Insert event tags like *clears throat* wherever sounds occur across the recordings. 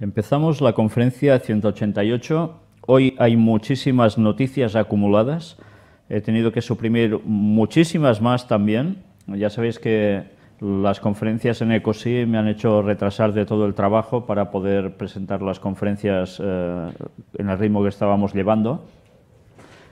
Empezamos la conferencia 188. Hoy hay muchísimas noticias acumuladas. He tenido que suprimir muchísimas más también. Ya sabéis que las conferencias en ECOSI me han hecho retrasar de todo el trabajo para poder presentar las conferencias eh, en el ritmo que estábamos llevando.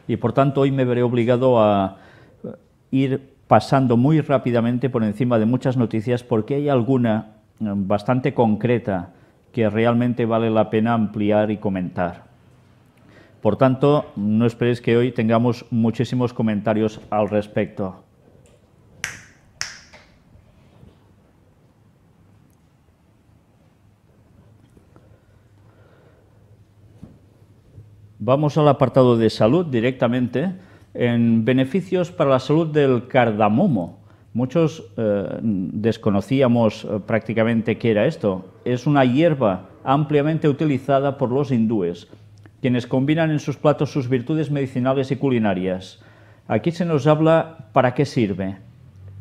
Y por tanto hoy me veré obligado a eh, ir pasando muy rápidamente por encima de muchas noticias porque hay alguna eh, bastante concreta que realmente vale la pena ampliar y comentar. Por tanto, no esperéis que hoy tengamos muchísimos comentarios al respecto. Vamos al apartado de salud directamente en beneficios para la salud del cardamomo. Muchos eh, desconocíamos eh, prácticamente qué era esto. Es una hierba ampliamente utilizada por los hindúes, quienes combinan en sus platos sus virtudes medicinales y culinarias. Aquí se nos habla para qué sirve.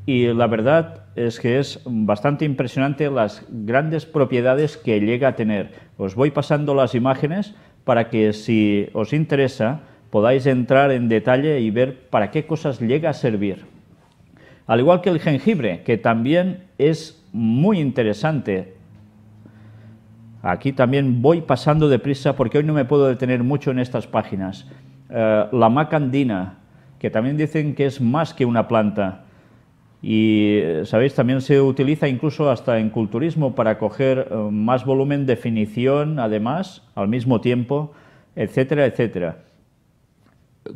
Y la verdad es que es bastante impresionante las grandes propiedades que llega a tener. Os voy pasando las imágenes para que si os interesa podáis entrar en detalle y ver para qué cosas llega a servir. Al igual que el jengibre, que también es muy interesante. Aquí también voy pasando deprisa porque hoy no me puedo detener mucho en estas páginas. Eh, la macandina, que también dicen que es más que una planta. Y, eh, sabéis, también se utiliza incluso hasta en culturismo para coger eh, más volumen, definición, además, al mismo tiempo, etcétera, etcétera.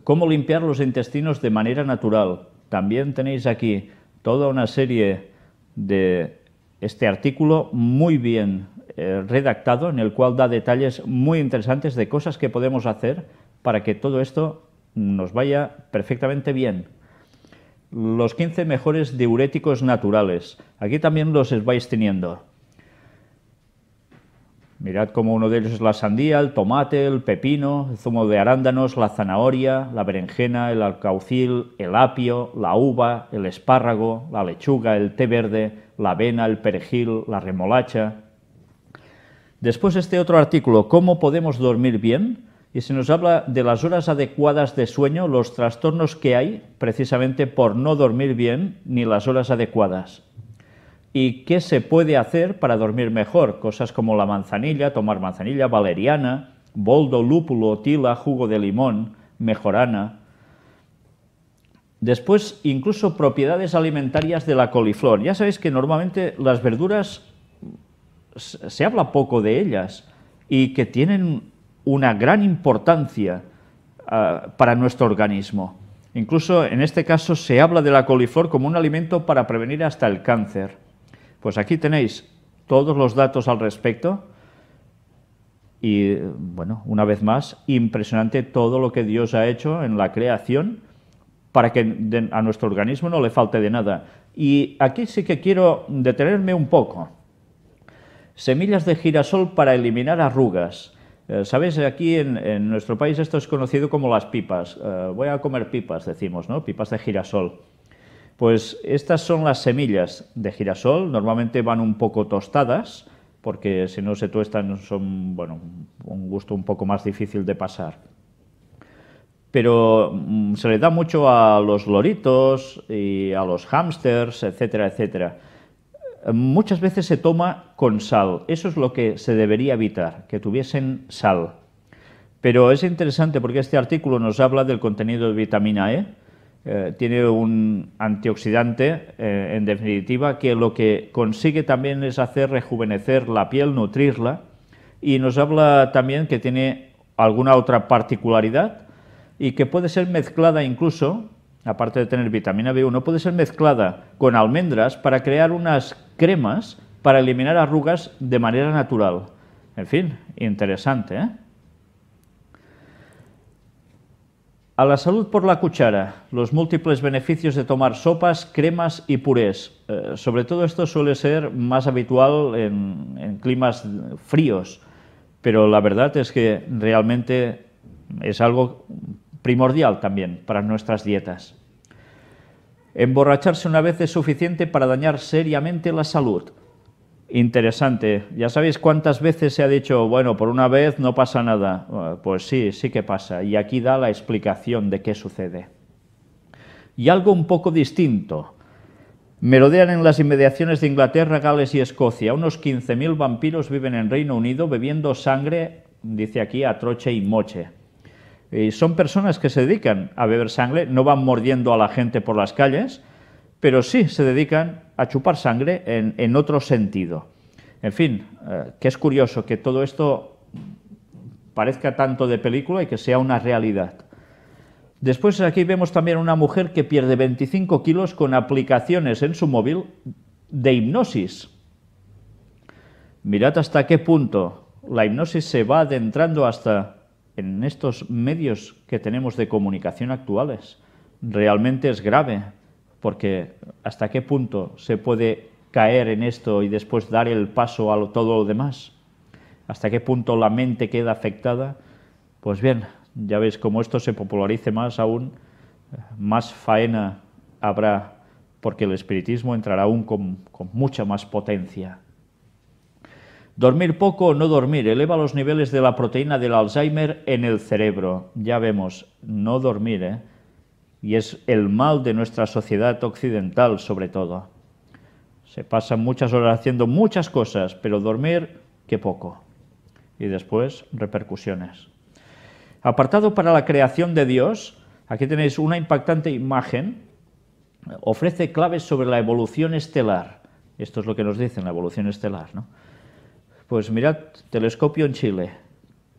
Cómo limpiar los intestinos de manera natural, también tenéis aquí toda una serie de este artículo muy bien eh, redactado en el cual da detalles muy interesantes de cosas que podemos hacer para que todo esto nos vaya perfectamente bien. Los 15 mejores diuréticos naturales. Aquí también los vais teniendo. Mirad cómo uno de ellos es la sandía, el tomate, el pepino, el zumo de arándanos, la zanahoria, la berenjena, el alcaucil, el apio, la uva, el espárrago, la lechuga, el té verde, la avena, el perejil, la remolacha. Después este otro artículo, ¿cómo podemos dormir bien? Y se nos habla de las horas adecuadas de sueño, los trastornos que hay precisamente por no dormir bien ni las horas adecuadas y qué se puede hacer para dormir mejor. Cosas como la manzanilla, tomar manzanilla, valeriana, boldo, lúpulo, tila, jugo de limón, mejorana. Después, incluso propiedades alimentarias de la coliflor. Ya sabéis que normalmente las verduras se habla poco de ellas y que tienen una gran importancia ah, para nuestro organismo. Incluso en este caso se habla de la coliflor como un alimento para prevenir hasta el cáncer. Pues aquí tenéis todos los datos al respecto. Y bueno, una vez más, impresionante todo lo que Dios ha hecho en la creación para que a nuestro organismo no le falte de nada. Y aquí sí que quiero detenerme un poco. Semillas de girasol para eliminar arrugas. Eh, Sabéis, aquí en, nuestro país esto es conocido como las pipas. Eh, voy a comer pipas, decimos, ¿no? Pipas de girasol. Pues estas son las semillas de girasol, normalmente van un poco tostadas, porque si no se tuestan son bueno, un gusto un poco más difícil de pasar. Pero mm, se le da mucho a los loritos y a los hámsters, etcétera, etcétera. Muchas veces se toma con sal, eso es lo que se debería evitar, que tuviesen sal. Pero es interesante porque este artículo nos habla del contenido de vitamina E, eh, tiene un antioxidante, eh, en definitiva, que lo que consigue también es hacer rejuvenecer la piel, nutrirla, y nos habla también que tiene alguna otra particularidad y que puede ser mezclada incluso, aparte de tener vitamina B1, puede ser mezclada con almendras para crear unas cremas para eliminar arrugas de manera natural. En fin, interesante, ¿eh? A la salud por la cuchara, los múltiples beneficios de tomar sopas, cremas y purés. Eh, sobre todo esto suele ser más habitual en, climas fríos, pero la verdad es que realmente es algo primordial también para nuestras dietas. Emborracharse una vez es suficiente para dañar seriamente la salud. Interesante. Ya sabéis cuántas veces se ha dicho, bueno, por una vez no pasa nada. Pues sí, sí que pasa. Y aquí da la explicación de qué sucede. Y algo un poco distinto. Merodean en las inmediaciones de Inglaterra, Gales y Escocia. Unos 15.000 vampiros viven en Reino Unido bebiendo sangre, dice aquí, a troche y moche. Y son personas que se dedican a beber sangre, no van mordiendo a la gente por las calles, pero sí se dedican a chupar sangre en, otro sentido. En fin, eh, que es curioso que todo esto parezca tanto de película y que sea una realidad. Después aquí vemos también una mujer que pierde 25 kilos con aplicaciones en su móvil de hipnosis. Mirad hasta qué punto la hipnosis se va adentrando hasta en estos medios que tenemos de comunicación actuales. Realmente es grave, porque hasta qué punto se puede caer en esto y después dar el paso a todo lo demás, hasta qué punto la mente queda afectada, pues bien, ya veis, como esto se popularice más aún, más faena habrá, porque el espiritismo entrará aún con, con mucha más potencia. Dormir poco o no dormir eleva los niveles de la proteína del Alzheimer en el cerebro. Ya vemos, no dormir, ¿eh? y es el mal de nuestra sociedad occidental sobre todo. Se pasan muchas horas haciendo muchas cosas, pero dormir, qué poco. Y después, repercusiones. Apartado para la creación de Dios, aquí tenéis una impactante imagen, ofrece claves sobre la evolución estelar. Esto es lo que nos dicen, la evolución estelar. ¿no? Pues mirad, telescopio en Chile,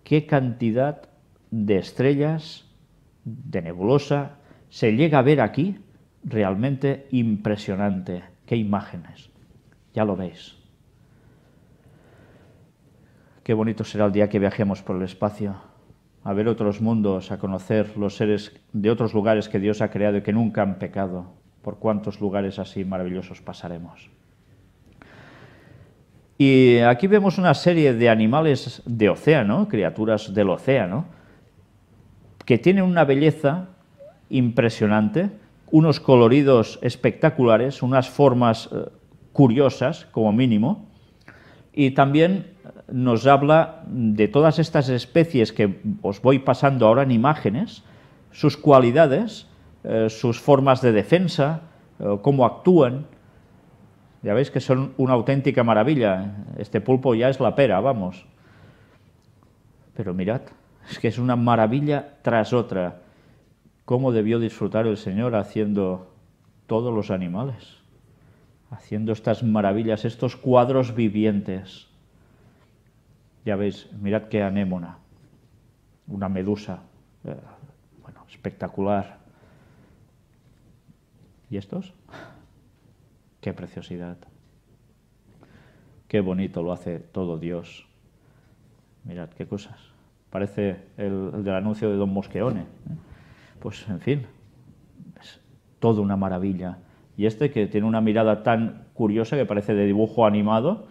qué cantidad de estrellas, de nebulosa, se llega a ver aquí, realmente impresionante. Qué imágenes. Ya lo veis. Qué bonito será el día que viajemos por el espacio, a ver otros mundos, a conocer los seres de otros lugares que Dios ha creado y que nunca han pecado. Por cuántos lugares así maravillosos pasaremos. Y aquí vemos una serie de animales de océano, criaturas del océano, que tienen una belleza impresionante, unos coloridos espectaculares, unas formas eh, curiosas, como mínimo, y también eh, nos habla de todas estas especies que os voy pasando ahora en imágenes, sus cualidades, eh, sus formas de defensa, cómo actúan. Ya veis que son una auténtica maravilla. Este pulpo ya es la pera, vamos. Pero mirad, es que es una maravilla tras otra cómo debió disfrutar el Señor haciendo todos los animales, haciendo estas maravillas, estos cuadros vivientes. Ya veis, mirad qué anémona, una medusa, eh, bueno, espectacular. ¿Y estos? *laughs* Qué preciosidad. Qué bonito lo hace todo Dios. Mirad qué cosas. Parece el, del anuncio de Don Mosqueone. ¿eh? pues en fin, es todo una maravilla. Y este que tiene una mirada tan curiosa que parece de dibujo animado,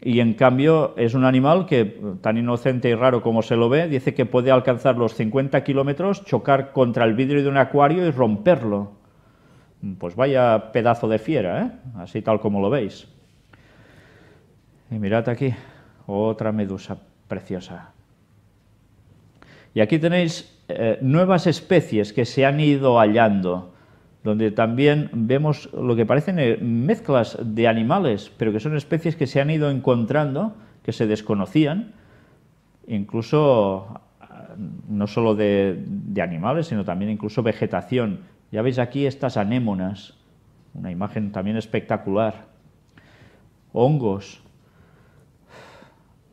y en cambio es un animal que, tan inocente y raro como se lo ve, dice que puede alcanzar los 50 kilómetros, chocar contra el vidrio de un acuario y romperlo. Pues vaya pedazo de fiera, ¿eh? así tal como lo veis. Y mirad aquí, otra medusa preciosa. Y aquí tenéis eh, nuevas especies que se han ido hallando, donde también vemos lo que parecen eh, mezclas de animales, pero que son especies que se han ido encontrando, que se desconocían, incluso no solo de, de animales, sino también incluso vegetación. Ya veis aquí estas anémonas, una imagen también espectacular. Hongos.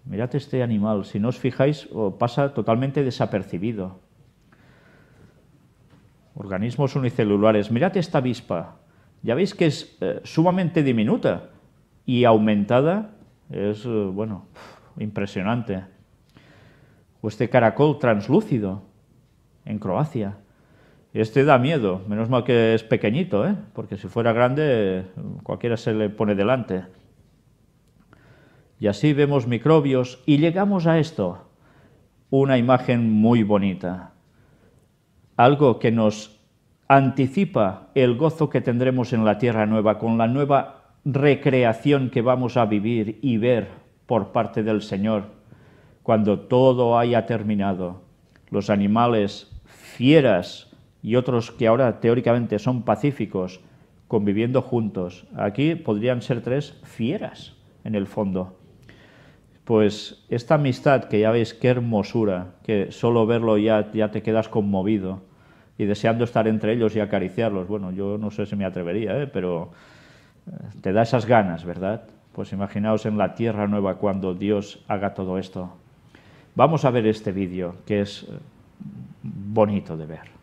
Mirad este animal, si no os fijáis, pasa totalmente desapercibido organismos unicelulares. Mirad esta avispa. Ya veis que es eh, sumamente diminuta y aumentada. Es, eh, bueno, impresionante. O este caracol translúcido en Croacia. Este da miedo, menos mal que es pequeñito, ¿eh? porque si fuera grande cualquiera se le pone delante. Y así vemos microbios y llegamos a esto, una imagen muy bonita algo que nos anticipa el gozo que tendremos en la tierra nueva, con la nueva recreación que vamos a vivir y ver por parte del Señor, cuando todo haya terminado. Los animales, fieras y otros que ahora teóricamente son pacíficos, conviviendo juntos. Aquí podrían ser tres fieras, en el fondo, pues esta amistad que ya veis qué hermosura, que solo verlo ya, te quedas conmovido y deseando estar entre ellos y acariciarlos. Bueno, yo no sé si me atrevería, ¿eh? pero eh, te da esas ganas, ¿verdad? Pues imaginaos en la tierra nueva cuando Dios haga todo esto. Vamos a ver este vídeo que es eh, bonito de ver.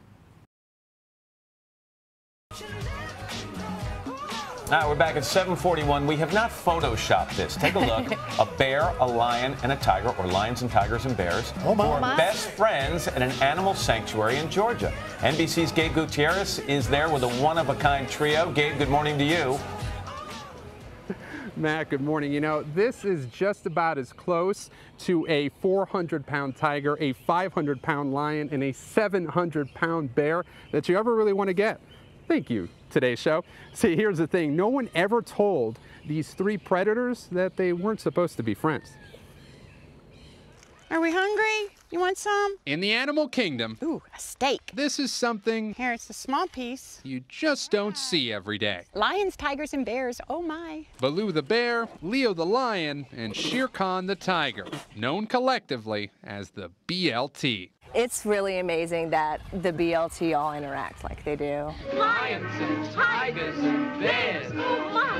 Now we're back at 741. We have not photoshopped this. Take a look. *laughs* a bear, a lion, and a tiger, or lions and tigers and bears, oh my. were best friends at an animal sanctuary in Georgia. NBC's Gabe Gutierrez is there with a one-of-a-kind trio. Gabe, good morning to you. *laughs* Matt, good morning. You know, this is just about as close to a 400 pound tiger, a 500 pound lion, and a 700 pound bear that you ever really want to get. Thank you, Today's Show. See, here's the thing no one ever told these three predators that they weren't supposed to be friends. Are we hungry? You want some? In the animal kingdom. Ooh, a steak. This is something. Here, it's a small piece. You just don't see every day. Lions, tigers, and bears. Oh my. Baloo the bear, Leo the lion, and Shere Khan the tiger, known collectively as the BLT. It's really amazing that the BLT all interact like they do. Lions and tigers and bears.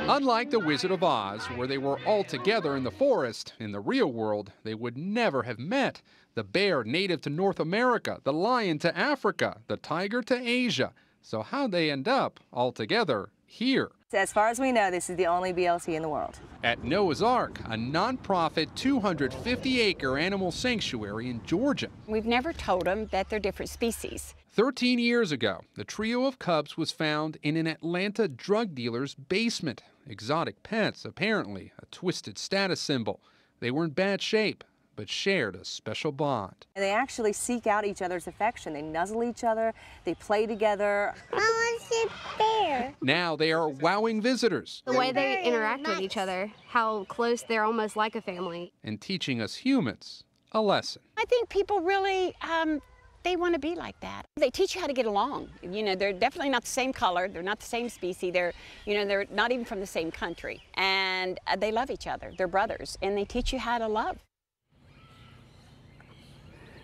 Unlike The Wizard of Oz, where they were all together in the forest, in the real world, they would never have met. The bear native to North America, the lion to Africa, the tiger to Asia. So how'd they end up all together here. As far as we know, this is the only BLT in the world. At Noah's Ark, a nonprofit 250 acre animal sanctuary in Georgia. We've never told them that they're different species. 13 years ago, the trio of cubs was found in an Atlanta drug dealer's basement. Exotic pets, apparently, a twisted status symbol. They were in bad shape but shared a special bond. they actually seek out each other's affection. They nuzzle each other, they play together. Mama's a bear. Now they are wowing visitors. The way they interact with each other, how close they're almost like a family. And teaching us humans a lesson. I think people really um, they want to be like that. They teach you how to get along. You know, they're definitely not the same color. They're not the same species. They're, you know, they're not even from the same country. And uh, they love each other. They're brothers. And they teach you how to love.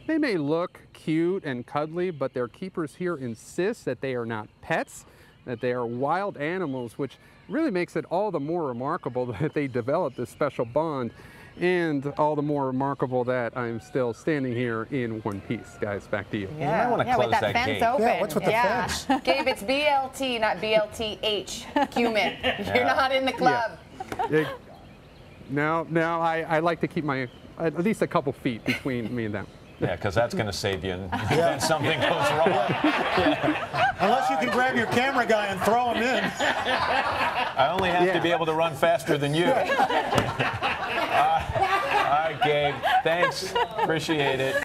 They may look cute and cuddly, but their keepers here insist that they are not pets, that they are wild animals, which really makes it all the more remarkable *laughs* that they developed this special bond and all the more remarkable that I'm still standing here in one piece. Guys, back to you. Yeah, yeah I want to yeah, close with that, that fence gate. open. Yeah, what's with yeah. the fence? Gabe, *laughs* it's BLT, not BLTH, human. *laughs* Yeah. You're not in the club. Yeah. now, now I, I like to keep my, at least a couple feet between me and them. Yeah, because that's going to save you, and yeah. something goes wrong. Yeah. Unless you can grab your camera guy and throw him in. I only have yeah. to be able to run faster than you. uh, all right, Gabe. Thanks. Appreciate it.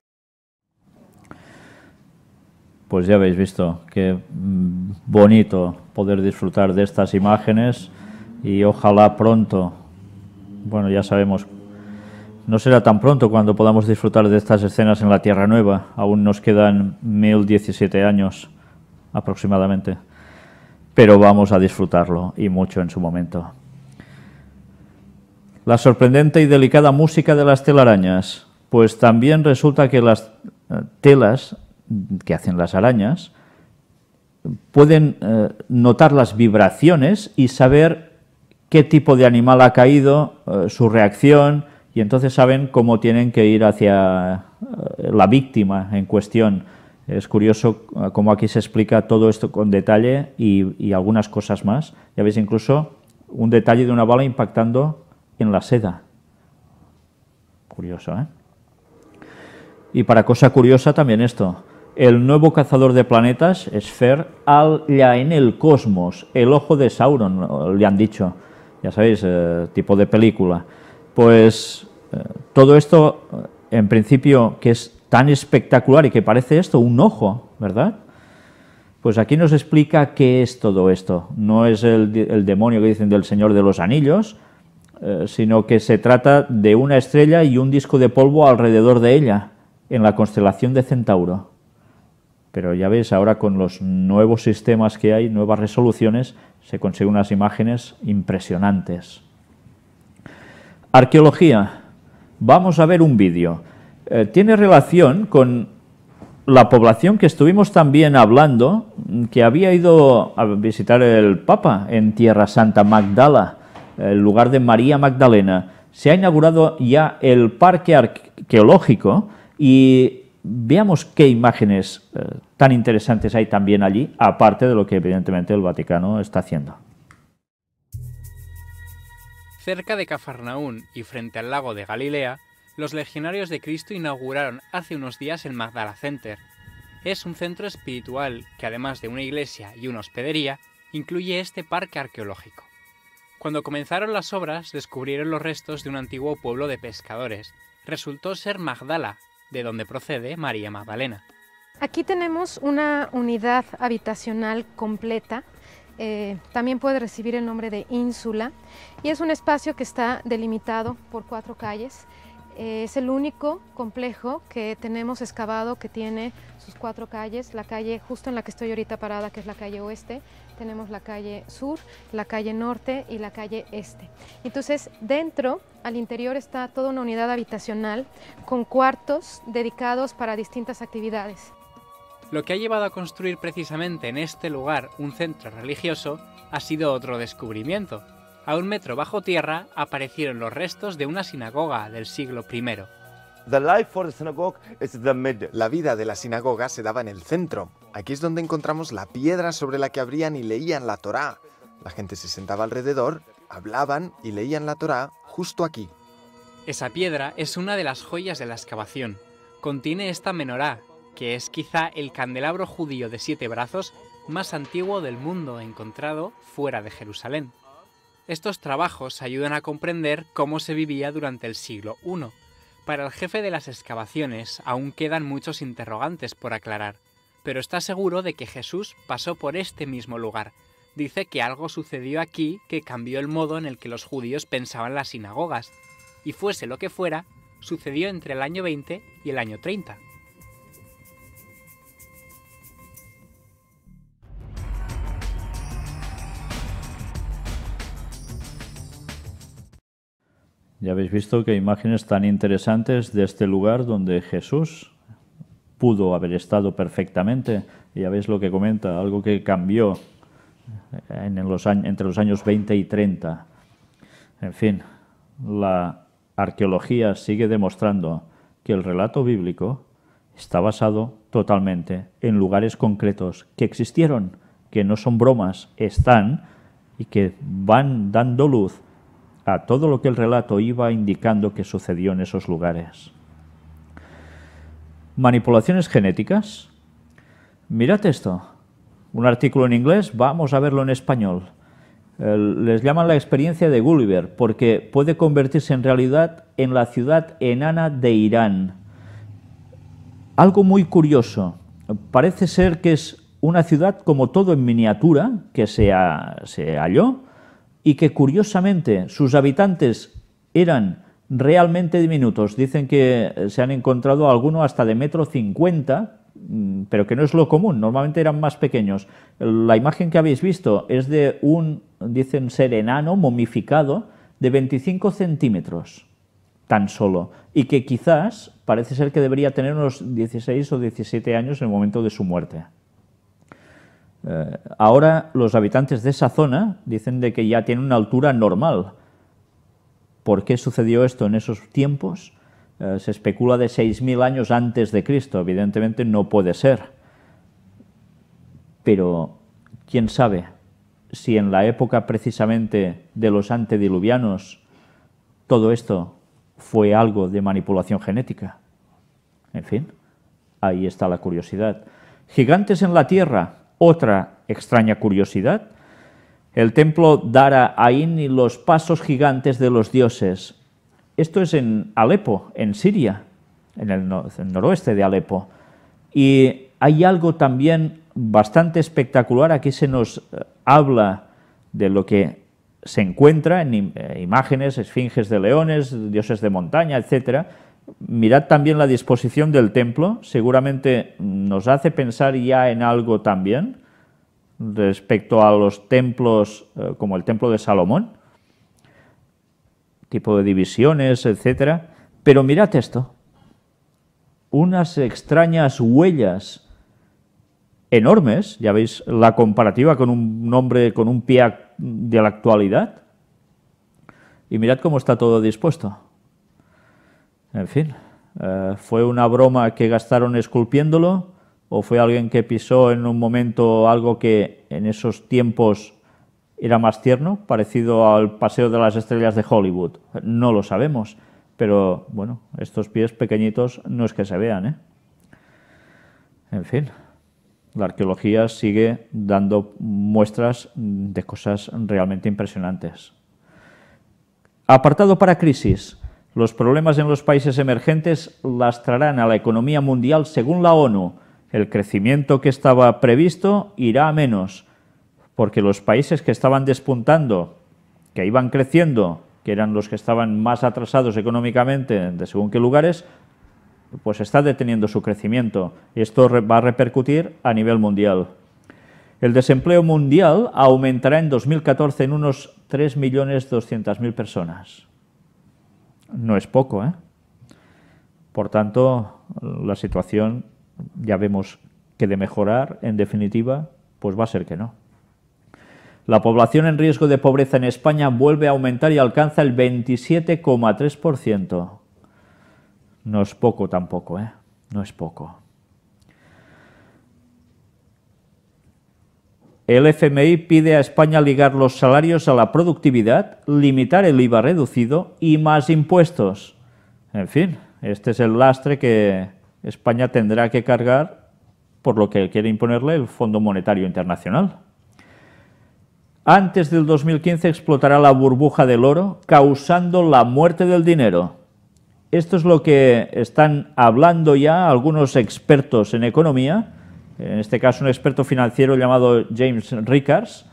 Pues ya habéis visto qué mm, bonito poder disfrutar de estas imágenes y ojalá pronto, bueno, ya sabemos no será tan pronto cuando podamos disfrutar de estas escenas en la Tierra Nueva. Aún nos quedan 1017 años aproximadamente. Pero vamos a disfrutarlo y mucho en su momento. La sorprendente y delicada música de las telarañas. Pues también resulta que las eh, telas que hacen las arañas pueden eh, notar las vibraciones y saber qué tipo de animal ha caído, eh, su reacción, y entonces saben cómo tienen que ir hacia eh, la víctima en cuestión. Es curioso eh, cómo aquí se explica todo esto con detalle y, algunas cosas más. Ya veis incluso un detalle de una bala impactando en la seda. Curioso, ¿eh? Y para cosa curiosa también esto. El nuevo cazador de planetas, Sfer, ya en el cosmos el ojo de Sauron, le han dicho. Ya sabéis, eh, tipo de película. Pues eh, todo esto, eh, en principio, que es tan espectacular y que parece esto un ojo, ¿verdad? Pues aquí nos explica qué es todo esto. No es el, demonio que dicen del Señor de los Anillos, eh, sino que se trata de una estrella y un disco de polvo alrededor de ella, en la constelación de Centauro. Pero ya ves, ahora con los nuevos sistemas que hay, nuevas resoluciones, se consiguen unas imágenes impresionantes. Arqueología. Vamos a ver un vídeo. Eh, tiene relación con la población que estuvimos también hablando, mm, que había ido a visitar el Papa en Tierra Santa Magdala, el lugar de María Magdalena. Se ha inaugurado ya el parque arqueológico y veamos qué imágenes eh, tan interesantes hay también allí, aparte de lo que evidentemente el Vaticano está haciendo. Cerca de Cafarnaún y frente al lago de Galilea, los legionarios de Cristo inauguraron hace unos días el Magdala Center. Es un centro espiritual que además de una iglesia y una hospedería, incluye este parque arqueológico. Cuando comenzaron las obras, descubrieron los restos de un antiguo pueblo de pescadores. Resultó ser Magdala, de donde procede María Magdalena. Aquí tenemos una unidad habitacional completa eh, también puede recibir el nombre de ínsula y es un espacio que está delimitado por cuatro calles. Eh, es el único complejo que tenemos excavado que tiene sus cuatro calles, la calle justo en la que estoy ahorita parada, que es la calle oeste, tenemos la calle sur, la calle norte y la calle este. Entonces, dentro, al interior, está toda una unidad habitacional con cuartos dedicados para distintas actividades. Lo que ha llevado a construir precisamente en este lugar un centro religioso ha sido otro descubrimiento. A un metro bajo tierra aparecieron los restos de una sinagoga del siglo I. La vida de la sinagoga se daba en el centro. Aquí es donde encontramos la piedra sobre la que abrían y leían la Torá. La gente se sentaba alrededor, hablaban y leían la Torá justo aquí. Esa piedra es una de las joyas de la excavación. Contiene esta menorá, que es quizá el candelabro judío de siete brazos más antiguo del mundo encontrado fuera de Jerusalén. Estos trabajos ayudan a comprender cómo se vivía durante el siglo I. Para el jefe de las excavaciones aún quedan muchos interrogantes por aclarar, pero está seguro de que Jesús pasó por este mismo lugar. Dice que algo sucedió aquí que cambió el modo en el que los judíos pensaban las sinagogas, y fuese lo que fuera, sucedió entre el año 20 y el año 30. Ya habéis visto que imágenes tan interesantes de este lugar donde Jesús pudo haber estado perfectamente. Ya veis lo que comenta, algo que cambió en los años, entre los años 20 y 30. En fin, la arqueología sigue demostrando que el relato bíblico está basado totalmente en lugares concretos que existieron, que no son bromas, están y que van dando luz a todo lo que el relato iba indicando que sucedió en esos lugares. Manipulaciones genéticas. Mirad esto. Un artículo en inglés, vamos a verlo en español. Eh, les llaman la experiencia de Gulliver porque puede convertirse en realidad en la ciudad enana de Irán. Algo muy curioso. Parece ser que es una ciudad como todo en miniatura que se, se halló, y que curiosamente sus habitantes eran realmente diminutos. Dicen que eh, se han encontrado algunos hasta de metro cincuenta, mm, pero que no es lo común, normalmente eran más pequeños. La imagen que habéis visto es de un, dicen, ser enano momificado de 25 centímetros, tan solo, y que quizás parece ser que debería tener unos 16 o 17 años en el momento de su muerte. Eh, ahora los habitantes de esa zona dicen de que ya tiene una altura normal. ¿Por qué sucedió esto en esos tiempos? Eh, se especula de 6.000 años antes de Cristo. Evidentemente no puede ser. Pero, ¿quién sabe si en la época precisamente de los antediluvianos todo esto fue algo de manipulación genética? En fin, ahí está la curiosidad. Gigantes en la Tierra, otra extraña curiosidad, el templo Dara Ain y los pasos gigantes de los dioses. Esto es en Alepo, en Siria, en el, noroeste de Alepo. Y hay algo también bastante espectacular, aquí se nos eh, habla de lo que se encuentra en eh, imágenes, esfinges de leones, dioses de montaña, etcétera, Mirad también la disposición del templo, seguramente nos hace pensar ya en algo también respecto a los templos eh, como el templo de Salomón, tipo de divisiones, etc. Pero mirad esto, unas extrañas huellas enormes, ya veis la comparativa con un nombre, con un pie de la actualidad, y mirad cómo está todo dispuesto. En fin, eh, ¿fue una broma que gastaron esculpiéndolo? ¿O fue alguien que pisó en un momento algo que en esos tiempos era más tierno, parecido al Paseo de las Estrellas de Hollywood? No lo sabemos, pero bueno, estos pies pequeñitos no es que se vean. ¿eh? En fin, la arqueología sigue dando muestras de cosas realmente impresionantes. Apartado para crisis. Los problemas en los países emergentes lastrarán a la economía mundial según la ONU. El crecimiento que estaba previsto irá a menos, porque los países que estaban despuntando, que iban creciendo, que eran los que estaban más atrasados económicamente de según qué lugares, pues está deteniendo su crecimiento. Esto va a repercutir a nivel mundial. El desempleo mundial aumentará en 2014 en unos 3.200.000 personas no es poco. ¿eh? Por tanto, la situación ya vemos que de mejorar, en definitiva, pues va a ser que no. La población en riesgo de pobreza en España vuelve a aumentar y alcanza el 27,3%. No es poco tampoco, ¿eh? No es poco. El FMI pide a España ligar los salarios a la productividad, limitar el IVA reducido y más impuestos. En fin, este es el lastre que España tendrá que cargar por lo que quiere imponerle el Fondo Monetario Internacional. Antes del 2015 explotará la burbuja del oro, causando la muerte del dinero. Esto es lo que están hablando ya algunos expertos en economía, en este caso un experto financiero llamado James Rickards,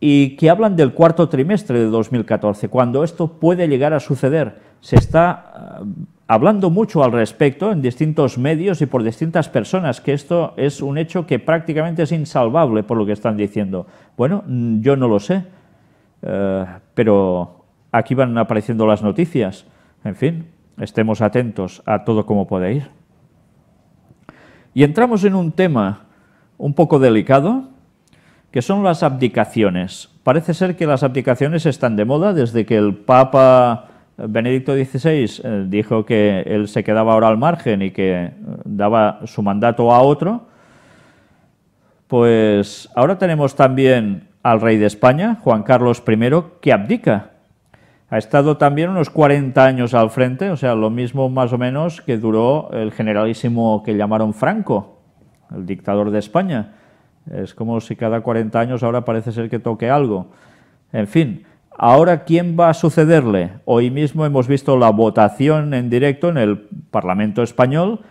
y que hablan del cuarto trimestre de 2014, cuando esto puede llegar a suceder. Se está eh, hablando mucho al respecto en distintos medios y por distintas personas, que esto es un hecho que prácticamente es insalvable por lo que están diciendo. Bueno, mm, yo no lo sé, eh, pero aquí van apareciendo las noticias. En fin, estemos atentos a todo como puede ir. Y entramos en un tema un poco delicado, que son las abdicaciones. Parece ser que las abdicaciones están de moda desde que el Papa Benedicto XVI eh, dijo que él se quedaba ahora al margen y que eh, daba su mandato a otro. Pues ahora tenemos también al rey de España, Juan Carlos I, que abdica ha estado también unos 40 años al frente, o sea, lo mismo más o menos que duró el generalísimo que llamaron Franco, el dictador de España. Es como si cada 40 años ahora parece ser que toque algo. En fin, ahora ¿quién va a sucederle? Hoy mismo hemos visto la votación en directo en el Parlamento español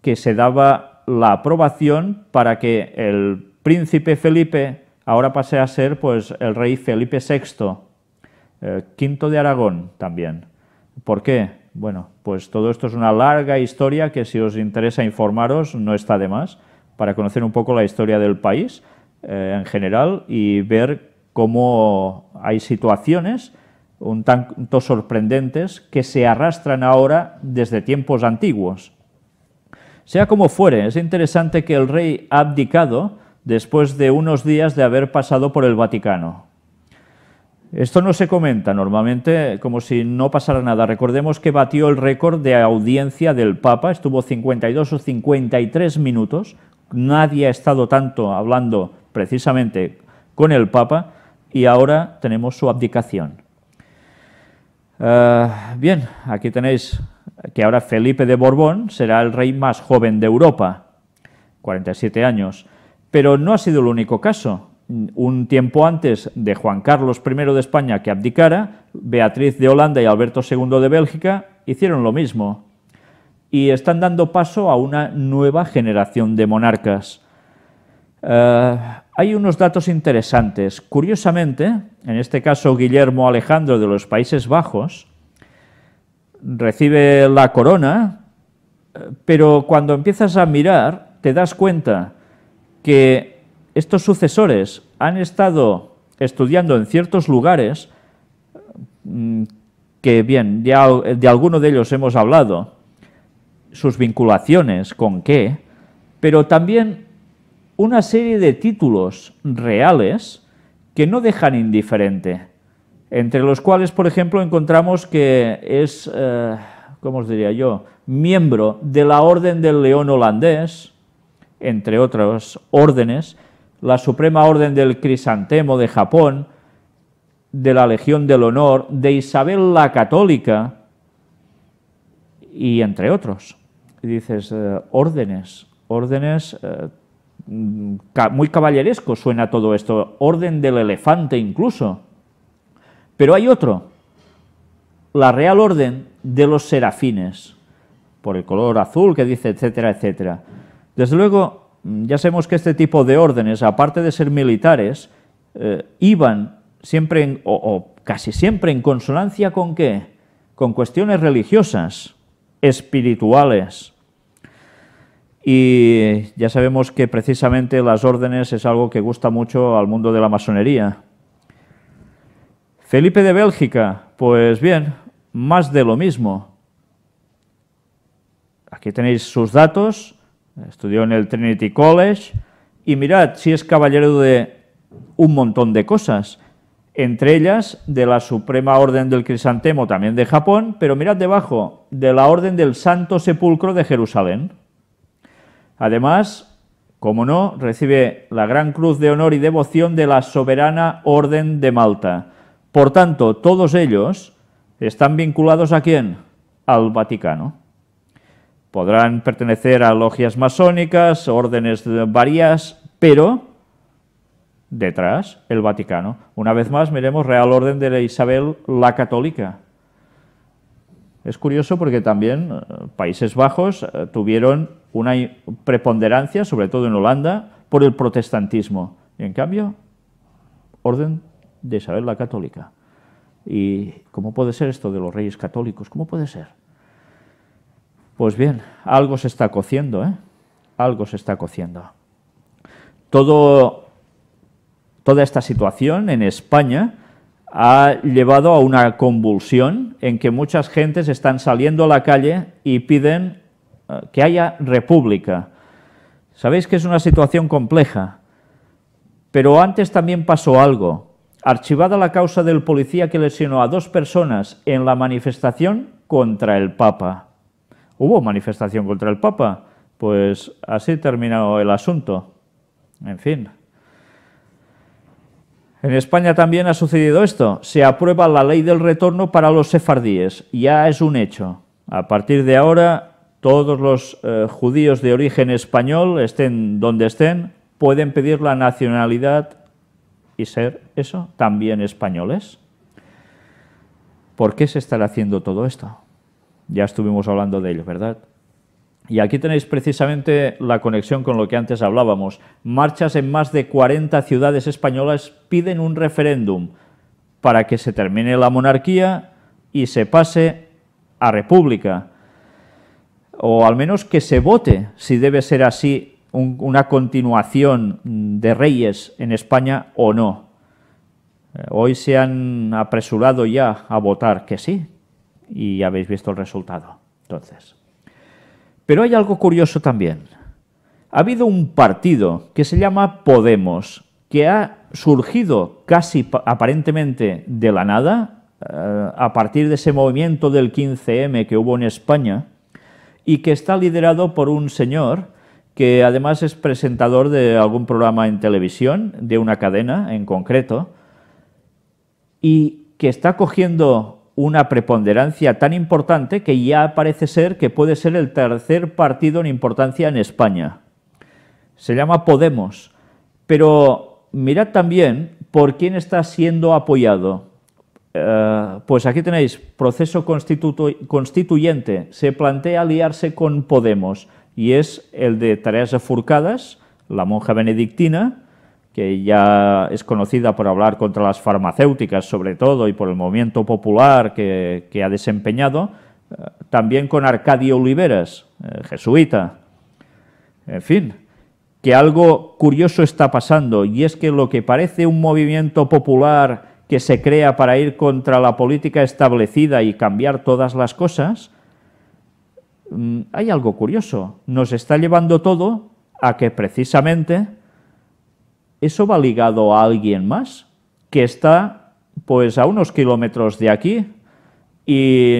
que se daba la aprobación para que el príncipe Felipe ahora pase a ser pues el rey Felipe VI eh, quinto de Aragón también. ¿Por qué? Bueno, pues todo esto es una larga historia que si os interesa informaros no está de más para conocer un poco la historia del país eh, en general y ver cómo hay situaciones un tanto sorprendentes que se arrastran ahora desde tiempos antiguos. Sea como fuere, es interesante que el rey ha abdicado después de unos días de haber pasado por el Vaticano. Esto no se comenta normalmente como si no pasara nada. Recordemos que batió el récord de audiencia del Papa, estuvo 52 o 53 minutos. Nadie ha estado tanto hablando precisamente con el Papa y ahora tenemos su abdicación. Eh, bien, aquí tenéis que ahora Felipe de Borbón será el rey más joven de Europa, 47 años. Pero no ha sido el único caso un tiempo antes de Juan Carlos I de España que abdicara, Beatriz de Holanda y Alberto II de Bélgica hicieron lo mismo y están dando paso a una nueva generación de monarcas. Eh, hay unos datos interesantes. Curiosamente, en este caso Guillermo Alejandro de los Países Bajos recibe la corona, eh, pero cuando empiezas a mirar te das cuenta que estos sucesores han estado estudiando en ciertos lugares mm, que bien, ya de alguno de ellos hemos hablado, sus vinculaciones con qué, pero también una serie de títulos reales que no dejan indiferente, entre los cuales, por ejemplo, encontramos que es, eh, ¿cómo os diría yo?, miembro de la Orden del León holandés, entre otras órdenes, la Suprema Orden del Crisantemo de Japón, de la Legión del Honor, de Isabel la Católica y entre otros. Y dices, eh, órdenes, órdenes, eh, mm, muy caballeresco suena todo esto, orden del elefante incluso. Pero hay otro, la Real Orden de los Serafines, por el color azul que dice, etcétera, etcétera. Desde luego, Mm, ya sabemos que este tipo de órdenes, aparte de ser militares, eh, iban siempre o, casi siempre en consonancia con qué? Con cuestiones religiosas, espirituales. Y ya sabemos que precisamente las órdenes es algo que gusta mucho al mundo de la masonería. Felipe de Bélgica, pues bien, más de lo mismo. Aquí tenéis sus datos Estudió en el Trinity College y mirad, si sí es caballero de un montón de cosas, entre ellas de la Suprema Orden del Crisantemo, también de Japón, pero mirad debajo, de la Orden del Santo Sepulcro de Jerusalén. Además, como no, recibe la Gran Cruz de Honor y Devoción de la Soberana Orden de Malta. Por tanto, todos ellos están vinculados a quién? Al Vaticano. Podrán pertenecer a logias masónicas, órdenes varias, pero detrás el Vaticano. Una vez más miremos Real Orden de Isabel la Católica. Es curioso porque también eh, Países Bajos eh, tuvieron una preponderancia, sobre todo en Holanda, por el protestantismo. en cambio, Orden de Isabel la Católica. ¿Y cómo puede ser esto de los reyes católicos? ¿Cómo puede ser? Pues bien, algo se está cociendo, ¿eh? Algo se está cociendo. toda esta situación en España ha llevado a una convulsión en que muchas gentes están saliendo a la calle y piden eh, que haya república. Sabéis que es una situación compleja, pero antes también pasó algo. Archivada la causa del policía que lesionó a dos personas en la manifestación contra el Papa hubo manifestación contra el Papa. Pues así terminó el asunto. En fin. En España también ha sucedido esto. Se aprueba la ley del retorno para los sefardíes. Ya es un hecho. A partir de ahora, todos los eh, judíos de origen español, estén donde estén, pueden pedir la nacionalidad y ser eso, también españoles. ¿Por qué se está haciendo todo esto? Ya estuvimos hablando de ello, ¿verdad? Y aquí tenéis precisamente la conexión con lo que antes hablábamos. Marchas en más de 40 ciudades españolas piden un referéndum para que se termine la monarquía y se pase a república. O al menos que se vote si debe ser así una continuación de reyes en España o no. Eh, hoy se han apresurado ya a votar que sí, y habéis visto el resultado. Entonces. Pero hay algo curioso también. Ha habido un partido que se llama Podemos, que ha surgido casi aparentemente de la nada, eh, a partir de ese movimiento del 15M que hubo en España, y que está liderado por un señor que además es presentador de algún programa en televisión, de una cadena en concreto, y que está cogiendo una preponderancia tan importante que ya parece ser que puede ser el tercer partido en importancia en España. Se llama Podemos, pero mirad también por quién está siendo apoyado. Eh, pues aquí tenéis, proceso constituyente, se plantea aliarse con Podemos y es el de Tareas Afurcadas, la monja benedictina, que ya es conocida por hablar contra las farmacéuticas sobre todo y por el movimiento popular que, ha desempeñado, eh, también con Arcadio Oliveras, eh, jesuita. En fin, que algo curioso está pasando y es que lo que parece un movimiento popular que se crea para ir contra la política establecida y cambiar todas las cosas, mm, hay algo curioso. Nos está llevando todo a que precisamente eso va ligado a alguien más que está pues a unos kilómetros de aquí y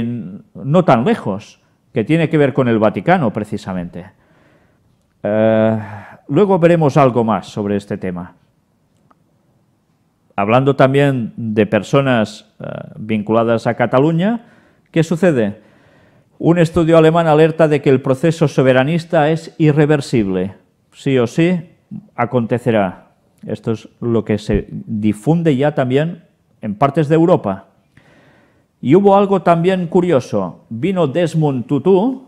no tan lejos, que tiene que ver con el Vaticano precisamente. Eh, luego veremos algo más sobre este tema. Hablando también de personas eh, vinculadas a Cataluña, ¿qué sucede? Un estudio alemán alerta de que el proceso soberanista es irreversible. Sí o sí, acontecerá. Esto es lo que se difunde ya también en partes de Europa. Y hubo algo también curioso. Vino Desmond Tutu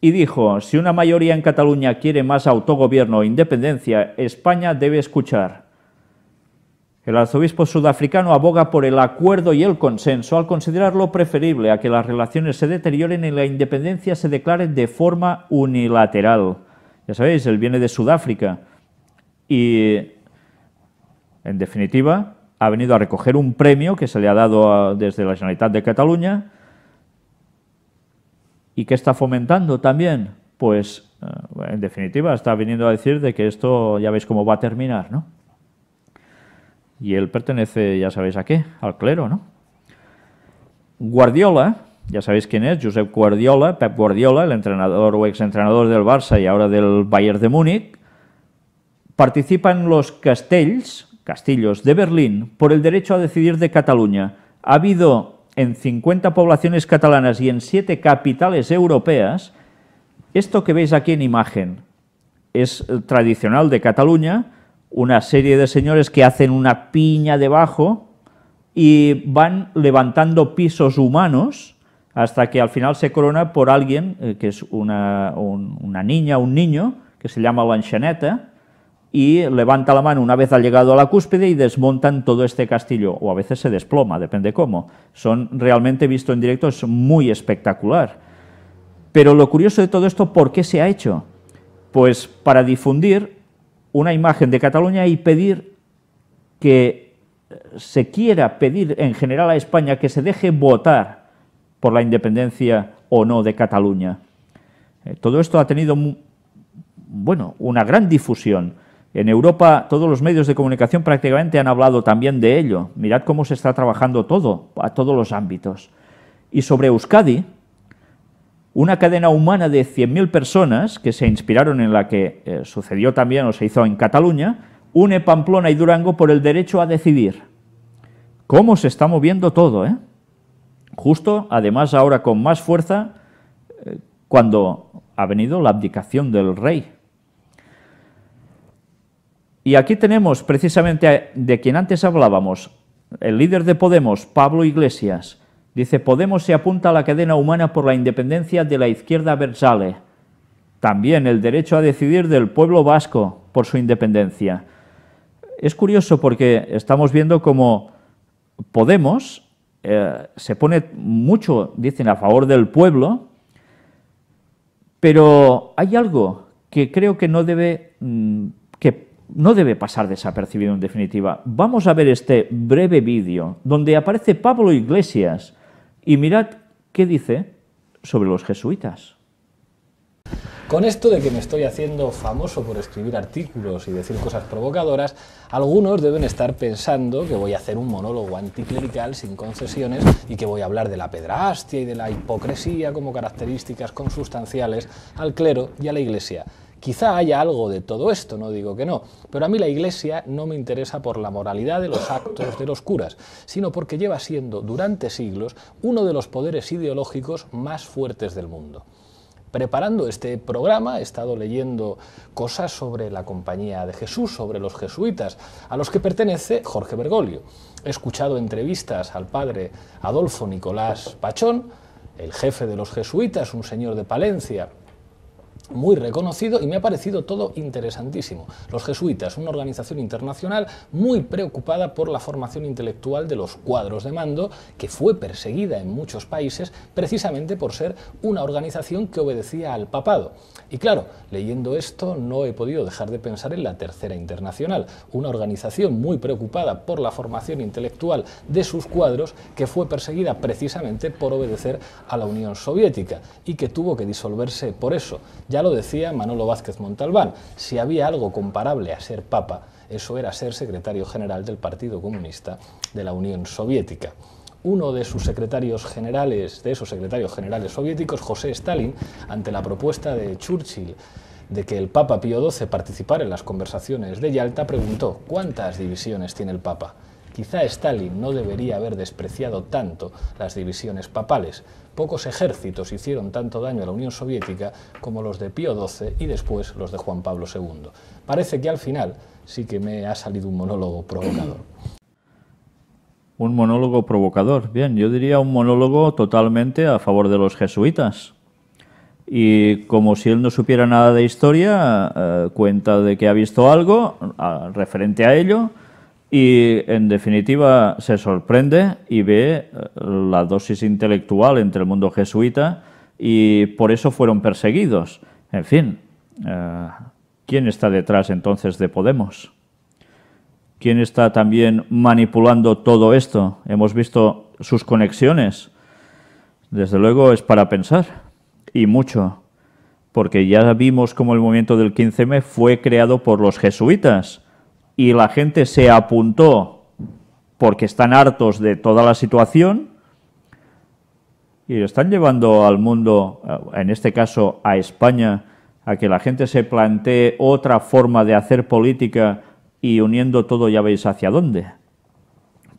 y dijo, si una mayoría en Cataluña quiere más autogobierno e independencia, España debe escuchar. El arzobispo sudafricano aboga por el acuerdo y el consenso al considerarlo preferible a que las relaciones se deterioren y la independencia se declare de forma unilateral. Ya sabéis, él viene de Sudáfrica y en definitiva, ha venido a recoger un premio que se le ha dado desde la Generalitat de Cataluña y que está fomentando también, pues, eh, en definitiva, está viniendo a decir de que esto ya veis cómo va a terminar, ¿no? Y él pertenece, ya sabéis a qué, al clero, ¿no? Guardiola, ya sabéis quién es, Josep Guardiola, Pep Guardiola, el entrenador o exentrenador del Barça y ahora del Bayern de Múnich, participa en los Castells, castillos de Berlín por el derecho a decidir de Cataluña. Ha habido en 50 poblaciones catalanas y en 7 capitales europeas. Esto que veis aquí en imagen es eh, tradicional de Cataluña, una serie de señores que hacen una piña debajo y van levantando pisos humanos hasta que al final se corona por alguien, eh, que es una, una niña, un niño, que se llama lanchaneta y levanta la mano una vez ha llegado a la cúspide y desmontan todo este castillo, o a veces se desploma, depende cómo. Son realmente visto en directo, es muy espectacular. Pero lo curioso de todo esto, ¿por qué se ha hecho? Pues para difundir una imagen de Cataluña y pedir que se quiera pedir en general a España que se deje votar por la independencia o no de Cataluña. Eh, todo esto ha tenido, bueno, una gran difusión en Europa todos los medios de comunicación prácticamente han hablado también de ello. Mirad cómo se está trabajando todo, a todos los ámbitos. Y sobre Euskadi, una cadena humana de 100.000 personas que se inspiraron en la que eh, sucedió también o se hizo en Cataluña, une Pamplona y Durango por el derecho a decidir. ¿Cómo se está moviendo todo? Eh? Justo, además ahora con más fuerza, eh, cuando ha venido la abdicación del rey y aquí tenemos precisamente de quien antes hablábamos, el líder de Podemos, Pablo Iglesias. Dice, Podemos se apunta a la cadena humana por la independencia de la izquierda versale. También el derecho a decidir del pueblo vasco por su independencia. Es curioso porque estamos viendo como Podemos eh, se pone mucho, dicen, a favor del pueblo, pero hay algo que creo que no debe, mm, que no debe pasar desapercibido en definitiva. Vamos a ver este breve vídeo donde aparece Pablo Iglesias y mirad qué dice sobre los jesuitas. Con esto de que me estoy haciendo famoso por escribir artículos y decir cosas provocadoras, algunos deben estar pensando que voy a hacer un monólogo anticlerical sin concesiones y que voy a hablar de la pedrastia y de la hipocresía como características consustanciales al clero y a la iglesia. Quizá haya algo de todo esto, no digo que no, pero a mí la Iglesia no me interesa por la moralidad de los actos de los curas, sino porque lleva siendo durante siglos uno de los poderes ideológicos más fuertes del mundo. Preparando este programa he estado leyendo cosas sobre la Compañía de Jesús, sobre los jesuitas, a los que pertenece Jorge Bergoglio. He escuchado entrevistas al padre Adolfo Nicolás Pachón, el jefe de los jesuitas, un señor de Palencia, muy reconocido y me ha parecido todo interesantísimo. Los jesuitas, una organización internacional muy preocupada por la formación intelectual de los cuadros de mando, que fue perseguida en muchos países precisamente por ser una organización que obedecía al papado. Y claro, leyendo esto no he podido dejar de pensar en la Tercera Internacional, una organización muy preocupada por la formación intelectual de sus cuadros, que fue perseguida precisamente por obedecer a la Unión Soviética y que tuvo que disolverse por eso. Ya lo decía Manolo Vázquez Montalbán, si había algo comparable a ser papa, eso era ser secretario general del Partido Comunista de la Unión Soviética uno de sus secretarios generales, de esos secretarios generales soviéticos, José Stalin, ante la propuesta de Churchill de que el Papa Pío XII participara en las conversaciones de Yalta, preguntó, ¿cuántas divisiones tiene el Papa? Quizá Stalin no debería haber despreciado tanto las divisiones papales. Pocos ejércitos hicieron tanto daño a la Unión Soviética como los de Pío XII y después los de Juan Pablo II. Parece que al final sí que me ha salido un monólogo provocador. *clears throat* Un monólogo provocador, bien, yo diría un monólogo totalmente a favor de los jesuitas. Y como si él no supiera nada de historia, eh, cuenta de que ha visto algo ah, referente a ello y en definitiva se sorprende y ve eh, la dosis intelectual entre el mundo jesuita y por eso fueron perseguidos. En fin, eh, ¿quién está detrás entonces de Podemos? ¿Quién está también manipulando todo esto? Hemos visto sus conexiones. Desde luego es para pensar, y mucho, porque ya vimos cómo el movimiento del 15M fue creado por los jesuitas y la gente se apuntó porque están hartos de toda la situación y están llevando al mundo, eh, en este caso a España, a que la gente se plantee otra forma de hacer política y uniendo todo ya veis hacia dónde.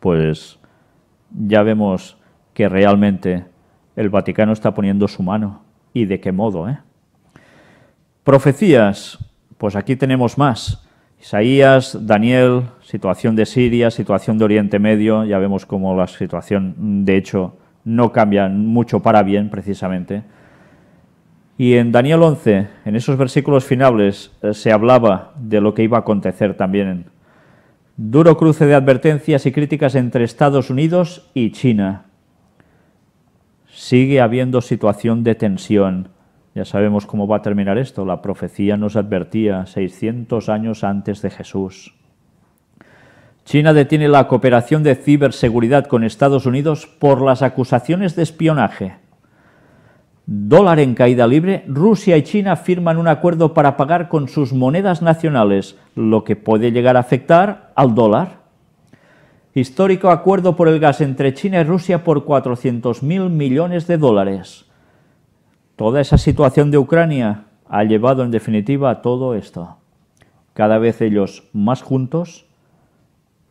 Pues ya vemos que realmente el Vaticano está poniendo su mano y de qué modo. ¿eh? Profecías, pues aquí tenemos más. Isaías, Daniel, situación de Siria, situación de Oriente Medio, ya vemos cómo la situación, de hecho, no cambia mucho para bien, precisamente. Y en Daniel 11, en esos versículos finales, eh, se hablaba de lo que iba a acontecer también. Duro cruce de advertencias y críticas entre Estados Unidos y China. Sigue habiendo situación de tensión ya sabemos cómo va a terminar esto. La profecía nos advertía 600 años antes de Jesús. China detiene la cooperación de ciberseguridad con Estados Unidos por las acusaciones de espionaje. Dólar en caída libre, Rusia y China firman un acuerdo para pagar con sus monedas nacionales, lo que puede llegar a afectar al dólar. Histórico acuerdo por el gas entre China y Rusia por 400.000 millones de dólares. Toda esa situación de Ucrania ha llevado en definitiva a todo esto. Cada vez ellos más juntos,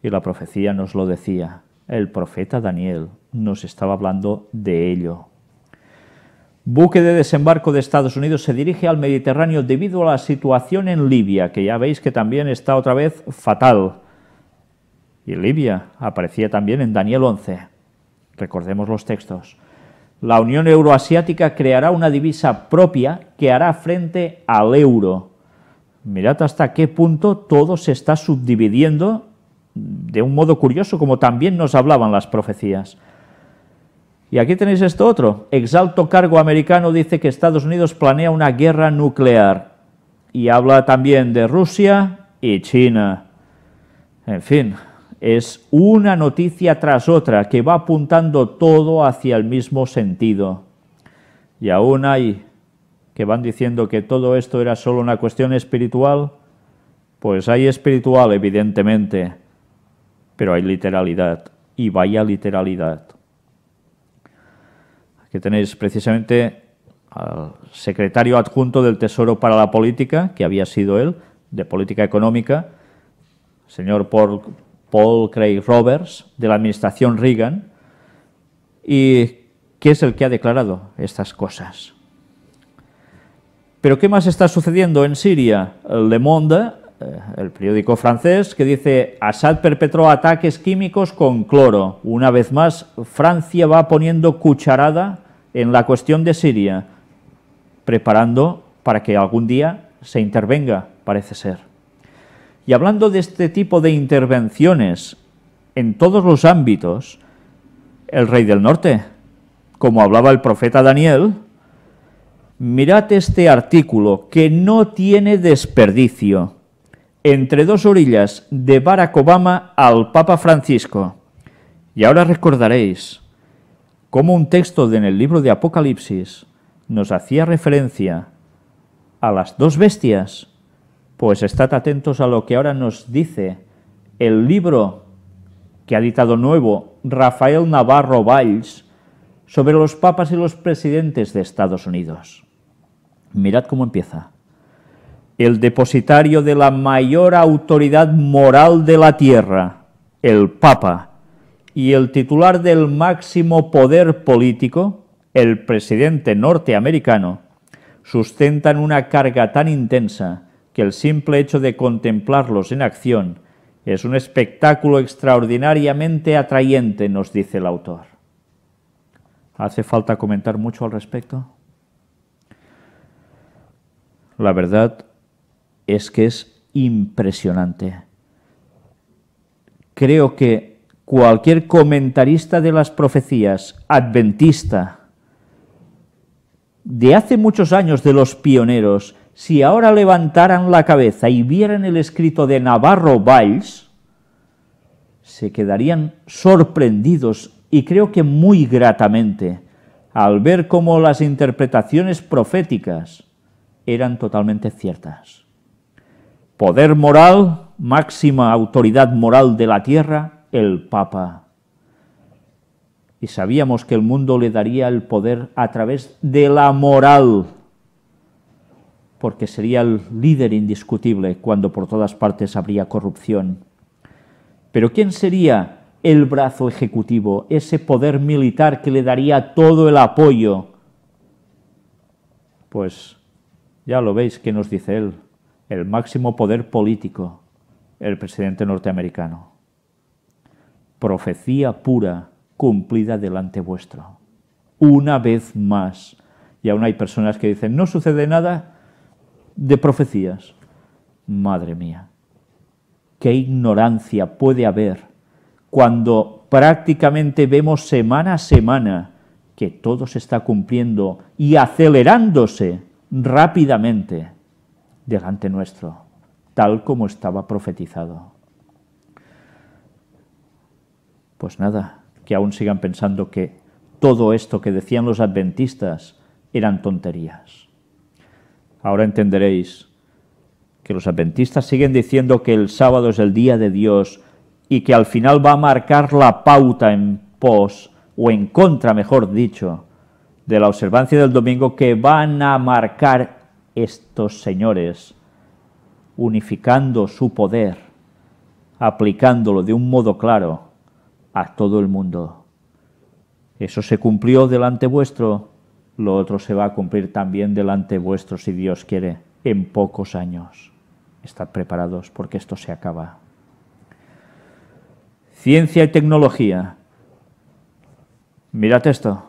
y la profecía nos lo decía, el profeta Daniel nos estaba hablando de ello. Buque de desembarco de Estados Unidos se dirige al Mediterráneo debido a la situación en Libia, que ya veis que también está otra vez fatal. Y Libia aparecía también en Daniel 11. Recordemos los textos. La Unión Euroasiática creará una divisa propia que hará frente al euro. Mirad hasta qué punto todo se está subdividiendo de un modo curioso, como también nos hablaban las profecías. Y aquí tenéis esto otro. Exalto cargo americano dice que Estados Unidos planea una guerra nuclear. Y habla también de Rusia y China. En fin, es una noticia tras otra que va apuntando todo hacia el mismo sentido. Y aún hay que van diciendo que todo esto era solo una cuestión espiritual, pues hay espiritual evidentemente, pero hay literalidad, y vaya literalidad. Aquí tenéis precisamente al secretario adjunto del Tesoro para la Política, que había sido él, de Política Económica, señor Paul Paul Craig Roberts, de la administración Reagan, y que es el que ha declarado estas cosas. Pero ¿qué más está sucediendo en Siria? Le Monde, eh, el periódico francés, que dice Assad perpetró ataques químicos con cloro. Una vez más, Francia va poniendo cucharada en la cuestión de Siria, preparando para que algún día se intervenga, parece ser. Y hablando de este tipo de intervenciones en todos los ámbitos, el rey del norte, como hablaba el profeta Daniel, mirad este artículo que no tiene desperdicio. Entre dos orillas de Barack Obama al Papa Francisco. Y ahora recordaréis cómo un texto en el libro de Apocalipsis nos hacía referencia a las dos bestias pues estad atentos a lo que ahora nos dice el libro que ha editado nuevo Rafael Navarro Valls sobre los papas y los presidentes de Estados Unidos. Mirad cómo empieza. El depositario de la mayor autoridad moral de la tierra, el Papa, y el titular del máximo poder político, el presidente norteamericano, sustentan una carga tan intensa que el simple hecho de contemplarlos en acción es un espectáculo extraordinariamente atrayente, nos dice el autor. ¿Hace falta comentar mucho al respecto? La verdad es que es impresionante. Creo que cualquier comentarista de las profecías, adventista, de hace muchos años de los pioneros, si ahora levantaran la cabeza y vieran el escrito de Navarro Valls, se quedarían sorprendidos y creo que muy gratamente al ver cómo las interpretaciones proféticas eran totalmente ciertas. Poder moral, máxima autoridad moral de la tierra, el Papa. Y sabíamos que el mundo le daría el poder a través de la moral porque sería el líder indiscutible cuando por todas partes habría corrupción. Pero ¿quién sería el brazo ejecutivo, ese poder militar que le daría todo el apoyo? Pues ya lo veis que nos dice él, el máximo poder político, el presidente norteamericano. Profecía pura, cumplida delante vuestro. Una vez más. Y aún hay personas que dicen, no sucede nada, de profecías. Madre mía, qué ignorancia puede haber cuando prácticamente vemos semana a semana que todo se está cumpliendo y acelerándose rápidamente delante nuestro, tal como estaba profetizado. Pues nada, que aún sigan pensando que todo esto que decían los adventistas eran tonterías. Ahora entenderéis que los adventistas siguen diciendo que el sábado es el día de Dios y que al final va a marcar la pauta en pos, o en contra, mejor dicho, de la observancia del domingo que van a marcar estos señores, unificando su poder, aplicándolo de un modo claro a todo el mundo. Eso se cumplió delante vuestro lo otro se va a cumplir también delante vuestro, si Dios quiere, en pocos años. Estad preparados porque esto se acaba. Ciencia y tecnología. Mirad esto.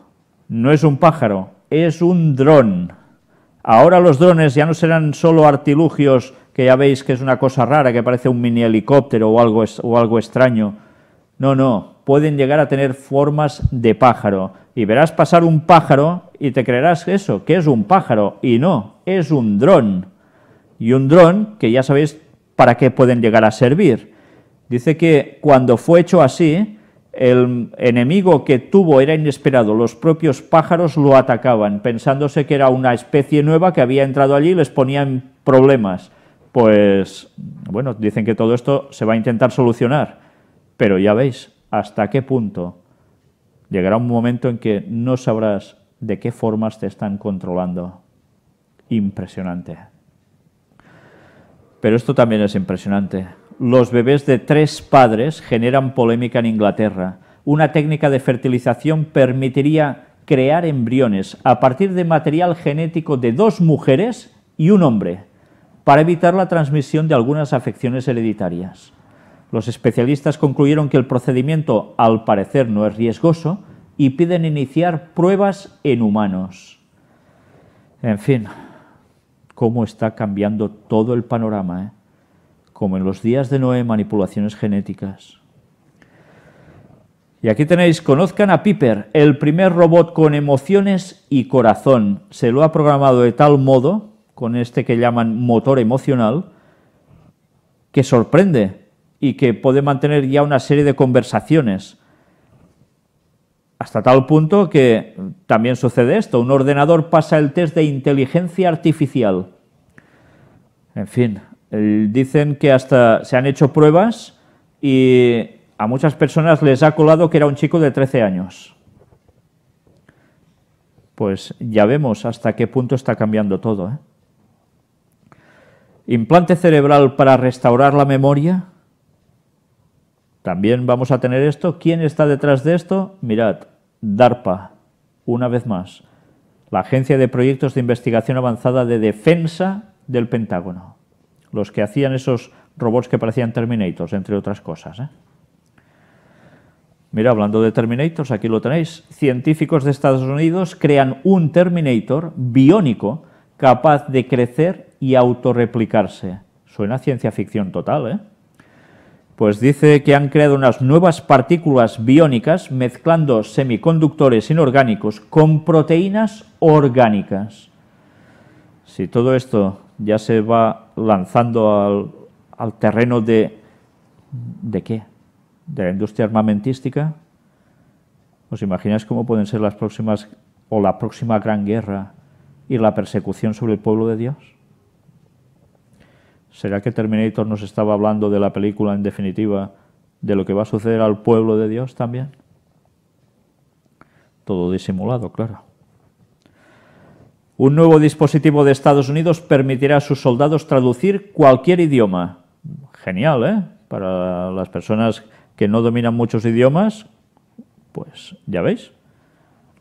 No es un pájaro, es un dron. Ahora los drones ya no serán solo artilugios que ya veis que es una cosa rara, que parece un mini helicóptero o algo, o algo extraño. No, no, pueden llegar a tener formas de pájaro. Y verás pasar un pájaro y te creerás eso, que es un pájaro, y no, es un dron. Y un dron que ya sabéis para qué pueden llegar a servir. Dice que cuando fue hecho así, el enemigo que tuvo era inesperado, los propios pájaros lo atacaban, pensándose que era una especie nueva que había entrado allí y les ponían problemas. Pues, bueno, dicen que todo esto se va a intentar solucionar, pero ya veis hasta qué punto llegará un momento en que no sabrás de qué formas te están controlando. Impresionante. Pero esto también es impresionante. Los bebés de tres padres generan polémica en Inglaterra. Una técnica de fertilización permitiría crear embriones a partir de material genético de dos mujeres y un hombre para evitar la transmisión de algunas afecciones hereditarias. Los especialistas concluyeron que el procedimiento, al parecer, no es riesgoso, y piden iniciar pruebas en humanos. En fin, cómo está cambiando todo el panorama, ¿eh? como en los días de Noé, manipulaciones genéticas. Y aquí tenéis, conozcan a Piper, el primer robot con emociones y corazón. Se lo ha programado de tal modo, con este que llaman motor emocional, que sorprende y que puede mantener ya una serie de conversaciones. Hasta tal punto que también sucede esto, un ordenador pasa el test de inteligencia artificial. En fin, dicen que hasta se han hecho pruebas y a muchas personas les ha colado que era un chico de 13 años. Pues ya vemos hasta qué punto está cambiando todo. ¿eh? Implante cerebral para restaurar la memoria. También vamos a tener esto. ¿Quién está detrás de esto? Mirad, DARPA, una vez más, la Agencia de Proyectos de Investigación Avanzada de Defensa del Pentágono, los que hacían esos robots que parecían Terminators, entre otras cosas. ¿eh? Mira, hablando de Terminators, aquí lo tenéis. Científicos de Estados Unidos crean un Terminator biónico capaz de crecer y autorreplicarse. Suena ciencia ficción total, ¿eh? pues dice que han creado unas nuevas partículas biónicas mezclando semiconductores inorgánicos con proteínas orgánicas. Si todo esto ya se va lanzando al, al terreno de... ¿De qué? ¿De la industria armamentística? ¿Os imagináis cómo pueden ser las próximas o la próxima gran guerra y la persecución sobre el pueblo de Dios? ¿Será que Terminator nos estaba hablando de la película en definitiva, de lo que va a suceder al pueblo de Dios también? Todo disimulado, claro. Un nuevo dispositivo de Estados Unidos permitirá a sus soldados traducir cualquier idioma. Genial, ¿eh? Para las personas que no dominan muchos idiomas, pues ya veis.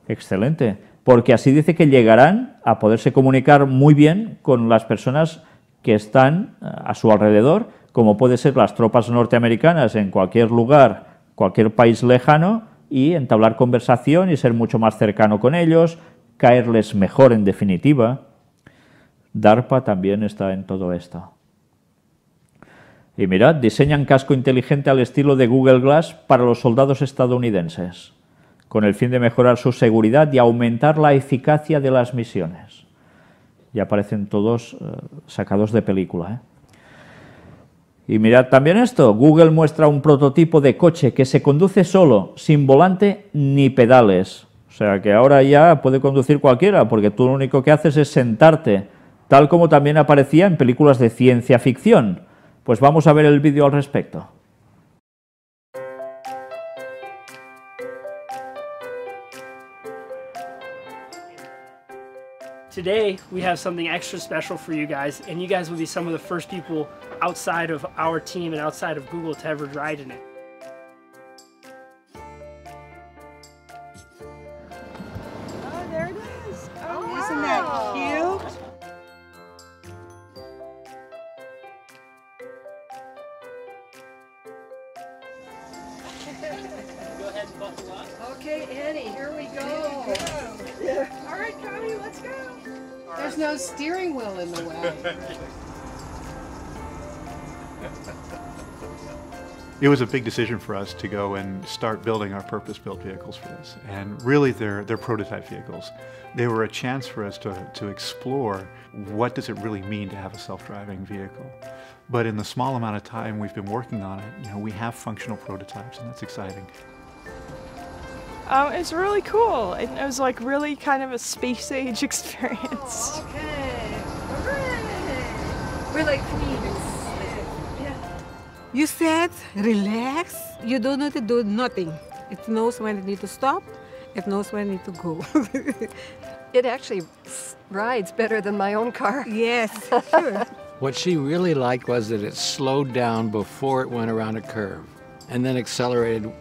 Excelente. Porque así dice que llegarán a poderse comunicar muy bien con las personas que están eh, a su alrededor, como puede ser las tropas norteamericanas en cualquier lugar, cualquier país lejano, y entablar conversación y ser mucho más cercano con ellos, caerles mejor en definitiva. DARPA también está en todo esto. Y mirad, diseñan casco inteligente al estilo de Google Glass para los soldados estadounidenses, con el fin de mejorar su seguridad y aumentar la eficacia de las misiones y aparecen todos eh, sacados de película. ¿eh? Y mirad también esto, Google muestra un prototipo de coche que se conduce solo, sin volante ni pedales. O sea que ahora ya puede conducir cualquiera, porque tú lo único que haces es sentarte, tal como también aparecía en películas de ciencia ficción. Pues vamos a ver el vídeo al respecto. Today, we have something extra special for you guys, and you guys will be some of the first people outside of our team and outside of Google to ever ride in it. It was a big decision for us to go and start building our purpose-built vehicles for this, and really they're, they're prototype vehicles. They were a chance for us to, to explore what does it really mean to have a self-driving vehicle. But in the small amount of time we've been working on it, you know, we have functional prototypes, and that's exciting. Um, it's really cool. It, it was like really kind of a space age *laughs* experience. Oh, okay. Hooray! We're like you sit, relax. You don't need to do nothing. It knows when it needs to stop. It knows when it needs to go. *laughs* it actually rides better than my own car. Yes, *laughs* sure. what she really liked was that it slowed down before it went around a curve and then accelerated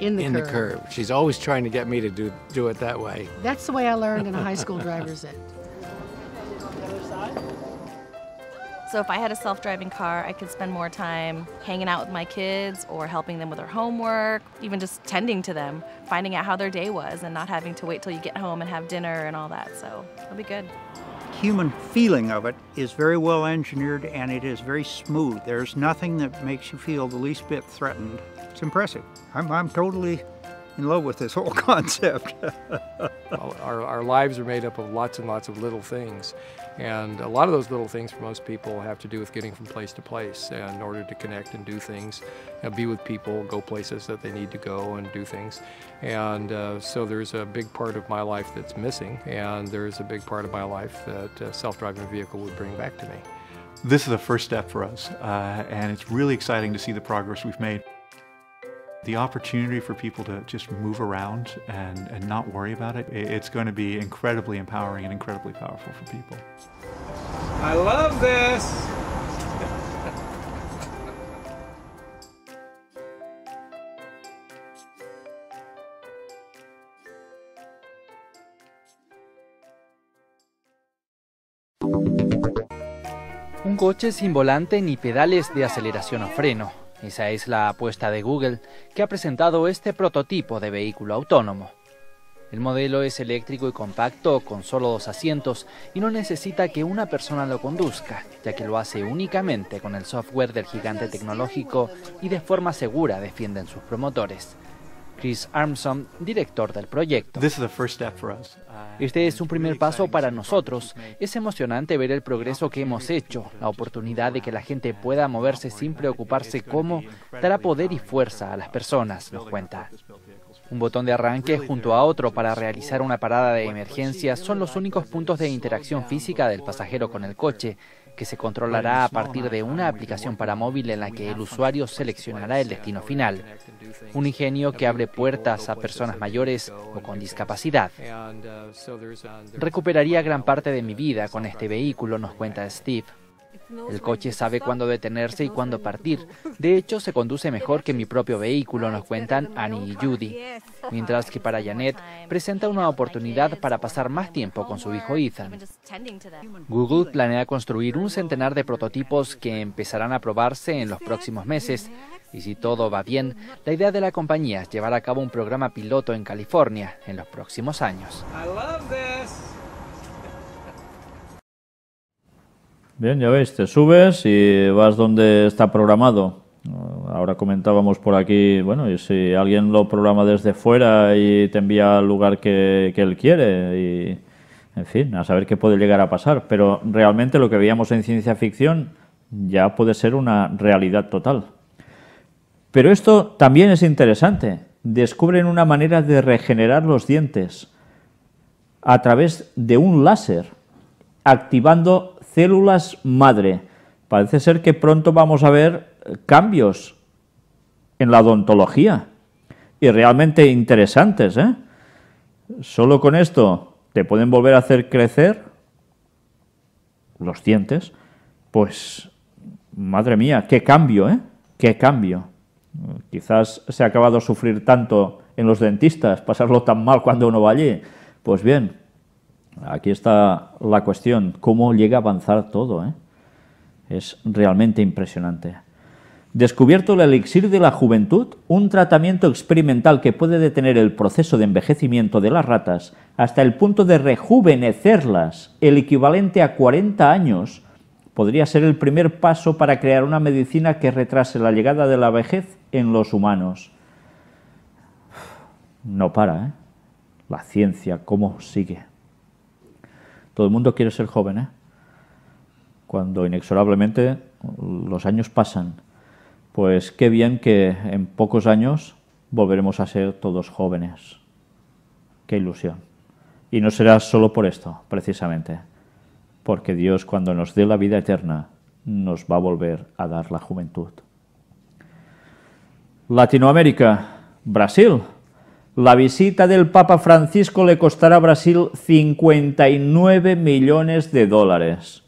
in the, in curve. the curve. She's always trying to get me to do, do it that way. That's the way I learned in a high school driver's ed. So if I had a self-driving car, I could spend more time hanging out with my kids or helping them with their homework, even just tending to them, finding out how their day was and not having to wait till you get home and have dinner and all that. So it'll be good. Human feeling of it is very well engineered and it is very smooth. There's nothing that makes you feel the least bit threatened. It's impressive. I'm, I'm totally in love with this whole *laughs* concept. our, our lives are made up of lots and lots of little things. And a lot of those little things for most people have to do with getting from place to place and in order to connect and do things, you know, be with people, go places that they need to go and do things. And uh, so there's a big part of my life that's missing, and there's a big part of my life that a uh, self-driving vehicle would bring back to me. This is a first step for us, uh, and it's really exciting to see the progress we've made the opportunity for people to just move around and, and not worry about it, it's going to be incredibly empowering and incredibly powerful for people. I love this. Un coche sin volante ni pedales de aceleración o freno. Esa es la apuesta de Google, que ha presentado este prototipo de vehículo autónomo. El modelo es eléctrico y compacto, con solo dos asientos, y no necesita que una persona lo conduzca, ya que lo hace únicamente con el software del gigante tecnológico y de forma segura defienden sus promotores. Chris Armson, director del proyecto. Este es un primer paso para nosotros. Es emocionante ver el progreso que hemos hecho, la oportunidad de que la gente pueda moverse sin preocuparse cómo dará poder y fuerza a las personas, nos cuenta. Un botón de arranque junto a otro para realizar una parada de emergencia son los únicos puntos de interacción física del pasajero con el coche que se controlará a partir de una aplicación para móvil en la que el usuario seleccionará el destino final. Un ingenio que abre puertas a personas mayores o con discapacidad. Uh, Recuperaría gran parte de mi uh, vida con este vehículo, nos cuenta Steve. El coche sabe cuándo detenerse y cuándo partir. De hecho, se conduce mejor que mi propio vehículo, nos cuentan Annie y Judy. Mientras que para Janet presenta una oportunidad para pasar más tiempo con su hijo Ethan. Google planea construir un centenar de prototipos que empezarán a probarse en los próximos meses. Y si todo va bien, la idea de la compañía es llevar a cabo un programa piloto en California en los próximos años. Bien, ya veis, te subes y vas donde está programado. Ahora comentábamos por aquí, bueno, y si alguien lo programa desde fuera y te envía al lugar que, él quiere, y en fin, a saber qué puede llegar a pasar. Pero realmente lo que veíamos en ciencia ficción ya puede ser una realidad total. Pero esto también es interesante. Descubren una manera de regenerar los dientes a través de un láser, activando células madre. Parece ser que pronto vamos a ver eh, cambios en la odontología y realmente interesantes. ¿eh? Solo con esto te pueden volver a hacer crecer los dientes. Pues, madre mía, qué cambio, ¿eh? Qué cambio. Quizás se ha acabado sufrir tanto en los dentistas, pasarlo tan mal cuando uno va allí. Pues bien, Aquí está la cuestión, cómo llega a avanzar todo. ¿eh? Es realmente impresionante. Descubierto el elixir de la juventud, un tratamiento experimental que puede detener el proceso de envejecimiento de las ratas hasta el punto de rejuvenecerlas, el equivalente a 40 años, podría ser el primer paso para crear una medicina que retrase la llegada de la vejez en los humanos. No para, ¿eh? La ciencia, ¿cómo sigue? Todo el mundo quiere ser joven, ¿eh? Cuando inexorablemente los años pasan. Pues qué bien que en pocos años volveremos a ser todos jóvenes. Qué ilusión. Y no será solo por esto, precisamente. Porque Dios cuando nos dé la vida eterna nos va a volver a dar la juventud. Latinoamérica, Brasil, la visita del Papa Francisco le costará a Brasil 59 millones de dólares.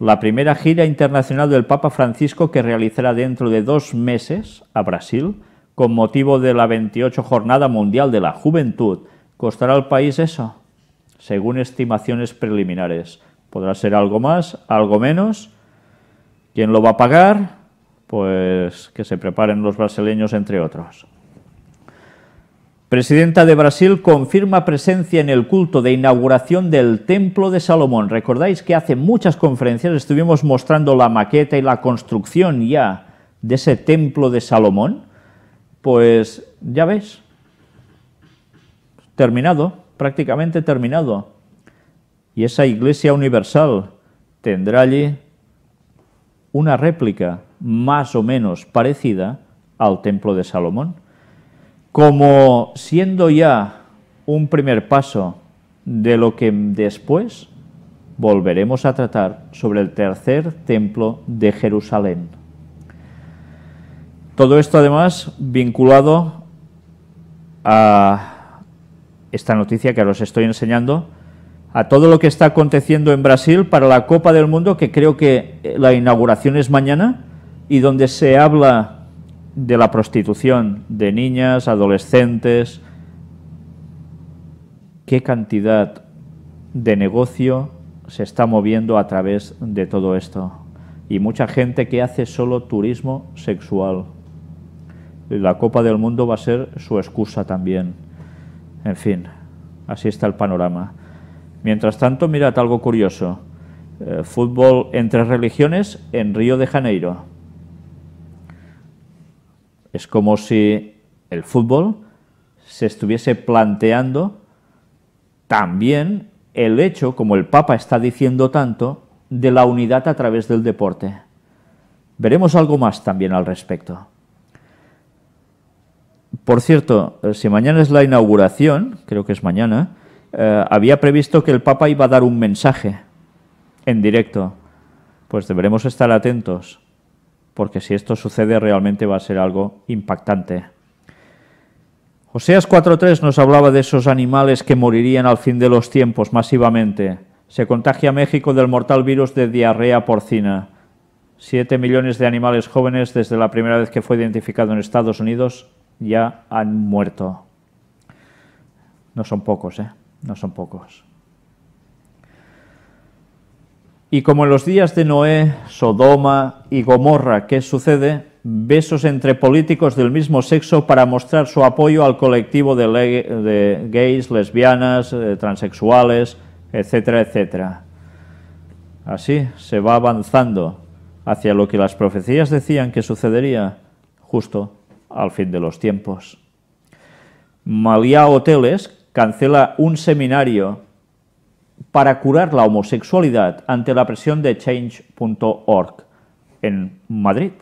La primera gira internacional del Papa Francisco que realizará dentro de dos meses a Brasil, con motivo de la 28 Jornada Mundial de la Juventud, costará al país eso, según estimaciones preliminares. Podrá ser algo más, algo menos. ¿Quién lo va a pagar? Pues que se preparen los brasileños, entre otros. Presidenta de Brasil confirma presencia en el culto de inauguración del Templo de Salomón. Recordáis que hace muchas conferencias estuvimos mostrando la maqueta y la construcción ya de ese Templo de Salomón. Pues ya ves, terminado, prácticamente terminado. Y esa iglesia universal tendrá allí una réplica más o menos parecida al Templo de Salomón como siendo ya un primer paso de lo que después volveremos a tratar sobre el tercer templo de Jerusalén. Todo esto además vinculado a esta noticia que os estoy enseñando, a todo lo que está aconteciendo en Brasil para la Copa del Mundo, que creo que la inauguración es mañana, y donde se habla de la prostitución de niñas, adolescentes, qué cantidad de negocio se está moviendo a través de todo esto. Y mucha gente que hace solo turismo sexual. La Copa del Mundo va a ser su excusa también. En fin, así está el panorama. Mientras tanto, mirad algo curioso. Eh, fútbol entre religiones en Río de Janeiro. Es como si el fútbol se estuviese planteando también el hecho, como el Papa está diciendo tanto, de la unidad a través del deporte. Veremos algo más también al respecto. Por cierto, eh, si mañana es la inauguración, creo que es mañana, eh, había previsto que el Papa iba a dar un mensaje en directo. Pues deberemos estar atentos porque si esto sucede realmente va a ser algo impactante. Oseas 4.3 nos hablaba de esos animales que morirían al fin de los tiempos masivamente. Se contagia México del mortal virus de diarrea porcina. Siete millones de animales jóvenes desde la primera vez que fue identificado en Estados Unidos ya han muerto. No son pocos, ¿eh? No son pocos. Y como en los días de Noé, Sodoma y Gomorra, ¿qué sucede? Besos entre políticos del mismo sexo para mostrar su apoyo al colectivo de, gays, lesbianas, eh, transexuales, etcétera, etcétera. Así se va avanzando hacia lo que las profecías decían que sucedería justo al fin de los tiempos. Malia Hoteles cancela un seminario para curar la homosexualidad ante la presión de change.org en Madrid.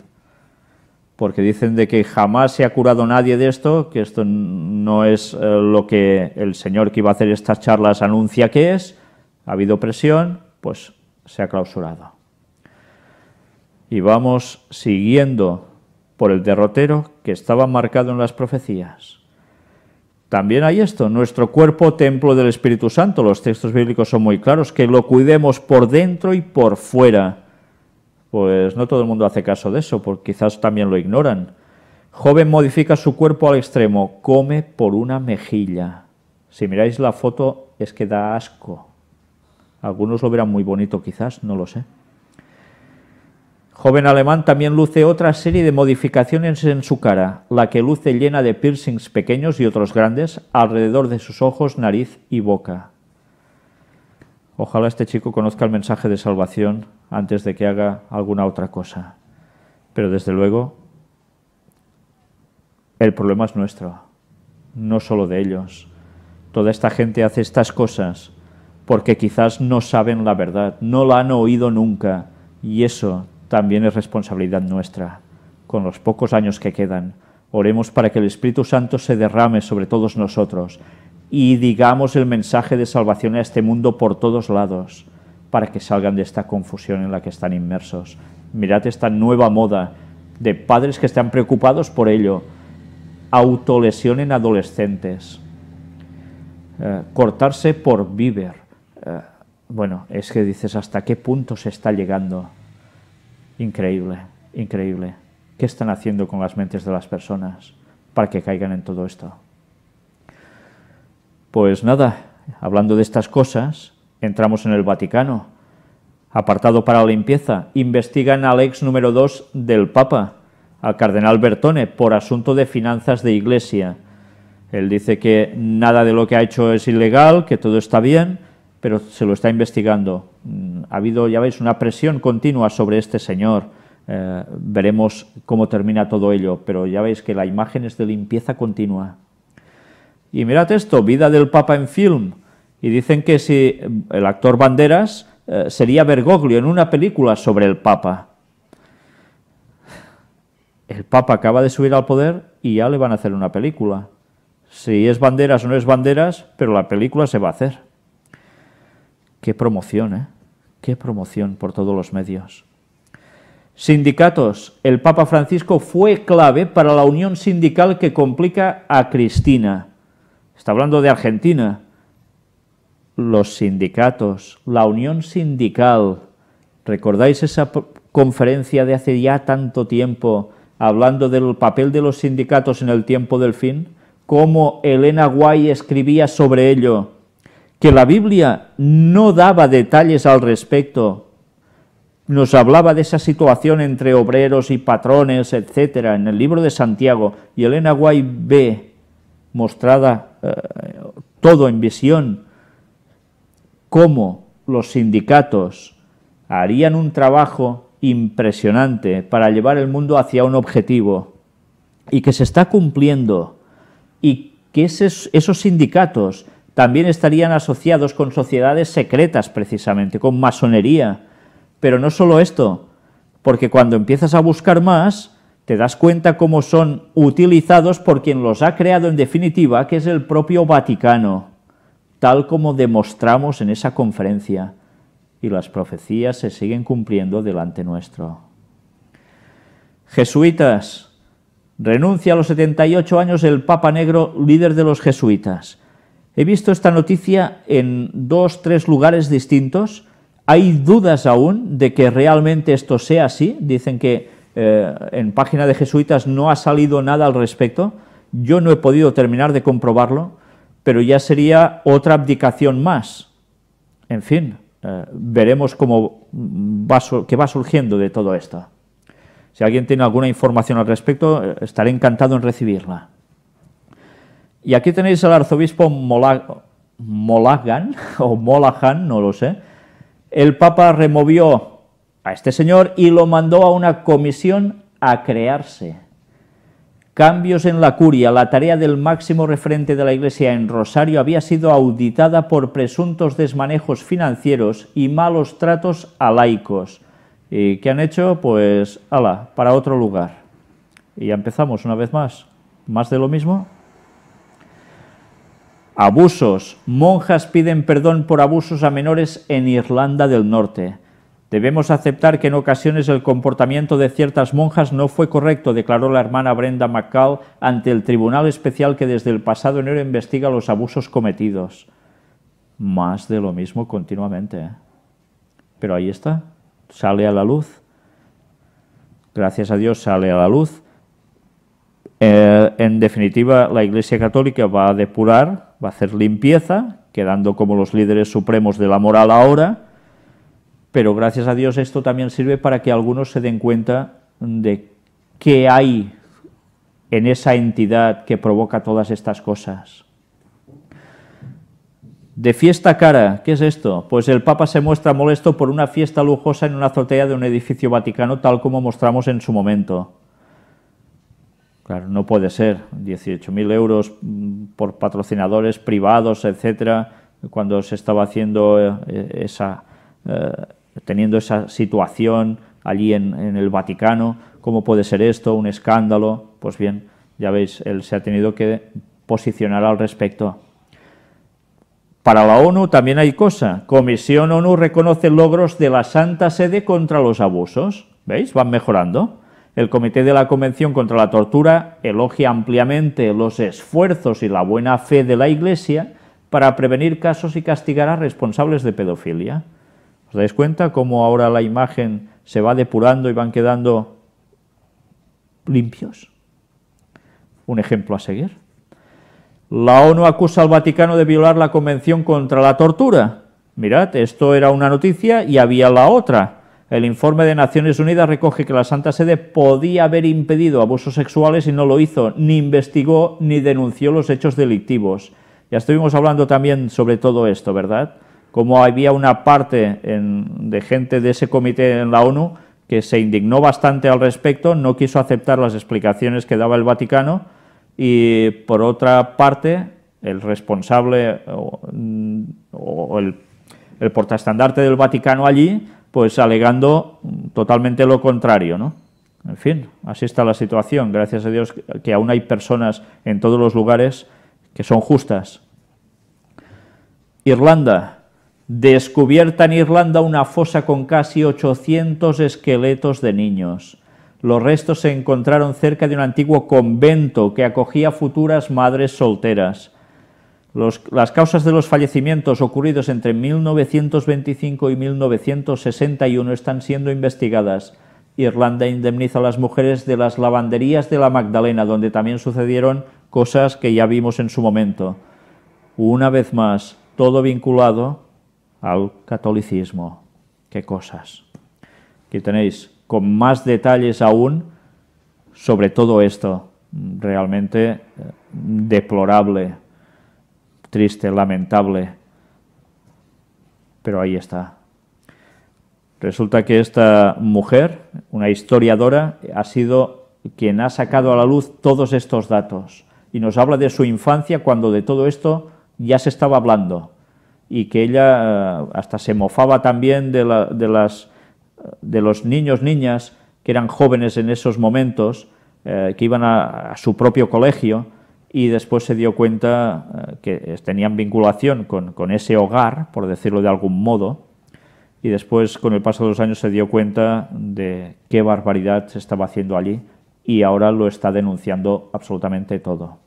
Porque dicen de que jamás se ha curado nadie de esto, que esto no es eh, lo que el señor que iba a hacer estas charlas anuncia que es, ha habido presión, pues se ha clausurado. Y vamos siguiendo por el derrotero que estaba marcado en las profecías. También hay esto, nuestro cuerpo templo del Espíritu Santo, los textos bíblicos son muy claros, que lo cuidemos por dentro y por fuera. Pues no todo el mundo hace caso de eso, porque quizás también lo ignoran. Joven modifica su cuerpo al extremo, come por una mejilla. Si miráis la foto es que da asco. Algunos lo verán muy bonito quizás, no lo sé. Joven alemán también luce otra serie de modificaciones en su cara, la que luce llena de piercings pequeños y otros grandes alrededor de sus ojos, nariz y boca. Ojalá este chico conozca el mensaje de salvación antes de que haga alguna otra cosa. Pero desde luego, el problema es nuestro, no solo de ellos. Toda esta gente hace estas cosas porque quizás no saben la verdad, no la han oído nunca, y eso también es responsabilidad nuestra. Con los pocos años que quedan, oremos para que el Espíritu Santo se derrame sobre todos nosotros y digamos el mensaje de salvación a este mundo por todos lados, para que salgan de esta confusión en la que están inmersos. Mirad esta nueva moda de padres que están preocupados por ello, autolesión en adolescentes, eh, cortarse por vivir. Eh, bueno, es que dices hasta qué punto se está llegando Increíble, increíble. ¿Qué están haciendo con las mentes de las personas para que caigan en todo esto? Pues nada, hablando de estas cosas, entramos en el Vaticano. Apartado para la limpieza, investigan al ex número 2 del Papa, al cardenal Bertone, por asunto de finanzas de Iglesia. Él dice que nada de lo que ha hecho es ilegal, que todo está bien, pero se lo está investigando ha habido, ya veis, una presión continua sobre este señor. Eh, veremos cómo termina todo ello, pero ya veis que la imagen es de limpieza continua. Y mirad esto, vida del Papa en film. Y dicen que si el actor Banderas eh, sería Bergoglio en una película sobre el Papa. El Papa acaba de subir al poder y ya le van a hacer una película. Si es Banderas o no es Banderas, pero la película se va a hacer. Qué promoción, ¿eh? Qué promoción por todos los medios. Sindicatos. El Papa Francisco fue clave para la unión sindical que complica a Cristina. Está hablando de Argentina. Los sindicatos, la unión sindical. ¿Recordáis esa conferencia de hace ya tanto tiempo hablando del papel de los sindicatos en el tiempo del fin? Cómo Elena Guay escribía sobre ello que la Biblia no daba detalles al respecto, nos hablaba de esa situación entre obreros y patrones, etcétera, en el libro de Santiago, y Elena Guay ve mostrada eh, todo en visión, cómo los sindicatos harían un trabajo impresionante para llevar el mundo hacia un objetivo y que se está cumpliendo y que esos sindicatos también estarían asociados con sociedades secretas precisamente, con masonería. Pero no solo esto, porque cuando empiezas a buscar más, te das cuenta cómo son utilizados por quien los ha creado en definitiva, que es el propio Vaticano, tal como demostramos en esa conferencia. Y las profecías se siguen cumpliendo delante nuestro. Jesuitas. Renuncia a los 78 años el Papa Negro, líder de los jesuitas. He visto esta noticia en dos, tres lugares distintos. Hay dudas aún de que realmente esto sea así. Dicen que eh, en página de jesuitas no ha salido nada al respecto. Yo no he podido terminar de comprobarlo, pero ya sería otra abdicación más. En fin, eh, veremos cómo va, qué va surgiendo de todo esto. Si alguien tiene alguna información al respecto, estaré encantado en recibirla. Y aquí tenéis al arzobispo Molagan, *laughs* o Molahan, no lo sé. El Papa removió a este señor y lo mandó a una comisión a crearse. Cambios en la curia, la tarea del máximo referente de la Iglesia en Rosario había sido auditada por presuntos desmanejos financieros y malos tratos a laicos. ¿Y qué han hecho? Pues, ala, para otro lugar. Y empezamos una vez más. ¿Más de lo mismo? Abusos. Monjas piden perdón por abusos a menores en Irlanda del Norte. Debemos aceptar que en ocasiones el comportamiento de ciertas monjas no fue correcto, declaró la hermana Brenda McCall ante el Tribunal Especial que desde el pasado enero investiga los abusos cometidos. Más de lo mismo continuamente. Pero ahí está, sale a la luz. Gracias a Dios sale a la luz. Eh, en definitiva, la Iglesia Católica va a depurar, va a hacer limpieza, quedando como los líderes supremos de la moral ahora, pero gracias a Dios esto también sirve para que algunos se den cuenta de qué hay en esa entidad que provoca todas estas cosas. De fiesta cara, ¿qué es esto? Pues el Papa se muestra molesto por una fiesta lujosa en una azotea de un edificio vaticano, tal como mostramos en su momento. Claro, no puede ser. 18.000 euros mm, por patrocinadores privados, etcétera, cuando se estaba haciendo eh, esa, eh, teniendo esa situación allí en, en, el Vaticano. ¿Cómo puede ser esto? ¿Un escándalo? Pues bien, ya veis, él se ha tenido que posicionar al respecto. Para la ONU también hay cosa. Comisión ONU reconoce logros de la Santa Sede contra los abusos. ¿Veis? Van mejorando. El Comité de la Convención contra la Tortura elogia ampliamente los esfuerzos y la buena fe de la Iglesia para prevenir casos y castigar a responsables de pedofilia. ¿Os dais cuenta cómo ahora la imagen se va depurando y van quedando limpios? Un ejemplo a seguir. La ONU acusa al Vaticano de violar la Convención contra la Tortura. Mirad, esto era una noticia y había la otra. El informe de Naciones Unidas recoge que la Santa Sede podía haber impedido abusos sexuales y no lo hizo, ni investigó ni denunció los hechos delictivos. Ya estuvimos hablando también sobre todo esto, ¿verdad? Como había una parte de gente de ese comité en la ONU que se indignó bastante al respecto, no quiso aceptar las explicaciones que daba el Vaticano y por otra parte el responsable o, el, el portaestandarte del Vaticano allí pues alegando totalmente lo contrario, ¿no? En fin, así está la situación. Gracias a Dios que aún hay personas en todos los lugares que son justas. Irlanda. Descubierta en Irlanda una fosa con casi 800 esqueletos de niños. Los restos se encontraron cerca de un antiguo convento que acogía futuras madres solteras las causas de los fallecimientos ocurridos entre 1925 y 1961 están siendo investigadas. Irlanda indemniza a las mujeres de las lavanderías de la Magdalena, donde también sucedieron cosas que ya vimos en su momento. Una vez más, todo vinculado al catolicismo. ¡Qué cosas! Aquí tenéis con más detalles aún sobre todo esto. Realmente eh, deplorable triste, lamentable, pero ahí está. Resulta que esta mujer, una historiadora, ha sido quien ha sacado a la luz todos estos datos y nos habla de su infancia cuando de todo esto ya se estaba hablando y que ella eh, hasta se mofaba también de, las, de los niños, niñas que eran jóvenes en esos momentos, eh, que iban a su propio colegio y después se dio cuenta eh, que tenían vinculación con, ese hogar, por decirlo de algún modo, y después con el paso de los años se dio cuenta de qué barbaridad se estaba haciendo allí y ahora lo está denunciando absolutamente todo.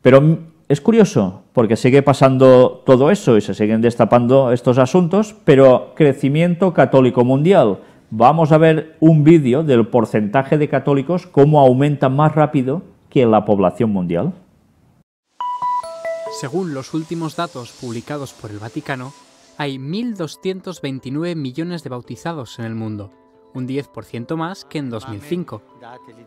Pero mm, es curioso, porque sigue pasando todo eso y se siguen destapando estos asuntos, pero crecimiento católico mundial. Vamos a ver un vídeo del porcentaje de católicos, cómo aumenta más rápido que la población mundial? Según los últimos datos publicados por el Vaticano, hay 1.229 millones de bautizados en el mundo, un 10% más que en 2005.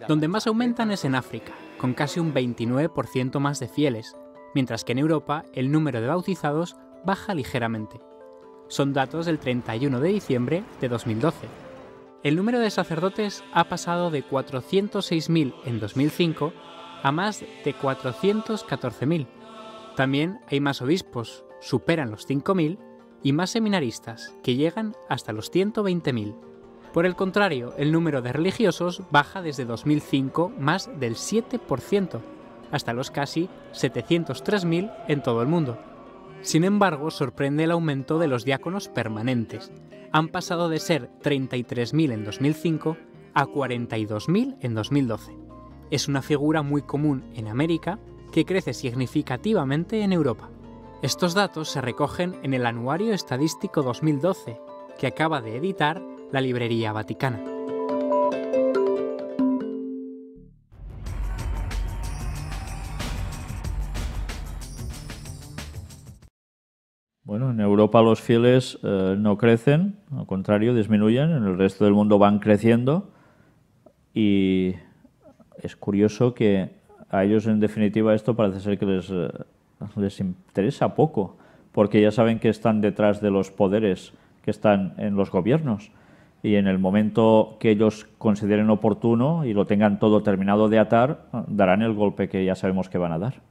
Donde más aumentan es en África, con casi un 29% más de fieles, mientras que en Europa el número de bautizados baja ligeramente. Son datos del 31 de diciembre de 2012 el número de sacerdotes ha pasado de 406.000 en 2005 a más de 414.000. También hay más obispos, superan los 5.000, y más seminaristas, que llegan hasta los 120.000. Por el contrario, el número de religiosos baja desde 2005 más del 7%, hasta los casi 703.000 en todo el mundo. Sin embargo, sorprende el aumento de los diáconos permanentes. Han pasado de ser 33.000 en 2005 a 42.000 en 2012. Es una figura muy común en América que crece significativamente en Europa. Estos datos se recogen en el Anuario Estadístico 2012, que acaba de editar la Librería Vaticana. Bueno, en Europa los fieles eh, no crecen, al contrario, disminuyen, en el resto del mundo van creciendo y es curioso que a ellos en definitiva esto parece ser que les, eh, les interesa poco, porque ya saben que están detrás de los poderes que están en los gobiernos y en el momento que ellos consideren oportuno y lo tengan todo terminado de atar, darán el golpe que ya sabemos que van a dar.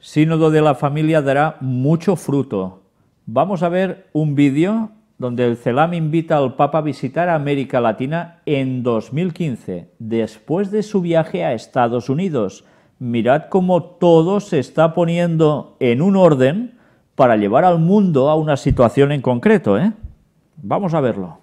Sínodo de la familia dará mucho fruto. Vamos a ver un vídeo donde el CELAM invita al Papa a visitar América Latina en 2015, después de su viaje a Estados Unidos. Mirad cómo todo se está poniendo en un orden para llevar al mundo a una situación en concreto. ¿eh? Vamos a verlo.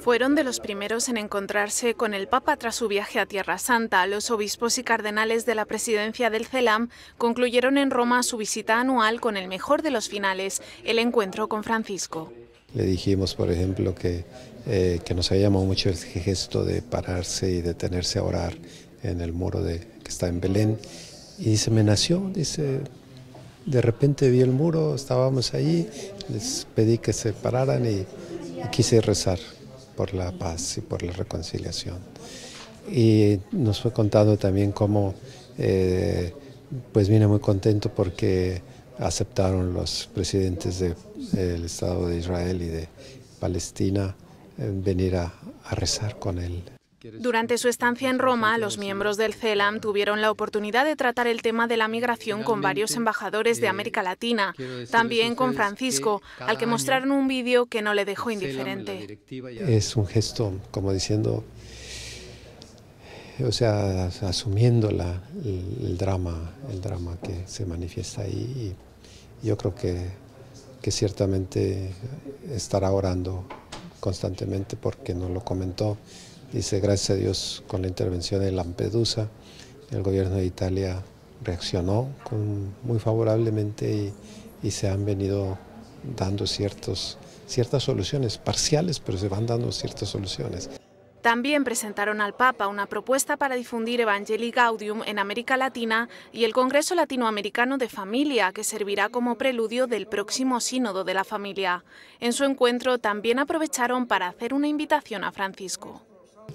Fueron de los primeros en encontrarse con el Papa tras su viaje a Tierra Santa. Los obispos y cardenales de la presidencia del CELAM concluyeron en Roma su visita anual con el mejor de los finales, el encuentro con Francisco. Le dijimos, por ejemplo, que, eh, nos había llamado mucho el este gesto de pararse y detenerse a orar en el muro que está en Belén. Y dice, me nació, dice, de repente vi el muro, estábamos allí, les pedí que se pararan y quise rezar por la paz y por la reconciliación. Y nos fue contado también cómo eh, pues viene muy contento porque aceptaron los presidentes del de, Estado de Israel y de Palestina eh, venir a rezar con él. Durante su estancia en Roma, los miembros del CELAM tuvieron la oportunidad de tratar el tema de la migración con varios embajadores de eh, América Latina, también con Francisco, al que mostraron un vídeo que no le dejó indiferente. Es un gesto como diciendo, o sea, asumiendo el, drama, el drama que se manifiesta ahí. Y yo creo que, que ciertamente estará orando constantemente porque no lo comentó Dice, gracias a Dios, con la intervención de Lampedusa, el gobierno de Italia reaccionó muy favorablemente y, se han venido dando ciertos, ciertas soluciones, parciales, pero se van dando ciertas soluciones. También presentaron al Papa una propuesta para difundir Evangelii Gaudium en América Latina y el Congreso Latinoamericano de Familia, que servirá como preludio del próximo Sínodo de la Familia. En su encuentro también aprovecharon para hacer una invitación a Francisco.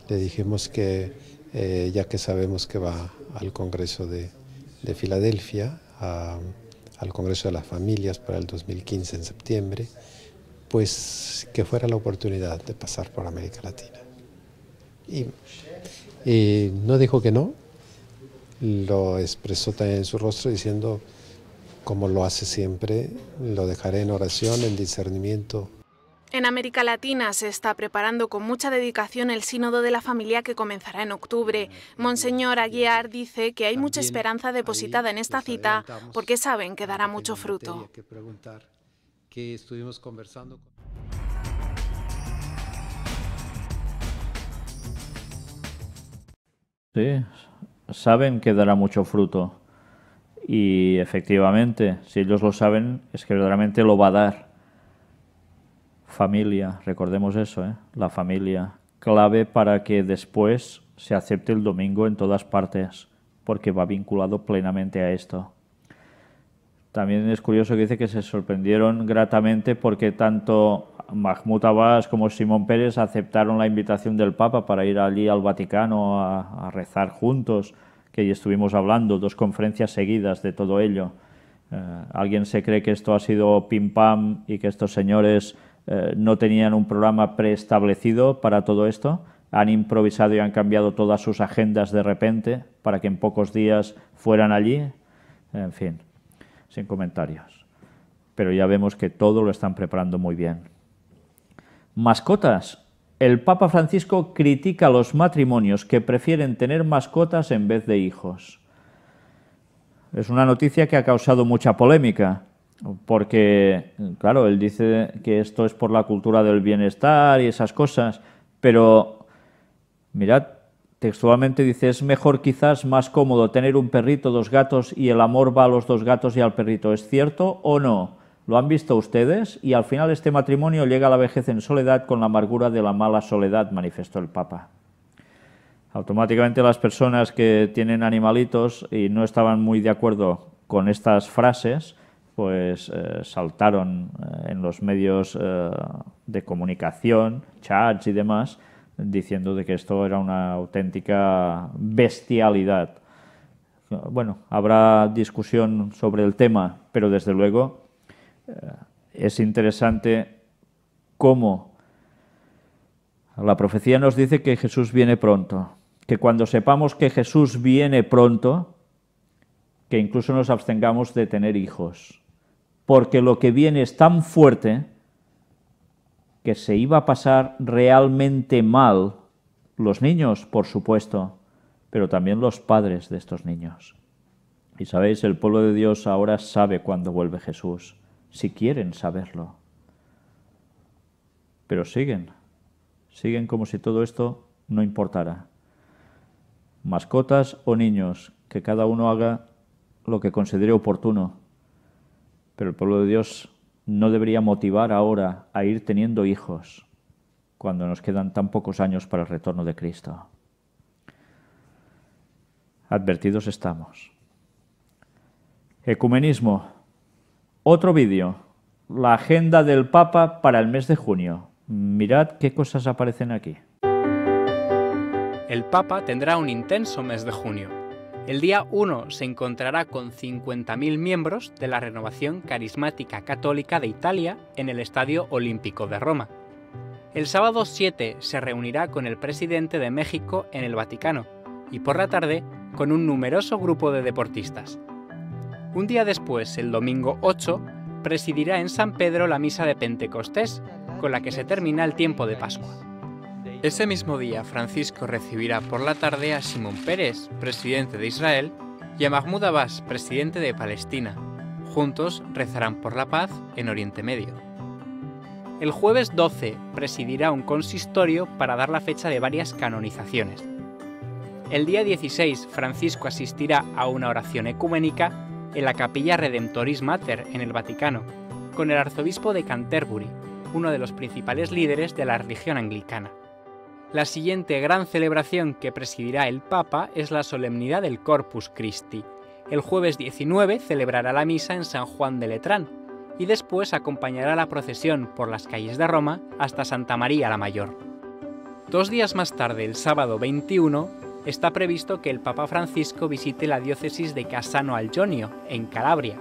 Le dijimos que eh, ya que sabemos que va al Congreso de, Filadelfia, al Congreso de las Familias para el 2015 en septiembre, pues que fuera la oportunidad de pasar por América Latina. y no dijo que no, lo expresó también en su rostro diciendo, como lo hace siempre, lo dejaré en oración, en discernimiento en América Latina se está preparando con mucha dedicación el Sínodo de la Familia que comenzará en octubre. Monseñor Aguiar dice que hay mucha esperanza depositada en esta cita porque saben que dará mucho fruto. Sí, saben que dará mucho fruto. Y efectivamente, si ellos lo saben, es que verdaderamente lo va a dar familia, recordemos eso, ¿eh? la familia, clave para que después se acepte el domingo en todas partes, porque va vinculado plenamente a esto. También es curioso que dice que se sorprendieron gratamente porque tanto Mahmoud Abbas como Simón Pérez aceptaron la invitación del Papa para ir allí al Vaticano a, rezar juntos, que ya estuvimos hablando, dos conferencias seguidas de todo ello. Eh, ¿Alguien se cree que esto ha sido pim pam y que estos señores eh, no tenían un programa preestablecido para todo esto, han improvisado y han cambiado todas sus agendas de repente para que en pocos días fueran allí, en fin, sin comentarios. Pero ya vemos que todo lo están preparando muy bien. Mascotas. El Papa Francisco critica los matrimonios que prefieren tener mascotas en vez de hijos. Es una noticia que ha causado mucha polémica porque, claro, él dice que esto es por la cultura del bienestar y esas cosas, pero mirad, textualmente dice, es mejor quizás más cómodo tener un perrito, dos gatos y el amor va a los dos gatos y al perrito. ¿Es cierto o no? ¿Lo han visto ustedes? Y al final este matrimonio llega a la vejez en soledad con la amargura de la mala soledad, manifestó el Papa. Automáticamente las personas que tienen animalitos y no estaban muy de acuerdo con estas frases, pues eh, saltaron eh, en los medios eh, de comunicación, chats y demás, diciendo de que esto era una auténtica bestialidad. Bueno, habrá discusión sobre el tema, pero desde luego es interesante cómo la profecía nos dice que Jesús viene pronto, que cuando sepamos que Jesús viene pronto, que incluso nos abstengamos de tener hijos porque lo que viene es tan fuerte que se iba a pasar realmente mal los niños, por supuesto, pero también los padres de estos niños. Y sabéis, el pueblo de Dios ahora sabe cuándo vuelve Jesús, si quieren saberlo. Pero siguen, siguen como si todo esto no importara. Mascotas o niños, que cada uno haga lo que considere oportuno, pero el pueblo de Dios no debería motivar ahora a ir teniendo hijos cuando nos quedan tan pocos años para el retorno de Cristo. Advertidos estamos. Ecumenismo. Otro vídeo. La agenda del Papa para el mes de junio. Mirad qué cosas aparecen aquí. El Papa tendrá un intenso mes de junio el día 1 se encontrará con 50.000 miembros de la Renovación Carismática Católica de Italia en el Estadio Olímpico de Roma. El sábado 7 se reunirá con el presidente de México en el Vaticano y por la tarde con un numeroso grupo de deportistas. Un día después, el domingo 8, presidirá en San Pedro la misa de Pentecostés, con la que se termina el tiempo de Pascua. Ese mismo día, Francisco recibirá por la tarde a Simón Pérez, presidente de Israel, y a Mahmoud Abbas, presidente de Palestina. Juntos rezarán por la paz en Oriente Medio. El jueves 12 presidirá un consistorio para dar la fecha de varias canonizaciones. El día 16 Francisco asistirá a una oración ecuménica en la capilla Redemptoris Mater en el Vaticano, con el arzobispo de Canterbury, uno de los principales líderes de la religión anglicana. La siguiente gran celebración que presidirá el Papa es la solemnidad del Corpus Christi. El jueves 19 celebrará la misa en San Juan de Letrán y después acompañará la procesión por las calles de Roma hasta Santa María la Mayor. Dos días más tarde, el sábado 21, está previsto que el Papa Francisco visite la diócesis de Casano al en Calabria.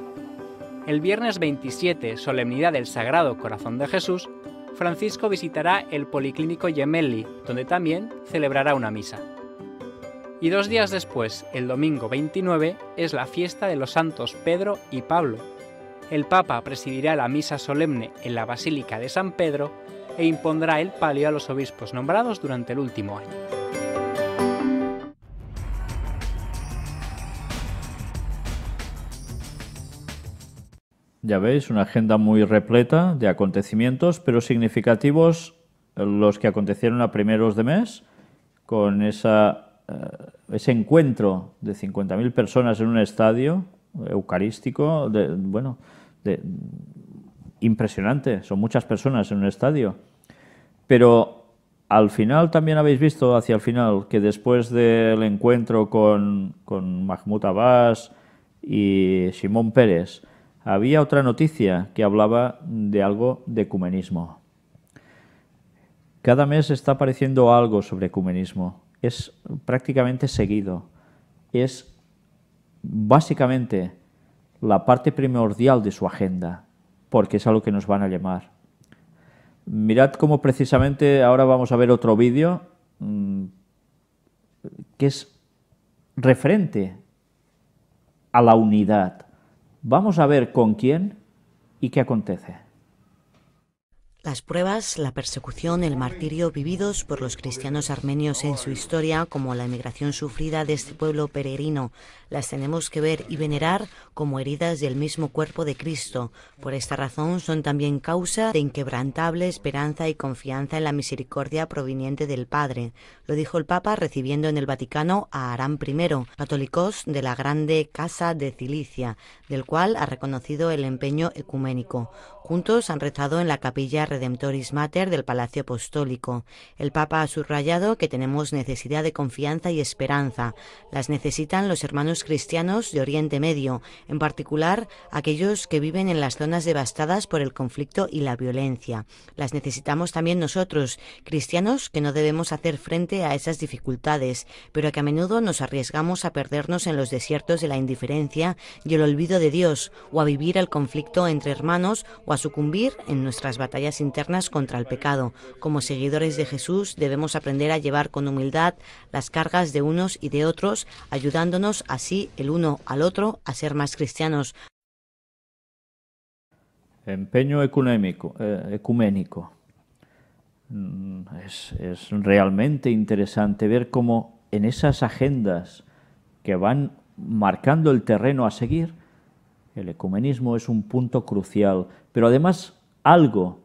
El viernes 27, solemnidad del Sagrado Corazón de Jesús, Francisco visitará el Policlínico Gemelli, donde también celebrará una misa. Y dos días después, el domingo 29, es la fiesta de los santos Pedro y Pablo. El Papa presidirá la misa solemne en la Basílica de San Pedro e impondrá el palio a los obispos nombrados durante el último año. Ya veis, una agenda muy repleta de acontecimientos, pero significativos eh, los que acontecieron a primeros de mes, con esa, eh, ese encuentro de 50.000 personas en un estadio eucarístico, de, bueno, de, impresionante, son muchas personas en un estadio. Pero al final también habéis visto, hacia el final, que después del encuentro con, con Mahmoud Abbas y Simón Pérez, había otra noticia que hablaba de algo de ecumenismo. Cada mes está apareciendo algo sobre ecumenismo. Es prácticamente seguido. Es básicamente la parte primordial de su agenda, porque es algo que nos van a llamar. Mirad cómo precisamente ahora vamos a ver otro vídeo mm, que es referente a la unidad Vamos a ver con quién y qué acontece. Las pruebas, la persecución, el martirio vividos por los cristianos armenios en su historia, como la emigración sufrida de este pueblo peregrino las tenemos que ver y venerar como heridas del mismo cuerpo de Cristo. Por esta razón son también causa de inquebrantable esperanza y confianza en la misericordia proveniente del Padre. Lo dijo el Papa recibiendo en el Vaticano a Arán I, católicos de la grande Casa de Cilicia, del cual ha reconocido el empeño ecuménico. Juntos han rezado en la capilla Redemptoris Mater del Palacio Apostólico. El Papa ha subrayado que tenemos necesidad de confianza y esperanza. Las necesitan los hermanos cristianos de Oriente Medio, en particular aquellos que viven en las zonas devastadas por el conflicto y la violencia. Las necesitamos también nosotros, cristianos que no debemos hacer frente a esas dificultades, pero que a menudo nos arriesgamos a perdernos en los desiertos de la indiferencia y el olvido de Dios, o a vivir el conflicto entre hermanos, o a sucumbir en nuestras batallas internas contra el pecado. Como seguidores de Jesús debemos aprender a llevar con humildad las cargas de unos y de otros, ayudándonos a el uno al otro a ser más cristianos. Empeño ecuménico. Eh, mm, es realmente interesante ver cómo en esas agendas que van marcando el terreno a seguir, el ecumenismo es un punto crucial, pero además algo,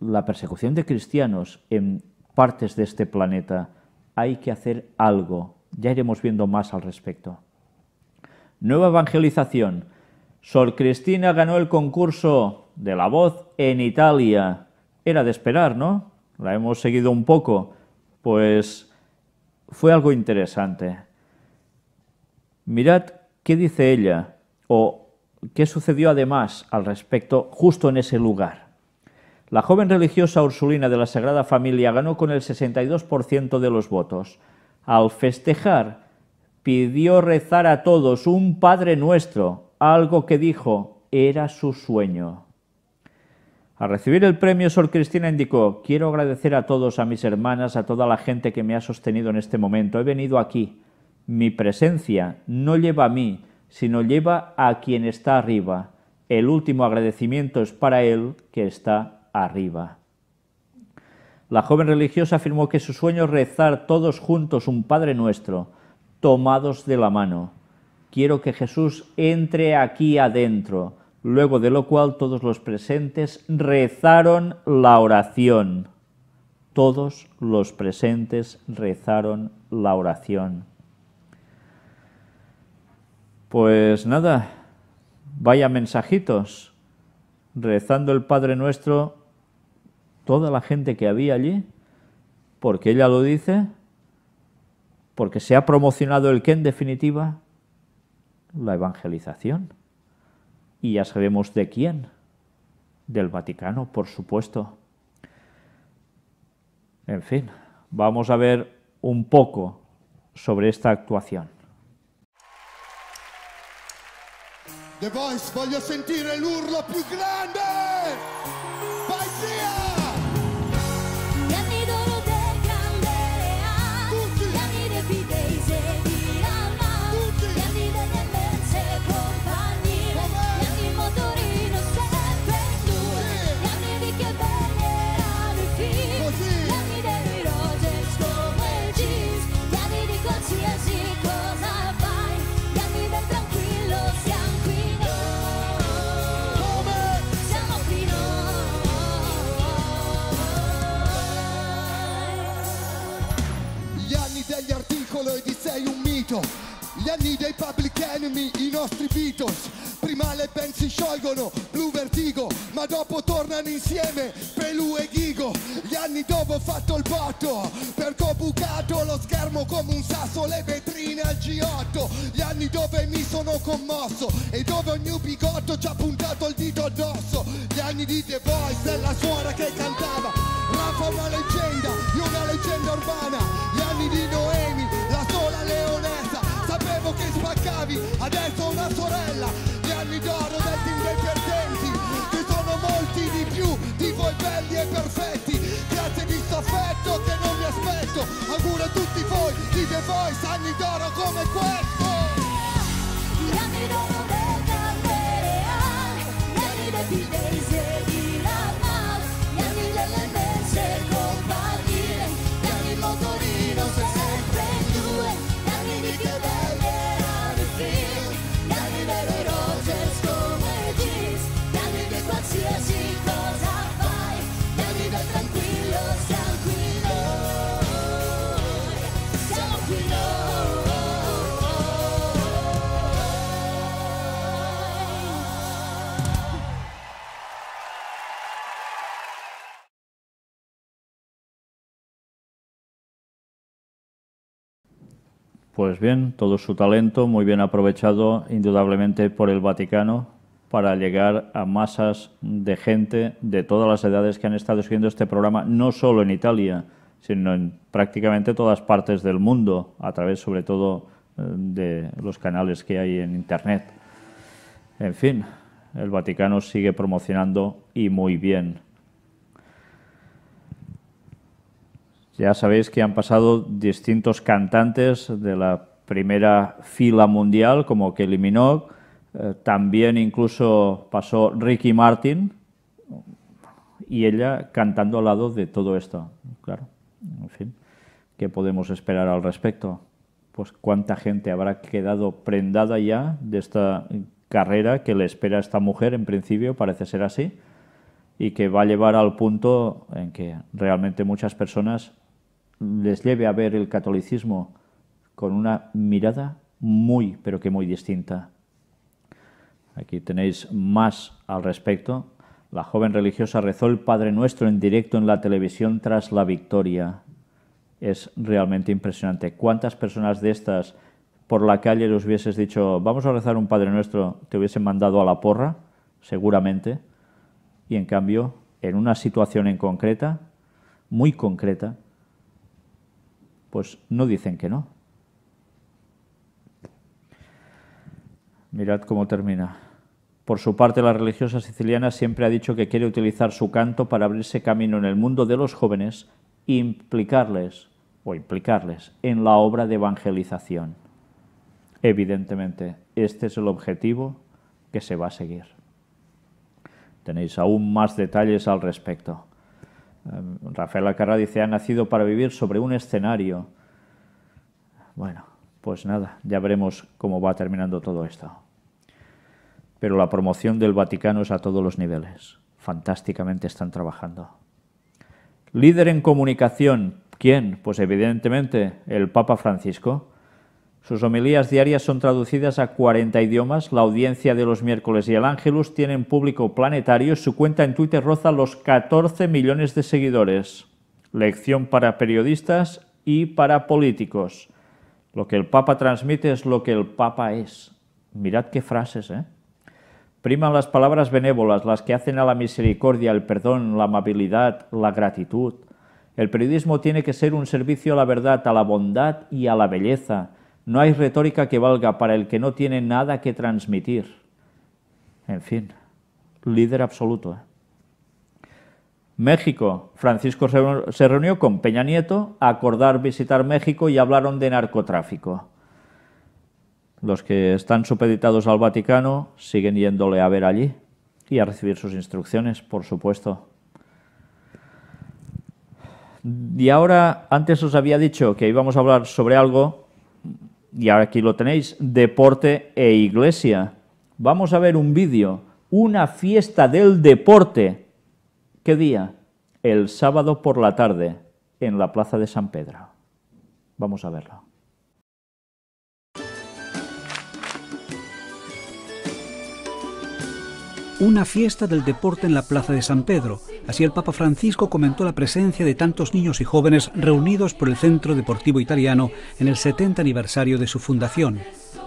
la persecución de cristianos en partes de este planeta, hay que hacer algo ya iremos viendo más al respecto. Nueva evangelización. Sor Cristina ganó el concurso de la voz en Italia. Era de esperar, ¿no? La hemos seguido un poco. Pues fue algo interesante. Mirad qué dice ella o qué sucedió además al respecto justo en ese lugar. La joven religiosa Ursulina de la Sagrada Familia ganó con el 62% de los votos al festejar, pidió rezar a todos un Padre Nuestro, algo que dijo era su sueño. Al recibir el premio, Sor Cristina indicó, quiero agradecer a todos, a mis hermanas, a toda la gente que me ha sostenido en este momento. He venido aquí. Mi presencia no lleva a mí, sino lleva a quien está arriba. El último agradecimiento es para él que está arriba. La joven religiosa afirmó que su sueño es rezar todos juntos un Padre Nuestro, tomados de la mano. Quiero que Jesús entre aquí adentro, luego de lo cual todos los presentes rezaron la oración. Todos los presentes rezaron la oración. Pues nada, vaya mensajitos. Rezando el Padre Nuestro toda la gente que había allí, porque ella lo dice, porque se ha promocionado el que en definitiva, la evangelización. Y ya sabemos de quién, del Vaticano, por supuesto. En fin, vamos a ver un poco sobre esta actuación. De voglio sentire l'urlo più grande! anni dei Public Enemy, i nostri Beatles. Prima le band si sciolgono, blu vertigo, ma dopo tornano insieme, Pelù e Ghigo. Gli anni dopo ho fatto il botto, perché ho bucato lo schermo come un sasso, le vetrine al G8. Gli anni dove mi sono commosso e dove ogni bigotto ci ha puntato il dito addosso. Gli anni di The Voice, della suora che cantava. Rafa una leggenda, io una leggenda urbana. Gli anni di Noemi, la sola leonessa sapevo che spaccavi, adesso una sorella, gli anni d'oro del team dei perdenti, che sono molti di più di voi belli e perfetti, grazie di sto affetto che non mi aspetto, auguro a tutti voi, dite voi, anni d'oro come questo! Gli anni d'oro del Canderea, negli dei days e di gli anni delle mercedes. Pues bien, todo su talento muy bien aprovechado indudablemente por el Vaticano para llegar a masas de gente de todas las edades que han estado siguiendo este programa, no solo en Italia, sino en prácticamente todas partes del mundo, a través sobre todo eh, de los canales que hay en Internet. En fin, el Vaticano sigue promocionando y muy bien Ya sabéis que han pasado distintos cantantes de la primera fila mundial, como Kelly Minogue, eh, también incluso pasó Ricky Martin, y ella cantando al lado de todo esto. Claro, en fin, ¿qué podemos esperar al respecto? Pues cuánta gente habrá quedado prendada ya de esta carrera que le espera a esta mujer, en principio parece ser así, y que va a llevar al punto en que realmente muchas personas les lleve a ver el catolicismo con una mirada muy, pero que muy distinta. Aquí tenéis más al respecto. La joven religiosa rezó el Padre Nuestro en directo en la televisión tras la victoria. Es realmente impresionante. ¿Cuántas personas de estas por la calle les hubieses dicho, vamos a rezar un Padre Nuestro, te hubiesen mandado a la porra, seguramente? Y en cambio, en una situación en concreta, muy concreta, pues no dicen que no. Mirad cómo termina. Por su parte, la religiosa siciliana siempre ha dicho que quiere utilizar su canto para abrirse camino en el mundo de los jóvenes e implicarles, o implicarles, en la obra de evangelización. Evidentemente, este es el objetivo que se va a seguir. Tenéis aún más detalles al respecto. Em, Rafael Alcarra dice, ha nacido para vivir sobre un escenario. Bueno, pues nada, ya veremos cómo va terminando todo esto. Pero la promoción del Vaticano es a todos los niveles. Fantásticamente están trabajando. Líder en comunicación, ¿quién? Pues evidentemente el Papa Francisco. Sus homilías diarias son traducidas a 40 idiomas, la audiencia de los miércoles y el Ángelus tienen público planetario, su cuenta en Twitter roza los 14 millones de seguidores. Lección para periodistas y para políticos. Lo que el Papa transmite es lo que el Papa es. Mirad qué frases, ¿eh? Priman las palabras benévolas, las que hacen a la misericordia, el perdón, la amabilidad, la gratitud. El periodismo tiene que ser un servicio a la verdad, a la bondad y a la belleza no hay retórica que valga para el que no tiene nada que transmitir. En fin, líder absoluto. ¿eh? México. Francisco se reunió con Peña Nieto a acordar visitar México y hablaron de narcotráfico. Los que están supeditados al Vaticano siguen yéndole a ver allí y a recibir sus instrucciones, por supuesto. Y ahora, antes os había dicho que íbamos a hablar sobre algo y aquí lo tenéis, deporte e iglesia. Vamos a ver un vídeo, una fiesta del deporte. ¿Qué día? El sábado por la tarde, en la Plaza de San Pedro. Vamos a verlo. Una fiesta del deporte en la Plaza de San Pedro Así el Papa Francisco comentó la presencia de tantos niños y jóvenes reunidos por el Centro Deportivo Italiano en el 70 aniversario de su fundación.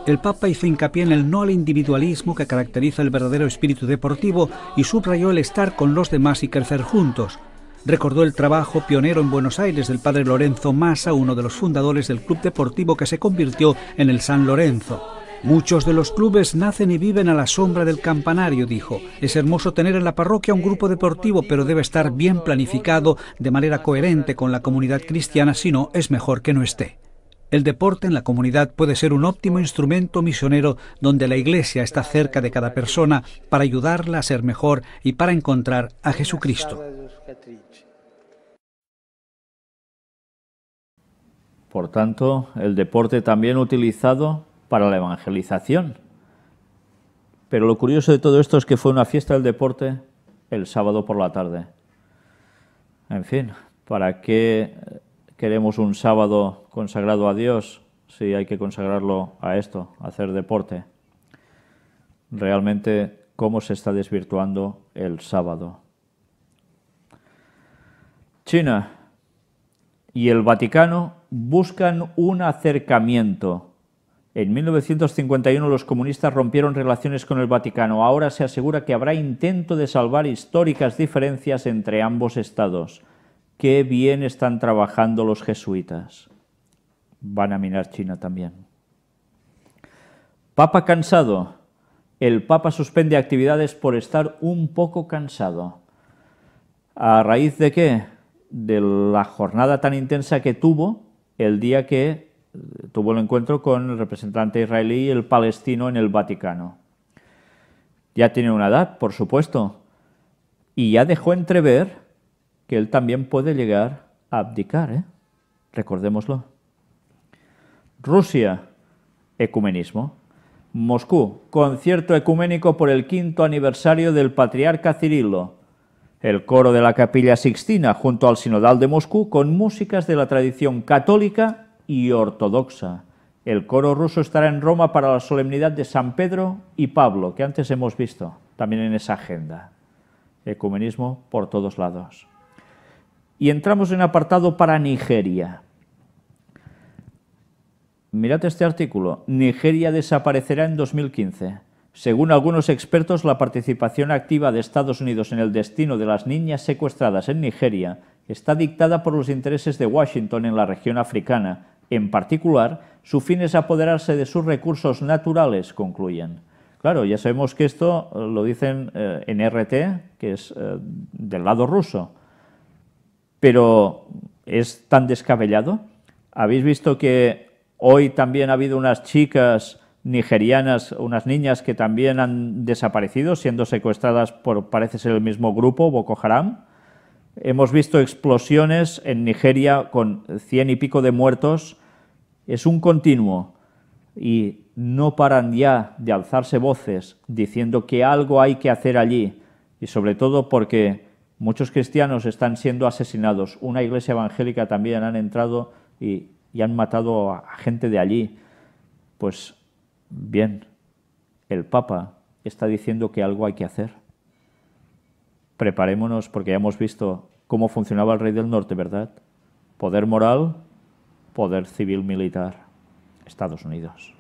El Papa hizo hincapié en el no al individualismo que caracteriza el verdadero espíritu deportivo y subrayó el estar con los demás y crecer juntos. Recordó el trabajo pionero en Buenos Aires del padre Lorenzo Massa, uno de los fundadores del club deportivo que se convirtió en el San Lorenzo. Muchos de los clubes nacen y viven a la sombra del campanario, dijo. Es hermoso tener en la parroquia un grupo deportivo, pero debe estar bien planificado de manera coherente con la comunidad cristiana, si no, es mejor que no esté. El deporte en la comunidad puede ser un óptimo instrumento misionero donde la Iglesia está cerca de cada persona para ayudarla a ser mejor y para encontrar a Jesucristo. Por tanto, el deporte también utilizado para la evangelización. Pero lo curioso de todo esto es que fue una fiesta del deporte el sábado por la tarde. En fin, ¿para qué queremos un sábado consagrado a Dios si hay que consagrarlo a esto, a hacer deporte? Realmente, ¿cómo se está desvirtuando el sábado? China y el Vaticano buscan un acercamiento en 1951 los comunistas rompieron relaciones con el Vaticano. Ahora se asegura que habrá intento de salvar históricas diferencias entre ambos estados. Qué bien están trabajando los jesuitas. Van a minar China también. Papa cansado. El Papa suspende actividades por estar un poco cansado. ¿A raíz de qué? De la jornada tan intensa que tuvo el día que tuvo el encuentro con el representante israelí y el palestino en el Vaticano. Ya tiene una edad, por supuesto, y ya dejó entrever que él también puede llegar a abdicar, ¿eh? recordémoslo. Rusia, ecumenismo. Moscú, concierto ecuménico por el quinto aniversario del patriarca Cirilo. El coro de la capilla Sixtina junto al sinodal de Moscú con músicas de la tradición católica y ortodoxa. El coro ruso estará en Roma para la solemnidad de San Pedro y Pablo, que antes hemos visto también en esa agenda. Ecumenismo por todos lados. Y entramos en apartado para Nigeria. Mirad este artículo. Nigeria desaparecerá en 2015. Según algunos expertos, la participación activa de Estados Unidos en el destino de las niñas secuestradas en Nigeria está dictada por los intereses de Washington en la región africana en particular, su fin es apoderarse de sus recursos naturales, concluyen. Claro, ya sabemos que esto eh, lo dicen eh, en RT, que es eh, del lado ruso, pero ¿es tan descabellado? Habéis visto que hoy también ha habido unas chicas nigerianas, unas niñas que también han desaparecido, siendo secuestradas por, parece ser, el mismo grupo, Boko Haram. Hemos visto explosiones en Nigeria con cien y pico de muertos. Es un continuo y no paran ya de alzarse voces diciendo que algo hay que hacer allí y sobre todo porque muchos cristianos están siendo asesinados. Una iglesia evangélica también han entrado y, han matado a gente de allí. Pues bien, el Papa está diciendo que algo hay que hacer preparémonos porque ya hemos visto cómo funcionaba el rey del norte, ¿verdad? Poder moral, poder civil militar. Estados Unidos.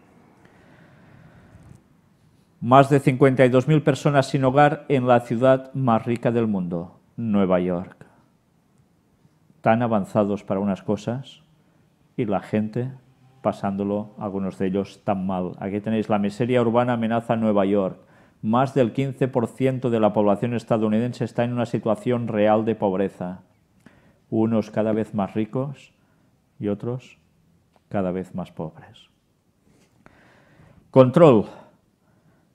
Más de 52.000 personas sin hogar en la ciudad más rica del mundo, Nueva York. Tan avanzados para unas cosas y la gente pasándolo, algunos de ellos, tan mal. Aquí tenéis la miseria urbana amenaza a Nueva York más del 15% de la población estadounidense está en una situación real de pobreza, unos cada vez más ricos y otros cada vez más pobres. Control.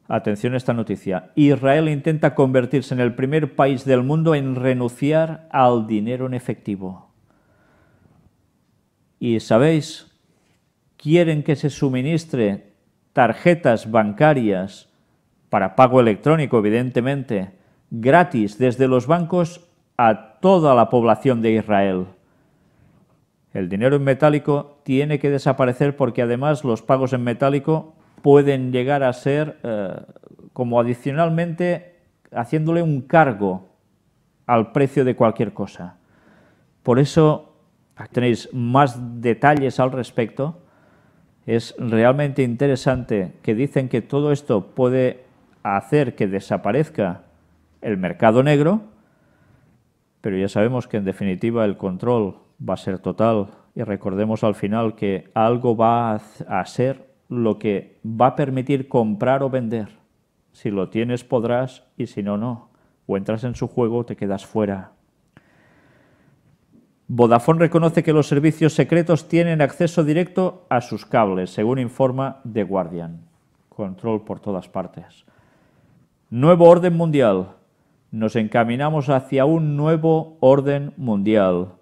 Atención a esta noticia. Israel intenta convertirse en el primer país del mundo en renunciar al dinero en efectivo. Y sabéis, quieren que se suministre tarjetas bancarias para pago electrónico, evidentemente, gratis desde los bancos a toda la población de Israel. El dinero en metálico tiene que desaparecer porque además los pagos en metálico pueden llegar a ser eh, como adicionalmente haciéndole un cargo al precio de cualquier cosa. Por eso tenéis más detalles al respecto. Es realmente interesante que dicen que todo esto puede a hacer que desaparezca el mercado negro, pero ya sabemos que en definitiva el control va a ser total y recordemos al final que algo va a ser lo que va a permitir comprar o vender. Si lo tienes podrás y si no, no. O entras en su juego o te quedas fuera. Vodafone reconoce que los servicios secretos tienen acceso directo a sus cables, según informa The Guardian. Control por todas partes. Nuevo orden mundial. Nos encaminamos hacia un nuevo orden mundial.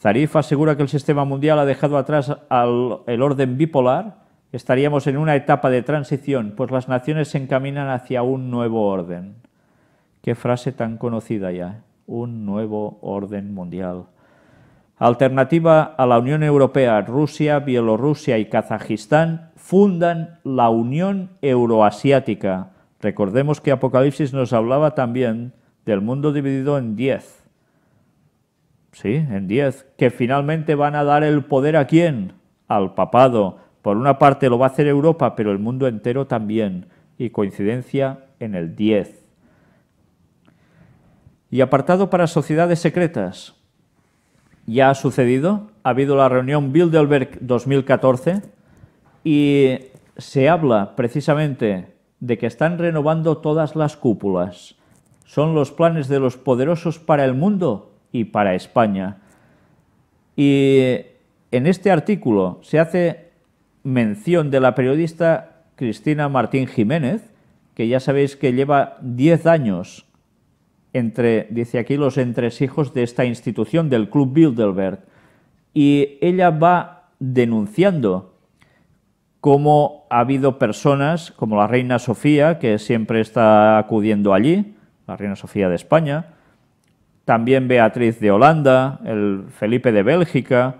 Zarif asegura que el sistema mundial ha dejado atrás al, el orden bipolar. Estaríamos en una etapa de transición, pues las naciones se encaminan hacia un nuevo orden. Qué frase tan conocida ya, un nuevo orden mundial. Alternativa a la Unión Europea, Rusia, Bielorrusia y Kazajistán fundan la Unión Euroasiática. Recordemos que Apocalipsis nos hablaba también del mundo dividido en diez. Sí, en diez. Que finalmente van a dar el poder a quién? Al papado. Por una parte lo va a hacer Europa, pero el mundo entero también. Y coincidencia en el diez. Y apartado para sociedades secretas ya ha sucedido. Ha habido la reunión Bilderberg 2014 y se habla precisamente de que están renovando todas las cúpulas. Son los planes de los poderosos para el mundo y para España. Y en este artículo se hace mención de la periodista Cristina Martín Jiménez, que ya sabéis que lleva 10 años entre, dice aquí, los entresijos de esta institución, del Club Bilderberg. Y ella va denunciando cómo ha habido personas como la reina Sofía, que siempre está acudiendo allí, la reina Sofía de España, también Beatriz de Holanda, el Felipe de Bélgica,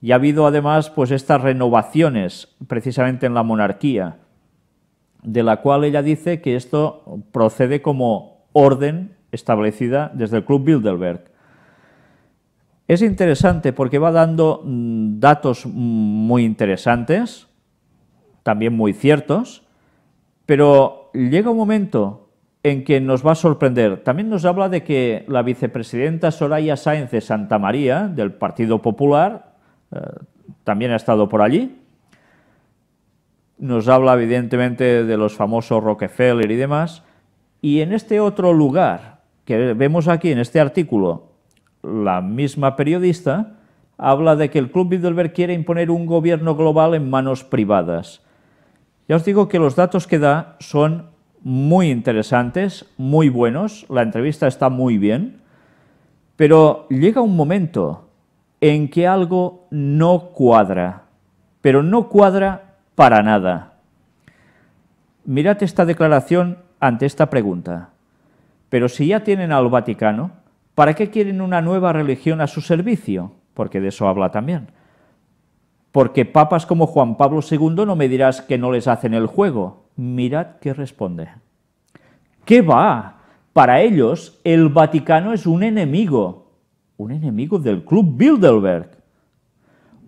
y ha habido además pues estas renovaciones precisamente en la monarquía, de la cual ella dice que esto procede como orden establecida desde el Club Bilderberg. Es interesante porque va dando mm, datos mm, muy interesantes, también muy ciertos, pero llega un momento en que nos va a sorprender. También nos habla de que la vicepresidenta Soraya Sáenz de Santa María, del Partido Popular, eh, también ha estado por allí. Nos habla evidentemente de los famosos Rockefeller y demás. Y en este otro lugar, que vemos aquí en este artículo, la misma periodista, habla de que el Club Bilderberg quiere imponer un gobierno global en manos privadas. Ya os digo que los datos que da son muy interesantes, muy buenos, la entrevista está muy bien, pero llega un momento en que algo no cuadra, pero no cuadra para nada. Mirad esta declaración ante esta pregunta. Pero si ya tienen al Vaticano, ¿para qué quieren una nueva religión a su servicio? Porque de eso habla también. Porque papas como Juan Pablo II no me dirás que no les hacen el juego. Mirad qué responde. ¿Qué va? Para ellos el Vaticano es un enemigo, un enemigo del Club Bilderberg.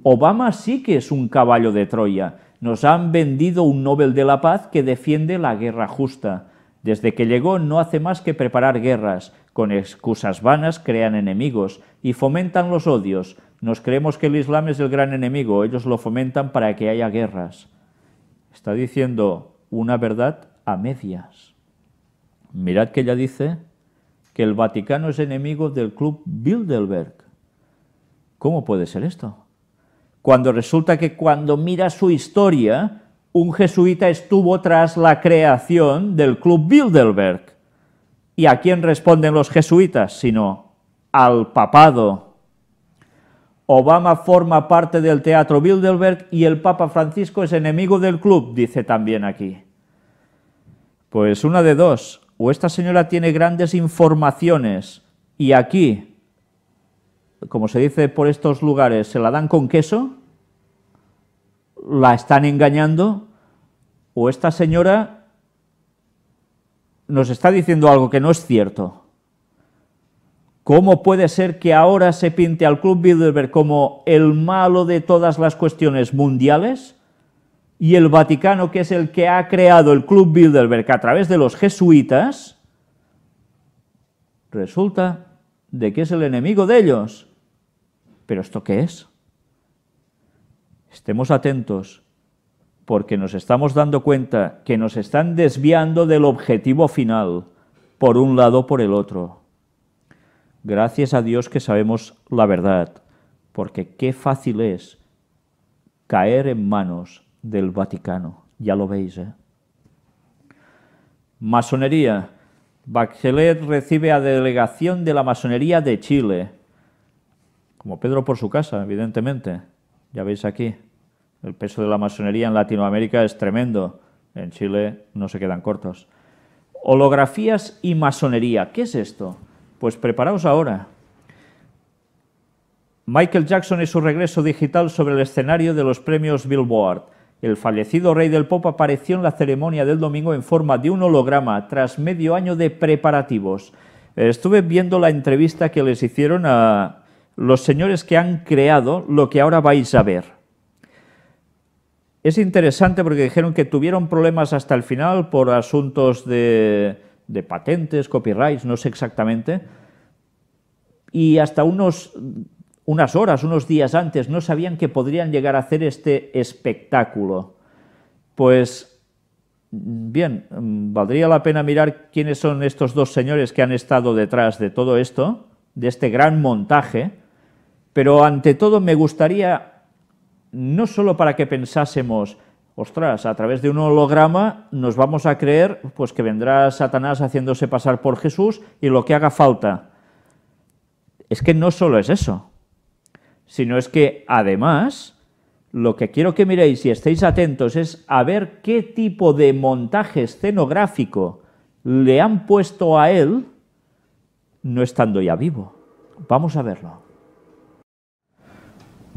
Obama sí que es un caballo de Troya. Nos han vendido un Nobel de la Paz que defiende la guerra justa. Desde que llegó no hace más que preparar guerras, con excusas vanas crean enemigos y fomentan los odios. Nos creemos que el Islam es el gran enemigo, ellos lo fomentan para que haya guerras. Está diciendo una verdad a medias. Mirad que ella dice que el Vaticano es enemigo del club Bilderberg. ¿Cómo puede ser esto? Cuando resulta que cuando mira su historia, un jesuita estuvo tras la creación del Club Bilderberg. ¿Y a quién responden los jesuitas? Sino al papado. Obama forma parte del teatro Bilderberg y el Papa Francisco es enemigo del club, dice también aquí. Pues una de dos, o esta señora tiene grandes informaciones y aquí, como se dice por estos lugares, se la dan con queso, la están engañando o esta señora nos está diciendo algo que no es cierto. ¿Cómo puede ser que ahora se pinte al Club Bilderberg como el malo de todas las cuestiones mundiales? Y el Vaticano, que es el que ha creado el Club Bilderberg a través de los jesuitas, resulta de que es el enemigo de ellos. ¿Pero esto qué es? estemos atentos porque nos estamos dando cuenta que nos están desviando del objetivo final, por un lado o por el otro. Gracias a Dios que sabemos la verdad, porque qué fácil es caer en manos del Vaticano, ya lo veis. ¿eh? Masonería. Bachelet recibe a delegación de la masonería de Chile, como Pedro por su casa, evidentemente. Ya veis aquí, el peso de la masonería en Latinoamérica es tremendo. En Chile no se quedan cortos. Holografías y masonería. ¿Qué es esto? Pues preparaos ahora. Michael Jackson y su regreso digital sobre el escenario de los premios Billboard. El fallecido rey del pop apareció en la ceremonia del domingo en forma de un holograma tras medio año de preparativos. Estuve viendo la entrevista que les hicieron a, los señores que han creado lo que ahora vais a ver. Es interesante porque dijeron que tuvieron problemas hasta el final por asuntos de, de patentes, copyrights, no sé exactamente, y hasta unos, unas horas, unos días antes, no sabían que podrían llegar a hacer este espectáculo. Pues bien, valdría la pena mirar quiénes son estos dos señores que han estado detrás de todo esto, de este gran montaje, pero ante todo me gustaría, no solo para que pensásemos, ostras, a través de un holograma nos vamos a creer pues, que vendrá Satanás haciéndose pasar por Jesús y lo que haga falta. Es que no solo es eso, sino es que además lo que quiero que miréis y estéis atentos es a ver qué tipo de montaje escenográfico le han puesto a él no estando ya vivo. Vamos a verlo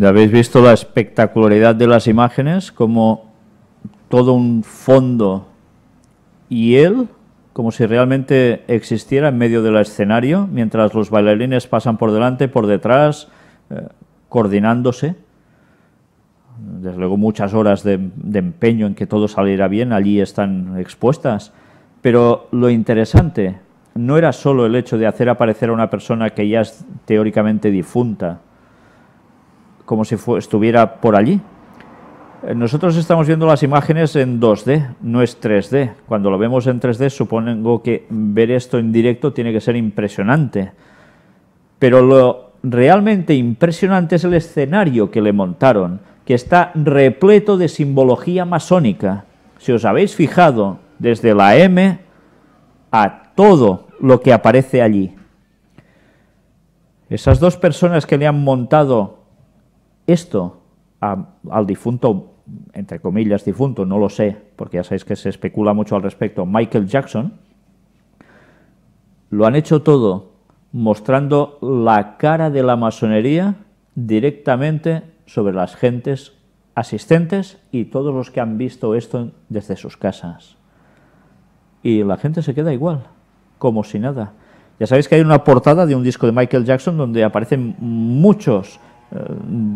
habéis visto la espectacularidad de las imágenes, como todo un fondo y él, como si realmente existiera en medio del escenario, mientras los bailarines pasan por delante, por detrás, eh, coordinándose. Desde luego muchas horas de, de empeño en que todo saliera bien, allí están expuestas. Pero lo interesante no era solo el hecho de hacer aparecer a una persona que ya es teóricamente difunta, como si estuviera por allí. Eh, nosotros estamos viendo las imágenes en 2D, no es 3D. Cuando lo vemos en 3D, supongo que ver esto en directo tiene que ser impresionante. Pero lo realmente impresionante es el escenario que le montaron, que está repleto de simbología masónica. Si os habéis fijado, desde la M a todo lo que aparece allí. Esas dos personas que le han montado esto al difunto, entre comillas difunto, no lo sé, porque ya sabéis que se especula mucho al respecto, Michael Jackson, lo han hecho todo mostrando la cara de la masonería directamente sobre las gentes asistentes y todos los que han visto esto desde sus casas. Y la gente se queda igual, como si nada. Ya sabéis que hay una portada de un disco de Michael Jackson donde aparecen muchos eh,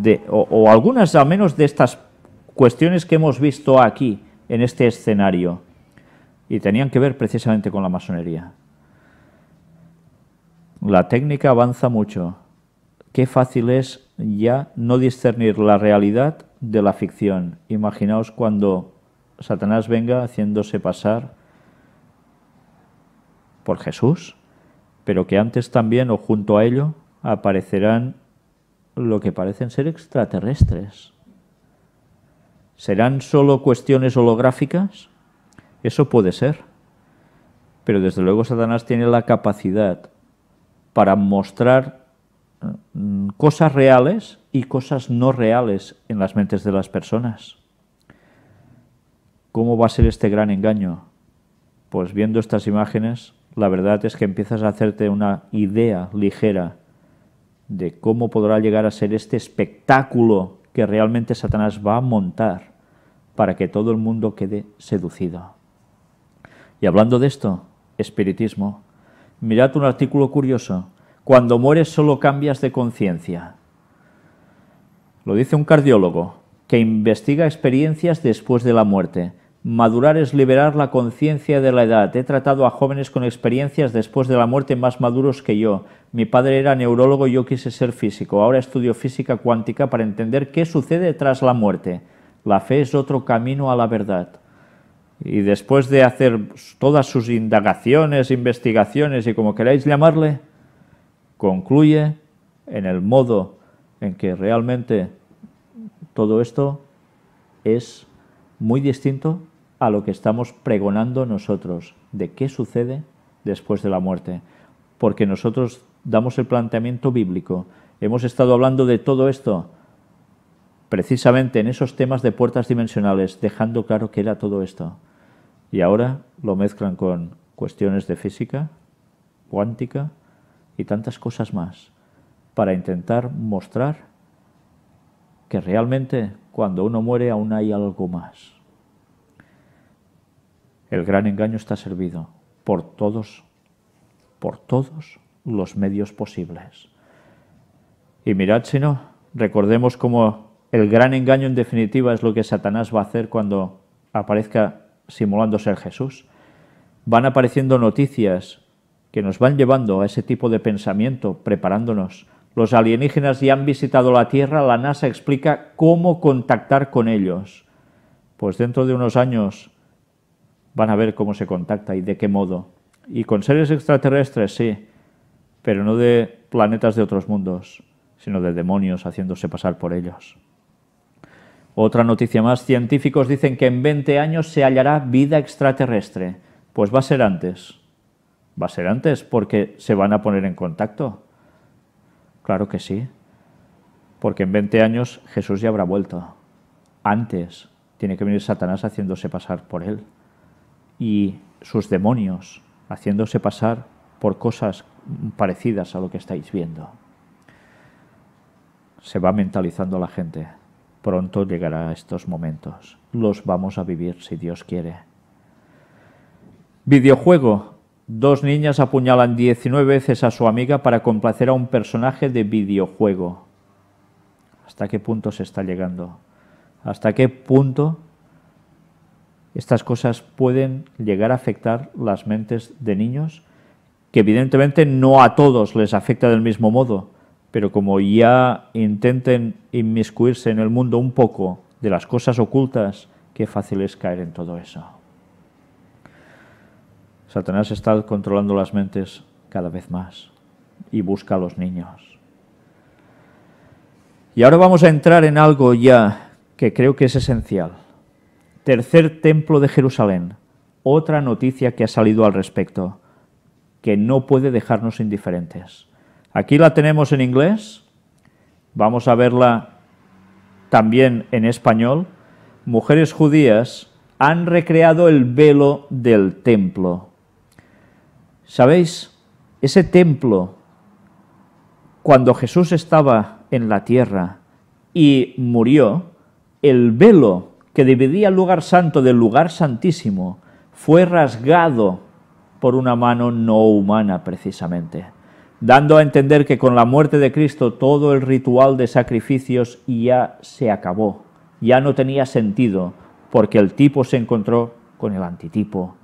de, o, algunas al menos de estas cuestiones que hemos visto aquí, en este escenario, y tenían que ver precisamente con la masonería. La técnica avanza mucho. Qué fácil es ya no discernir la realidad de la ficción. Imaginaos cuando Satanás venga haciéndose pasar por Jesús, pero que antes también o junto a ello aparecerán lo que parecen ser extraterrestres. ¿Serán solo cuestiones holográficas? Eso puede ser. Pero desde luego Satanás tiene la capacidad para mostrar mm, cosas reales y cosas no reales en las mentes de las personas. ¿Cómo va a ser este gran engaño? Pues viendo estas imágenes, la verdad es que empiezas a hacerte una idea ligera de cómo podrá llegar a ser este espectáculo que realmente Satanás va a montar para que todo el mundo quede seducido. Y hablando de esto, espiritismo, mirad un artículo curioso. Cuando mueres solo cambias de conciencia. Lo dice un cardiólogo que investiga experiencias después de la muerte. Madurar es liberar la conciencia de la edad. He tratado a jóvenes con experiencias después de la muerte más maduros que yo. Mi padre era neurólogo y yo quise ser físico. Ahora estudio física cuántica para entender qué sucede tras la muerte. La fe es otro camino a la verdad. Y después de hacer todas sus indagaciones, investigaciones y como queráis llamarle, concluye en el modo en que realmente todo esto es muy distinto a lo que estamos pregonando nosotros, de qué sucede después de la muerte, porque nosotros damos el planteamiento bíblico. Hemos estado hablando de todo esto precisamente en esos temas de puertas dimensionales, dejando claro que era todo esto. Y ahora lo mezclan con cuestiones de física, cuántica y tantas cosas más, para intentar mostrar que realmente cuando uno muere aún hay algo más. El gran engaño está servido por todos, por todos los medios posibles. Y mirad si no, recordemos cómo el gran engaño en definitiva es lo que Satanás va a hacer cuando aparezca simulándose ser Jesús. Van apareciendo noticias que nos van llevando a ese tipo de pensamiento, preparándonos. Los alienígenas ya han visitado la Tierra, la NASA explica cómo contactar con ellos. Pues dentro de unos años van a ver cómo se contacta y de qué modo. Y con seres extraterrestres, sí, pero no de planetas de otros mundos, sino de demonios haciéndose pasar por ellos. Otra noticia más, científicos dicen que en 20 años se hallará vida extraterrestre. Pues va a ser antes. Va a ser antes porque se van a poner en contacto. Claro que sí. Porque en 20 años Jesús ya habrá vuelto. Antes tiene que venir Satanás haciéndose pasar por él y sus demonios, haciéndose pasar por cosas parecidas a lo que estáis viendo. Se va mentalizando la gente. Pronto llegará a estos momentos. Los vamos a vivir si Dios quiere. Videojuego. Dos niñas apuñalan 19 veces a su amiga para complacer a un personaje de videojuego. ¿Hasta qué punto se está llegando? ¿Hasta qué punto estas cosas pueden llegar a afectar las mentes de niños, que evidentemente no a todos les afecta del mismo modo, pero como ya intenten inmiscuirse en el mundo un poco de las cosas ocultas, qué fácil es caer en todo eso. Satanás está controlando las mentes cada vez más y busca a los niños. Y ahora vamos a entrar en algo ya que creo que es esencial. Tercer templo de Jerusalén. Otra noticia que ha salido al respecto, que no puede dejarnos indiferentes. Aquí la tenemos en inglés, vamos a verla también en español. Mujeres judías han recreado el velo del templo. ¿Sabéis? Ese templo, cuando Jesús estaba en la tierra y murió, el velo que dividía el lugar santo del lugar santísimo, fue rasgado por una mano no humana precisamente, dando a entender que con la muerte de Cristo todo el ritual de sacrificios ya se acabó, ya no tenía sentido, porque el tipo se encontró con el antitipo.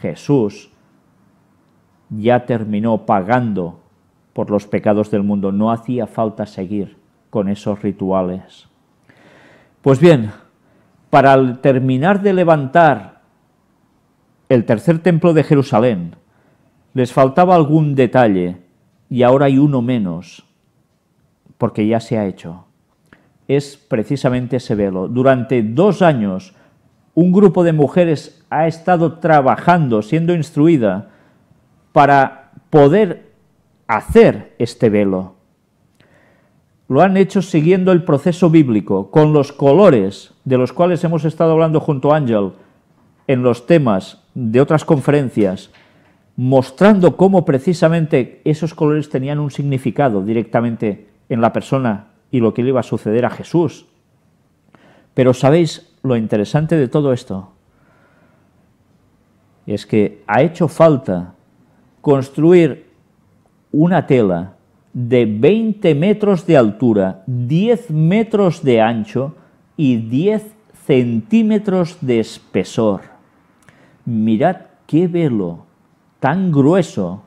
Jesús ya terminó pagando por los pecados del mundo, no hacía falta seguir con esos rituales. Pues bien, para al terminar de levantar el tercer templo de Jerusalén, les faltaba algún detalle y ahora hay uno menos, porque ya se ha hecho. Es precisamente ese velo. Durante dos años, un grupo de mujeres ha estado trabajando, siendo instruida, para poder hacer este velo lo han hecho siguiendo el proceso bíblico, con los colores de los cuales hemos estado hablando junto a Ángel en los temas de otras conferencias, mostrando cómo precisamente esos colores tenían un significado directamente en la persona y lo que le iba a suceder a Jesús. Pero ¿sabéis lo interesante de todo esto? Es que ha hecho falta construir una tela de 20 metros de altura, 10 metros de ancho y 10 centímetros de espesor. Mirad qué velo tan grueso,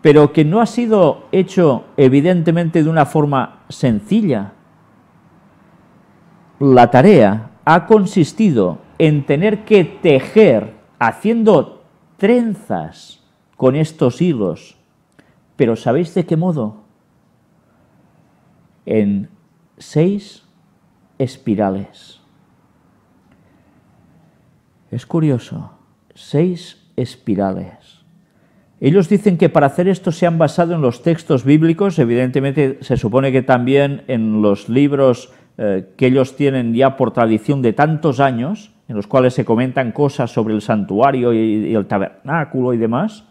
pero que no ha sido hecho evidentemente de una forma sencilla. La tarea ha consistido en tener que tejer haciendo trenzas con estos hilos pero ¿sabéis de qué modo? En seis espirales. Es curioso, seis espirales. Ellos dicen que para hacer esto se han basado en los textos bíblicos, evidentemente se supone que también en los libros eh, que ellos tienen ya por tradición de tantos años, en los cuales se comentan cosas sobre el santuario y el tabernáculo y demás,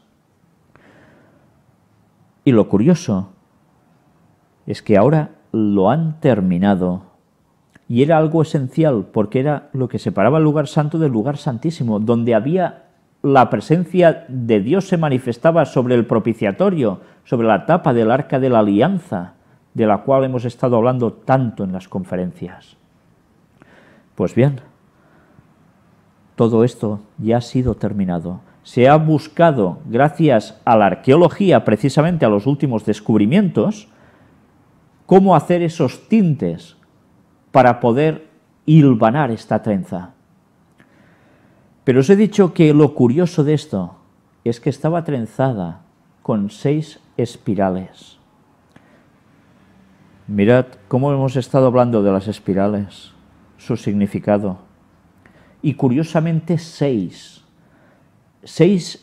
y lo curioso es que ahora lo han terminado. Y era algo esencial porque era lo que separaba el lugar santo del lugar santísimo, donde había la presencia de Dios se manifestaba sobre el propiciatorio, sobre la tapa del arca de la alianza, de la cual hemos estado hablando tanto en las conferencias. Pues bien, todo esto ya ha sido terminado se ha buscado, gracias a la arqueología, precisamente a los últimos descubrimientos, cómo hacer esos tintes para poder hilvanar esta trenza. Pero os he dicho que lo curioso de esto es que estaba trenzada con seis espirales. Mirad cómo hemos estado hablando de las espirales, su significado. Y curiosamente seis seis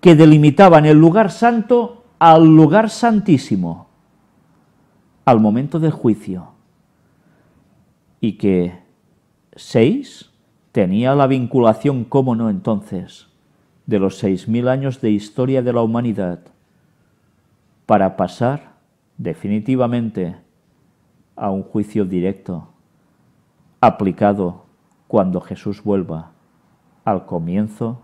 que delimitaban el lugar santo al lugar santísimo, al momento del juicio, y que seis tenía la vinculación, cómo no entonces, de los seis mil años de historia de la humanidad, para pasar definitivamente a un juicio directo, aplicado cuando Jesús vuelva al comienzo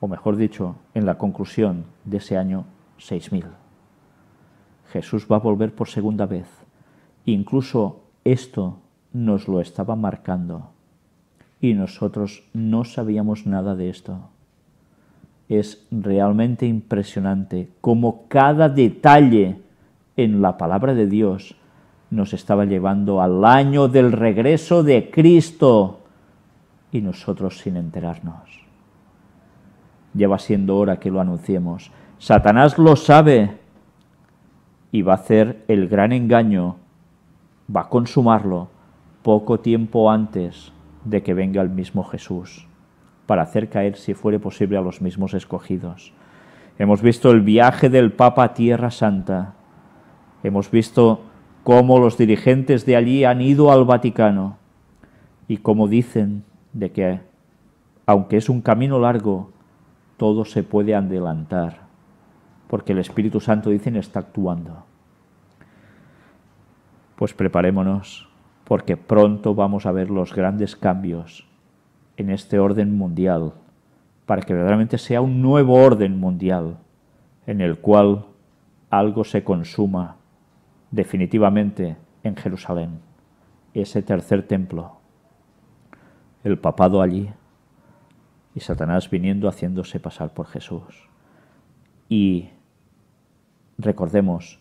o mejor dicho, en la conclusión de ese año 6000. Jesús va a volver por segunda vez. Incluso esto nos lo estaba marcando y nosotros no sabíamos nada de esto. Es realmente impresionante cómo cada detalle en la palabra de Dios nos estaba llevando al año del regreso de Cristo y nosotros sin enterarnos lleva siendo hora que lo anunciemos. Satanás lo sabe y va a hacer el gran engaño, va a consumarlo poco tiempo antes de que venga el mismo Jesús, para hacer caer, si fuere posible, a los mismos escogidos. Hemos visto el viaje del Papa a Tierra Santa, hemos visto cómo los dirigentes de allí han ido al Vaticano y cómo dicen de que, aunque es un camino largo, todo se puede adelantar, porque el Espíritu Santo, dicen, está actuando. Pues preparémonos, porque pronto vamos a ver los grandes cambios en este orden mundial, para que verdaderamente sea un nuevo orden mundial, en el cual algo se consuma definitivamente en Jerusalén, ese tercer templo, el papado allí y Satanás viniendo haciéndose pasar por Jesús. Y recordemos,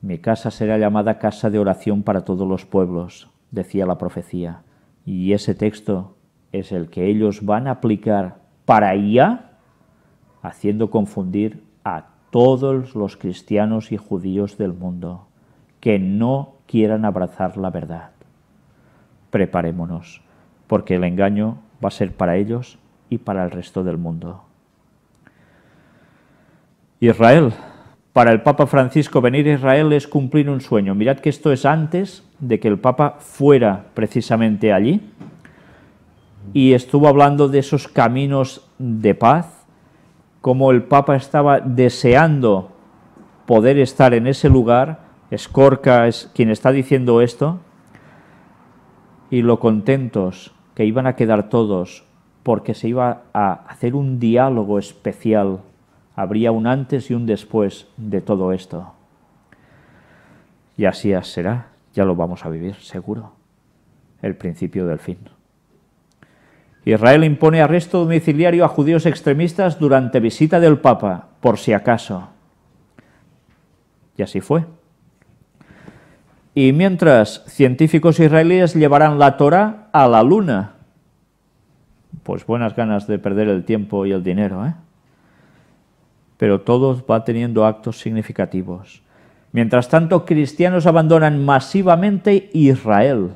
mi casa será llamada casa de oración para todos los pueblos, decía la profecía, y ese texto es el que ellos van a aplicar para allá, haciendo confundir a todos los cristianos y judíos del mundo que no quieran abrazar la verdad. Preparémonos, porque el engaño va a ser para ellos y para el resto del mundo. Israel. Para el Papa Francisco venir a Israel es cumplir un sueño. Mirad que esto es antes de que el Papa fuera precisamente allí y estuvo hablando de esos caminos de paz, como el Papa estaba deseando poder estar en ese lugar. Escorca es quien está diciendo esto y lo contentos que iban a quedar todos porque se iba a hacer un diálogo especial. Habría un antes y un después de todo esto. Y así será, ya lo vamos a vivir, seguro. El principio del fin. Israel impone arresto domiciliario a judíos extremistas durante visita del Papa, por si acaso. Y así fue. Y mientras científicos israelíes llevarán la Torah a la luna. Pues buenas ganas de perder el tiempo y el dinero, ¿eh? Pero todo va teniendo actos significativos. Mientras tanto, cristianos abandonan masivamente Israel.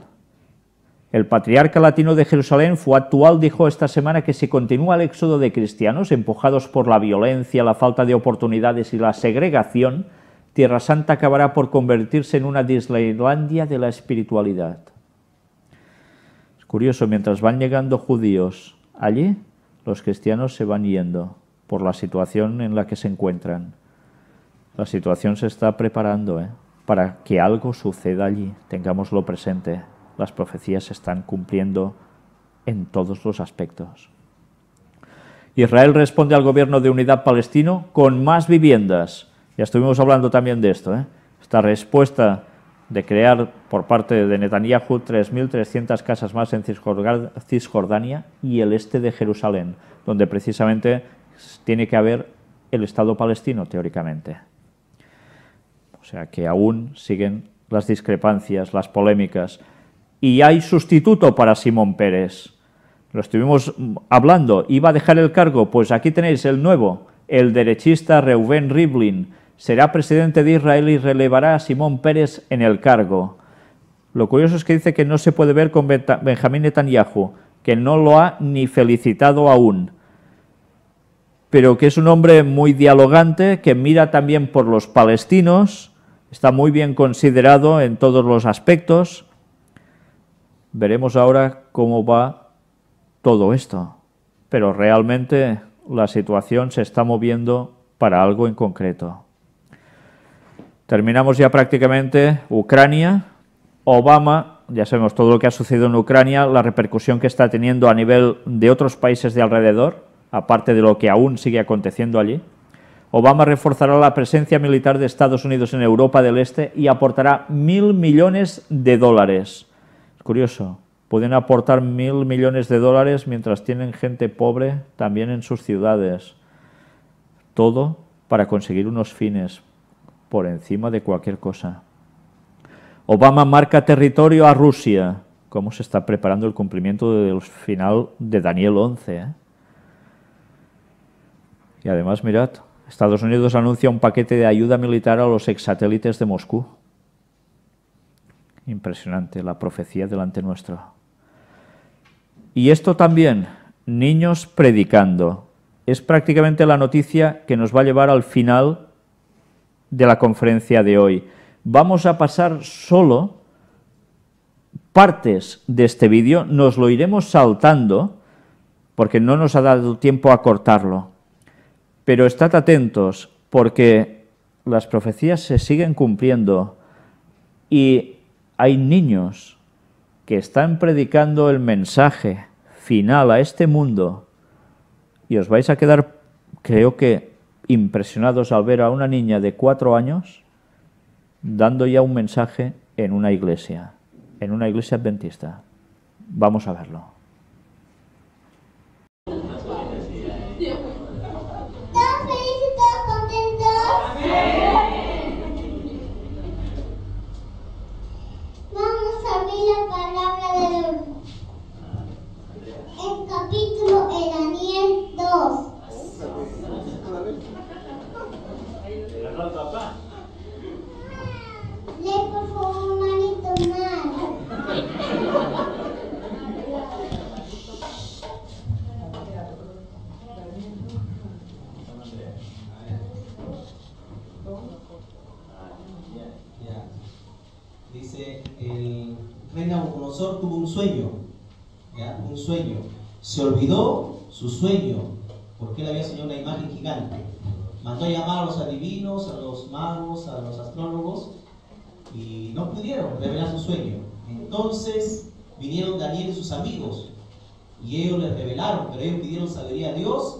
El patriarca latino de Jerusalén, Fuatual, dijo esta semana que si continúa el éxodo de cristianos, empujados por la violencia, la falta de oportunidades y la segregación, Tierra Santa acabará por convertirse en una Disneylandia de la espiritualidad. Es curioso, mientras van llegando judíos allí, los cristianos se van yendo por la situación en la que se encuentran. La situación se está preparando ¿eh? para que algo suceda allí, tengámoslo presente. Las profecías se están cumpliendo en todos los aspectos. Israel responde al gobierno de unidad palestino con más viviendas, ya estuvimos hablando también de esto. ¿eh? Esta respuesta de crear por parte de Netanyahu 3.300 casas más en Cisjordania y el este de Jerusalén, donde precisamente tiene que haber el Estado palestino, teóricamente. O sea que aún siguen las discrepancias, las polémicas. Y hay sustituto para Simón Pérez. Lo estuvimos hablando. ¿Iba a dejar el cargo? Pues aquí tenéis el nuevo, el derechista Reuven Rivlin, será presidente de Israel y relevará a Simón Pérez en el cargo. Lo curioso es que dice que no se puede ver con Benjamín Netanyahu, que no lo ha ni felicitado aún, pero que es un hombre muy dialogante, que mira también por los palestinos, está muy bien considerado en todos los aspectos. Veremos ahora cómo va todo esto, pero realmente la situación se está moviendo para algo en concreto. Terminamos ya prácticamente Ucrania. Obama, ya sabemos todo lo que ha sucedido en Ucrania, la repercusión que está teniendo a nivel de otros países de alrededor, aparte de lo que aún sigue aconteciendo allí. Obama reforzará la presencia militar de Estados Unidos en Europa del Este y aportará mil millones de dólares. Es curioso, pueden aportar mil millones de dólares mientras tienen gente pobre también en sus ciudades. Todo para conseguir unos fines por encima de cualquier cosa. Obama marca territorio a Rusia. ¿Cómo se está preparando el cumplimiento del final de Daniel 11? Eh? Y además, mirad, Estados Unidos anuncia un paquete de ayuda militar a los exsatélites de Moscú. Impresionante la profecía delante nuestro. Y esto también, niños predicando. Es prácticamente la noticia que nos va a llevar al final de la conferencia de hoy. Vamos a pasar solo partes de este vídeo, nos lo iremos saltando, porque no nos ha dado tiempo a cortarlo. Pero estad atentos, porque las profecías se siguen cumpliendo y hay niños que están predicando el mensaje final a este mundo y os vais a quedar, creo que, impresionados al ver a una niña de cuatro años dando ya un mensaje en una iglesia, en una iglesia adventista. Vamos a verlo. tuvo un sueño, un sueño. Se olvidó su sueño, porque él había soñado una imagen gigante. Mandó a llamar a los adivinos, a los magos, a los astrólogos, y no pudieron revelar su sueño. Entonces vinieron Daniel y sus amigos, y ellos les revelaron, pero ellos pidieron sabería a Dios,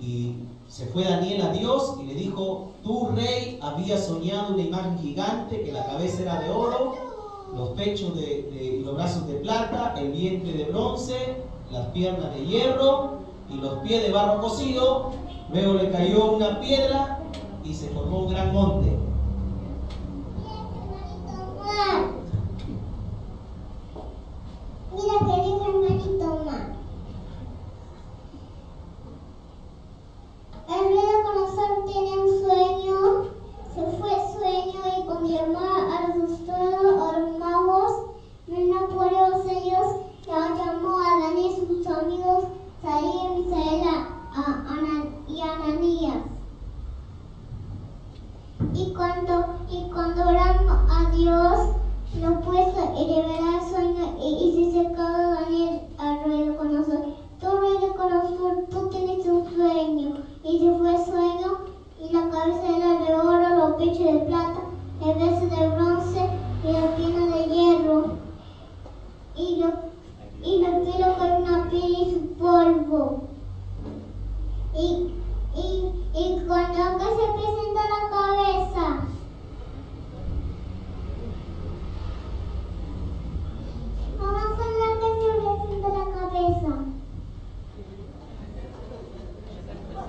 y se fue Daniel a Dios y le dijo, tu rey había soñado una imagen gigante que la cabeza era de oro los pechos de, y los brazos de plata, el vientre de bronce, las piernas de hierro y los pies de barro cocido. Luego le cayó una piedra y se formó un gran monte. Mira que dice Maritoma. El medio corazón tiene un sueño se fue sueño y con mi mamá a los hermanos, no por ellos que llamó a Daniel y sus amigos, Saí, Misael y Ananías. Y cuando, y cuando a Dios, no puedo revelar el sueño y, se secó Daniel al rey con nosotros. Tú rey con nosotros, tú tienes un sueño. Y se fue sueño, y la cabeza era de oro, los pechos de plata, el beso de bronce y la pino de hierro, y, lo, y los quiero con una piel y su polvo. Y, y, se presenta la cabeza. Vamos con lo que se presenta la cabeza.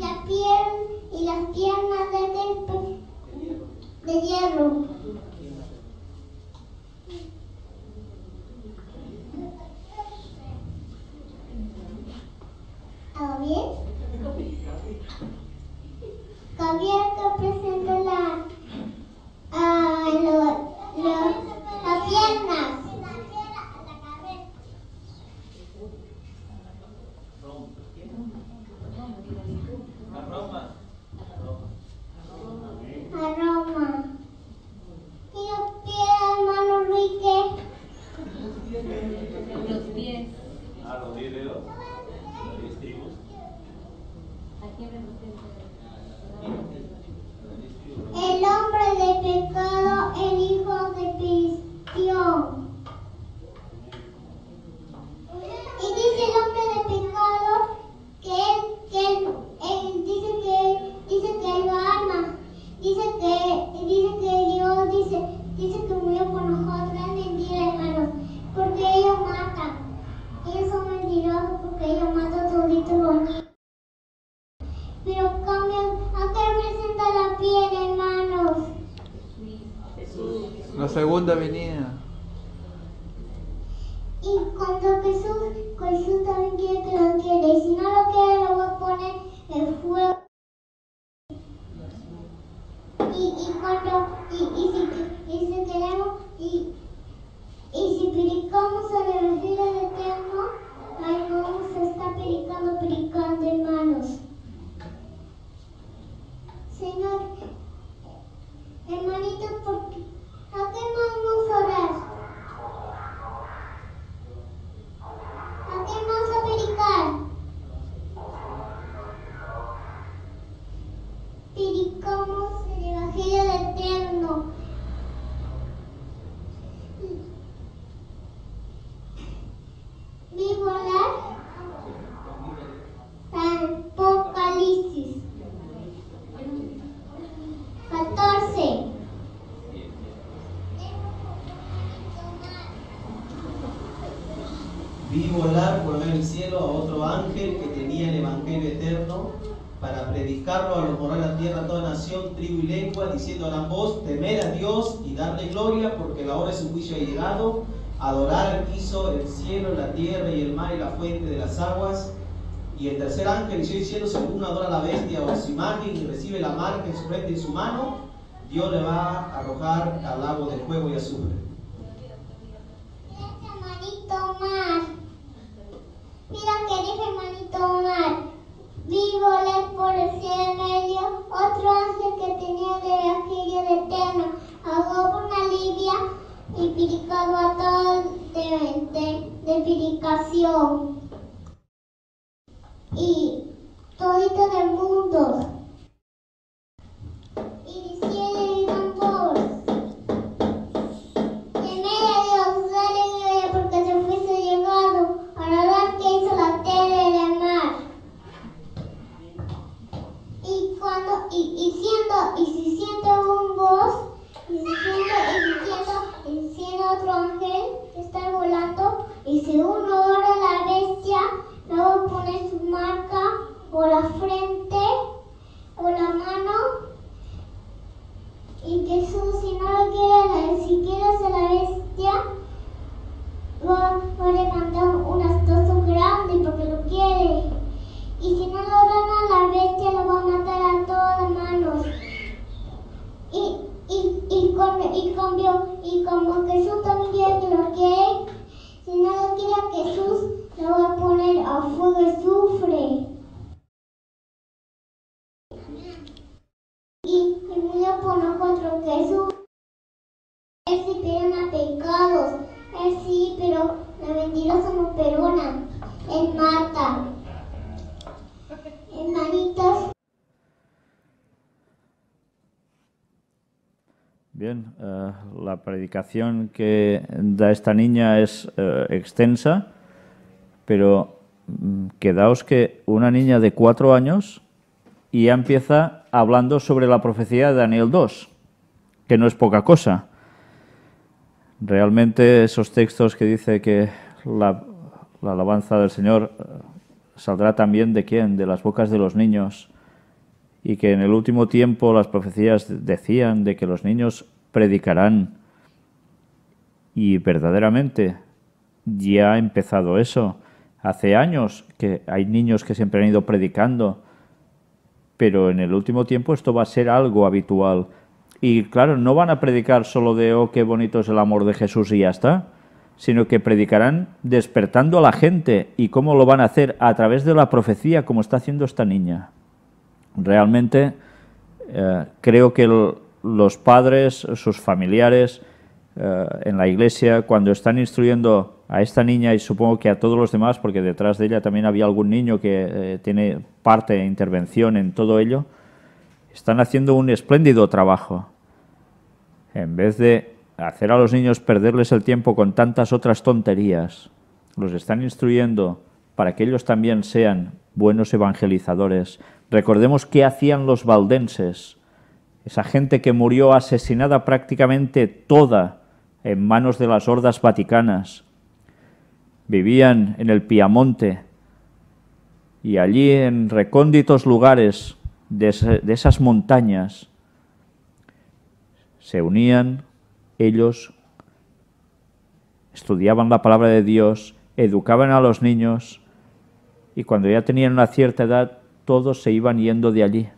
la y las piernas de, de hierro. sido la আমাকে সুতা predicación que da esta niña es eh, extensa, pero mm, quedaos que una niña de cuatro años y ya empieza hablando sobre la profecía de Daniel 2, que no es poca cosa. Realmente esos textos que dice que la, la alabanza del Señor eh, saldrá también de quién, de las bocas de los niños, y que en el último tiempo las profecías decían de que los niños predicarán y verdaderamente, ya ha empezado eso. Hace años que hay niños que siempre han ido predicando, pero en el último tiempo esto va a ser algo habitual. Y claro, no van a predicar solo de, oh, qué bonito es el amor de Jesús y ya está, sino que predicarán despertando a la gente y cómo lo van a hacer a través de la profecía, como está haciendo esta niña. Realmente eh, creo que los padres, sus familiares, eh, en la iglesia, cuando están instruyendo a esta niña y supongo que a todos los demás, porque detrás de ella también había algún niño que eh, tiene parte e intervención en todo ello, están haciendo un espléndido trabajo. En vez de hacer a los niños perderles el tiempo con tantas otras tonterías, los están instruyendo para que ellos también sean buenos evangelizadores. Recordemos qué hacían los valdenses, esa gente que murió asesinada prácticamente toda en manos de las hordas vaticanas. Vivían en el Piamonte y allí en recónditos lugares de, esas montañas se unían ellos, estudiaban la palabra de Dios, educaban a los niños y cuando ya tenían una cierta edad todos se iban yendo de allí,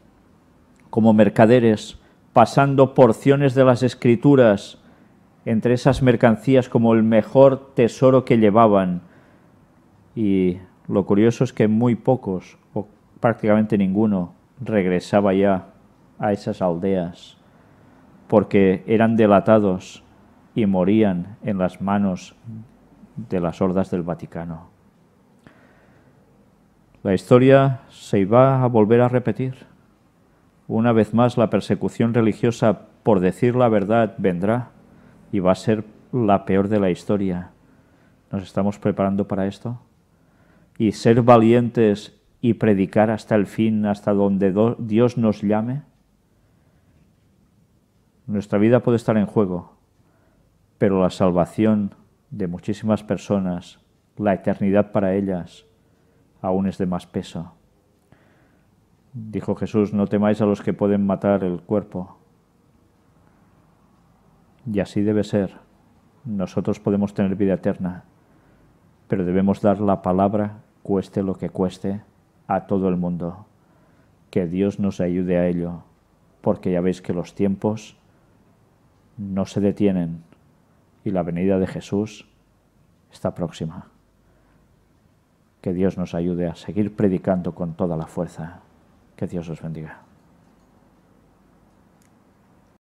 como mercaderes, pasando porciones de las escrituras entre esas mercancías como el mejor tesoro que llevaban. Y lo curioso es que muy pocos, o prácticamente ninguno, regresaba ya a esas aldeas, porque eran delatados y morían en las manos de las hordas del Vaticano. La historia se iba a volver a repetir. Una vez más la persecución religiosa, por decir la verdad, vendrá y va a ser la peor de la historia. ¿Nos estamos preparando para esto? ¿Y ser valientes y predicar hasta el fin, hasta donde Dios nos llame? Nuestra vida puede estar en juego, pero la salvación de muchísimas personas, la eternidad para ellas, aún es de más peso. Dijo Jesús, no temáis a los que pueden matar el cuerpo, y así debe ser. Nosotros podemos tener vida eterna, pero debemos dar la palabra, cueste lo que cueste, a todo el mundo. Que Dios nos ayude a ello, porque ya veis que los tiempos no se detienen y la venida de Jesús está próxima. Que Dios nos ayude a seguir predicando con toda la fuerza. Que Dios os bendiga.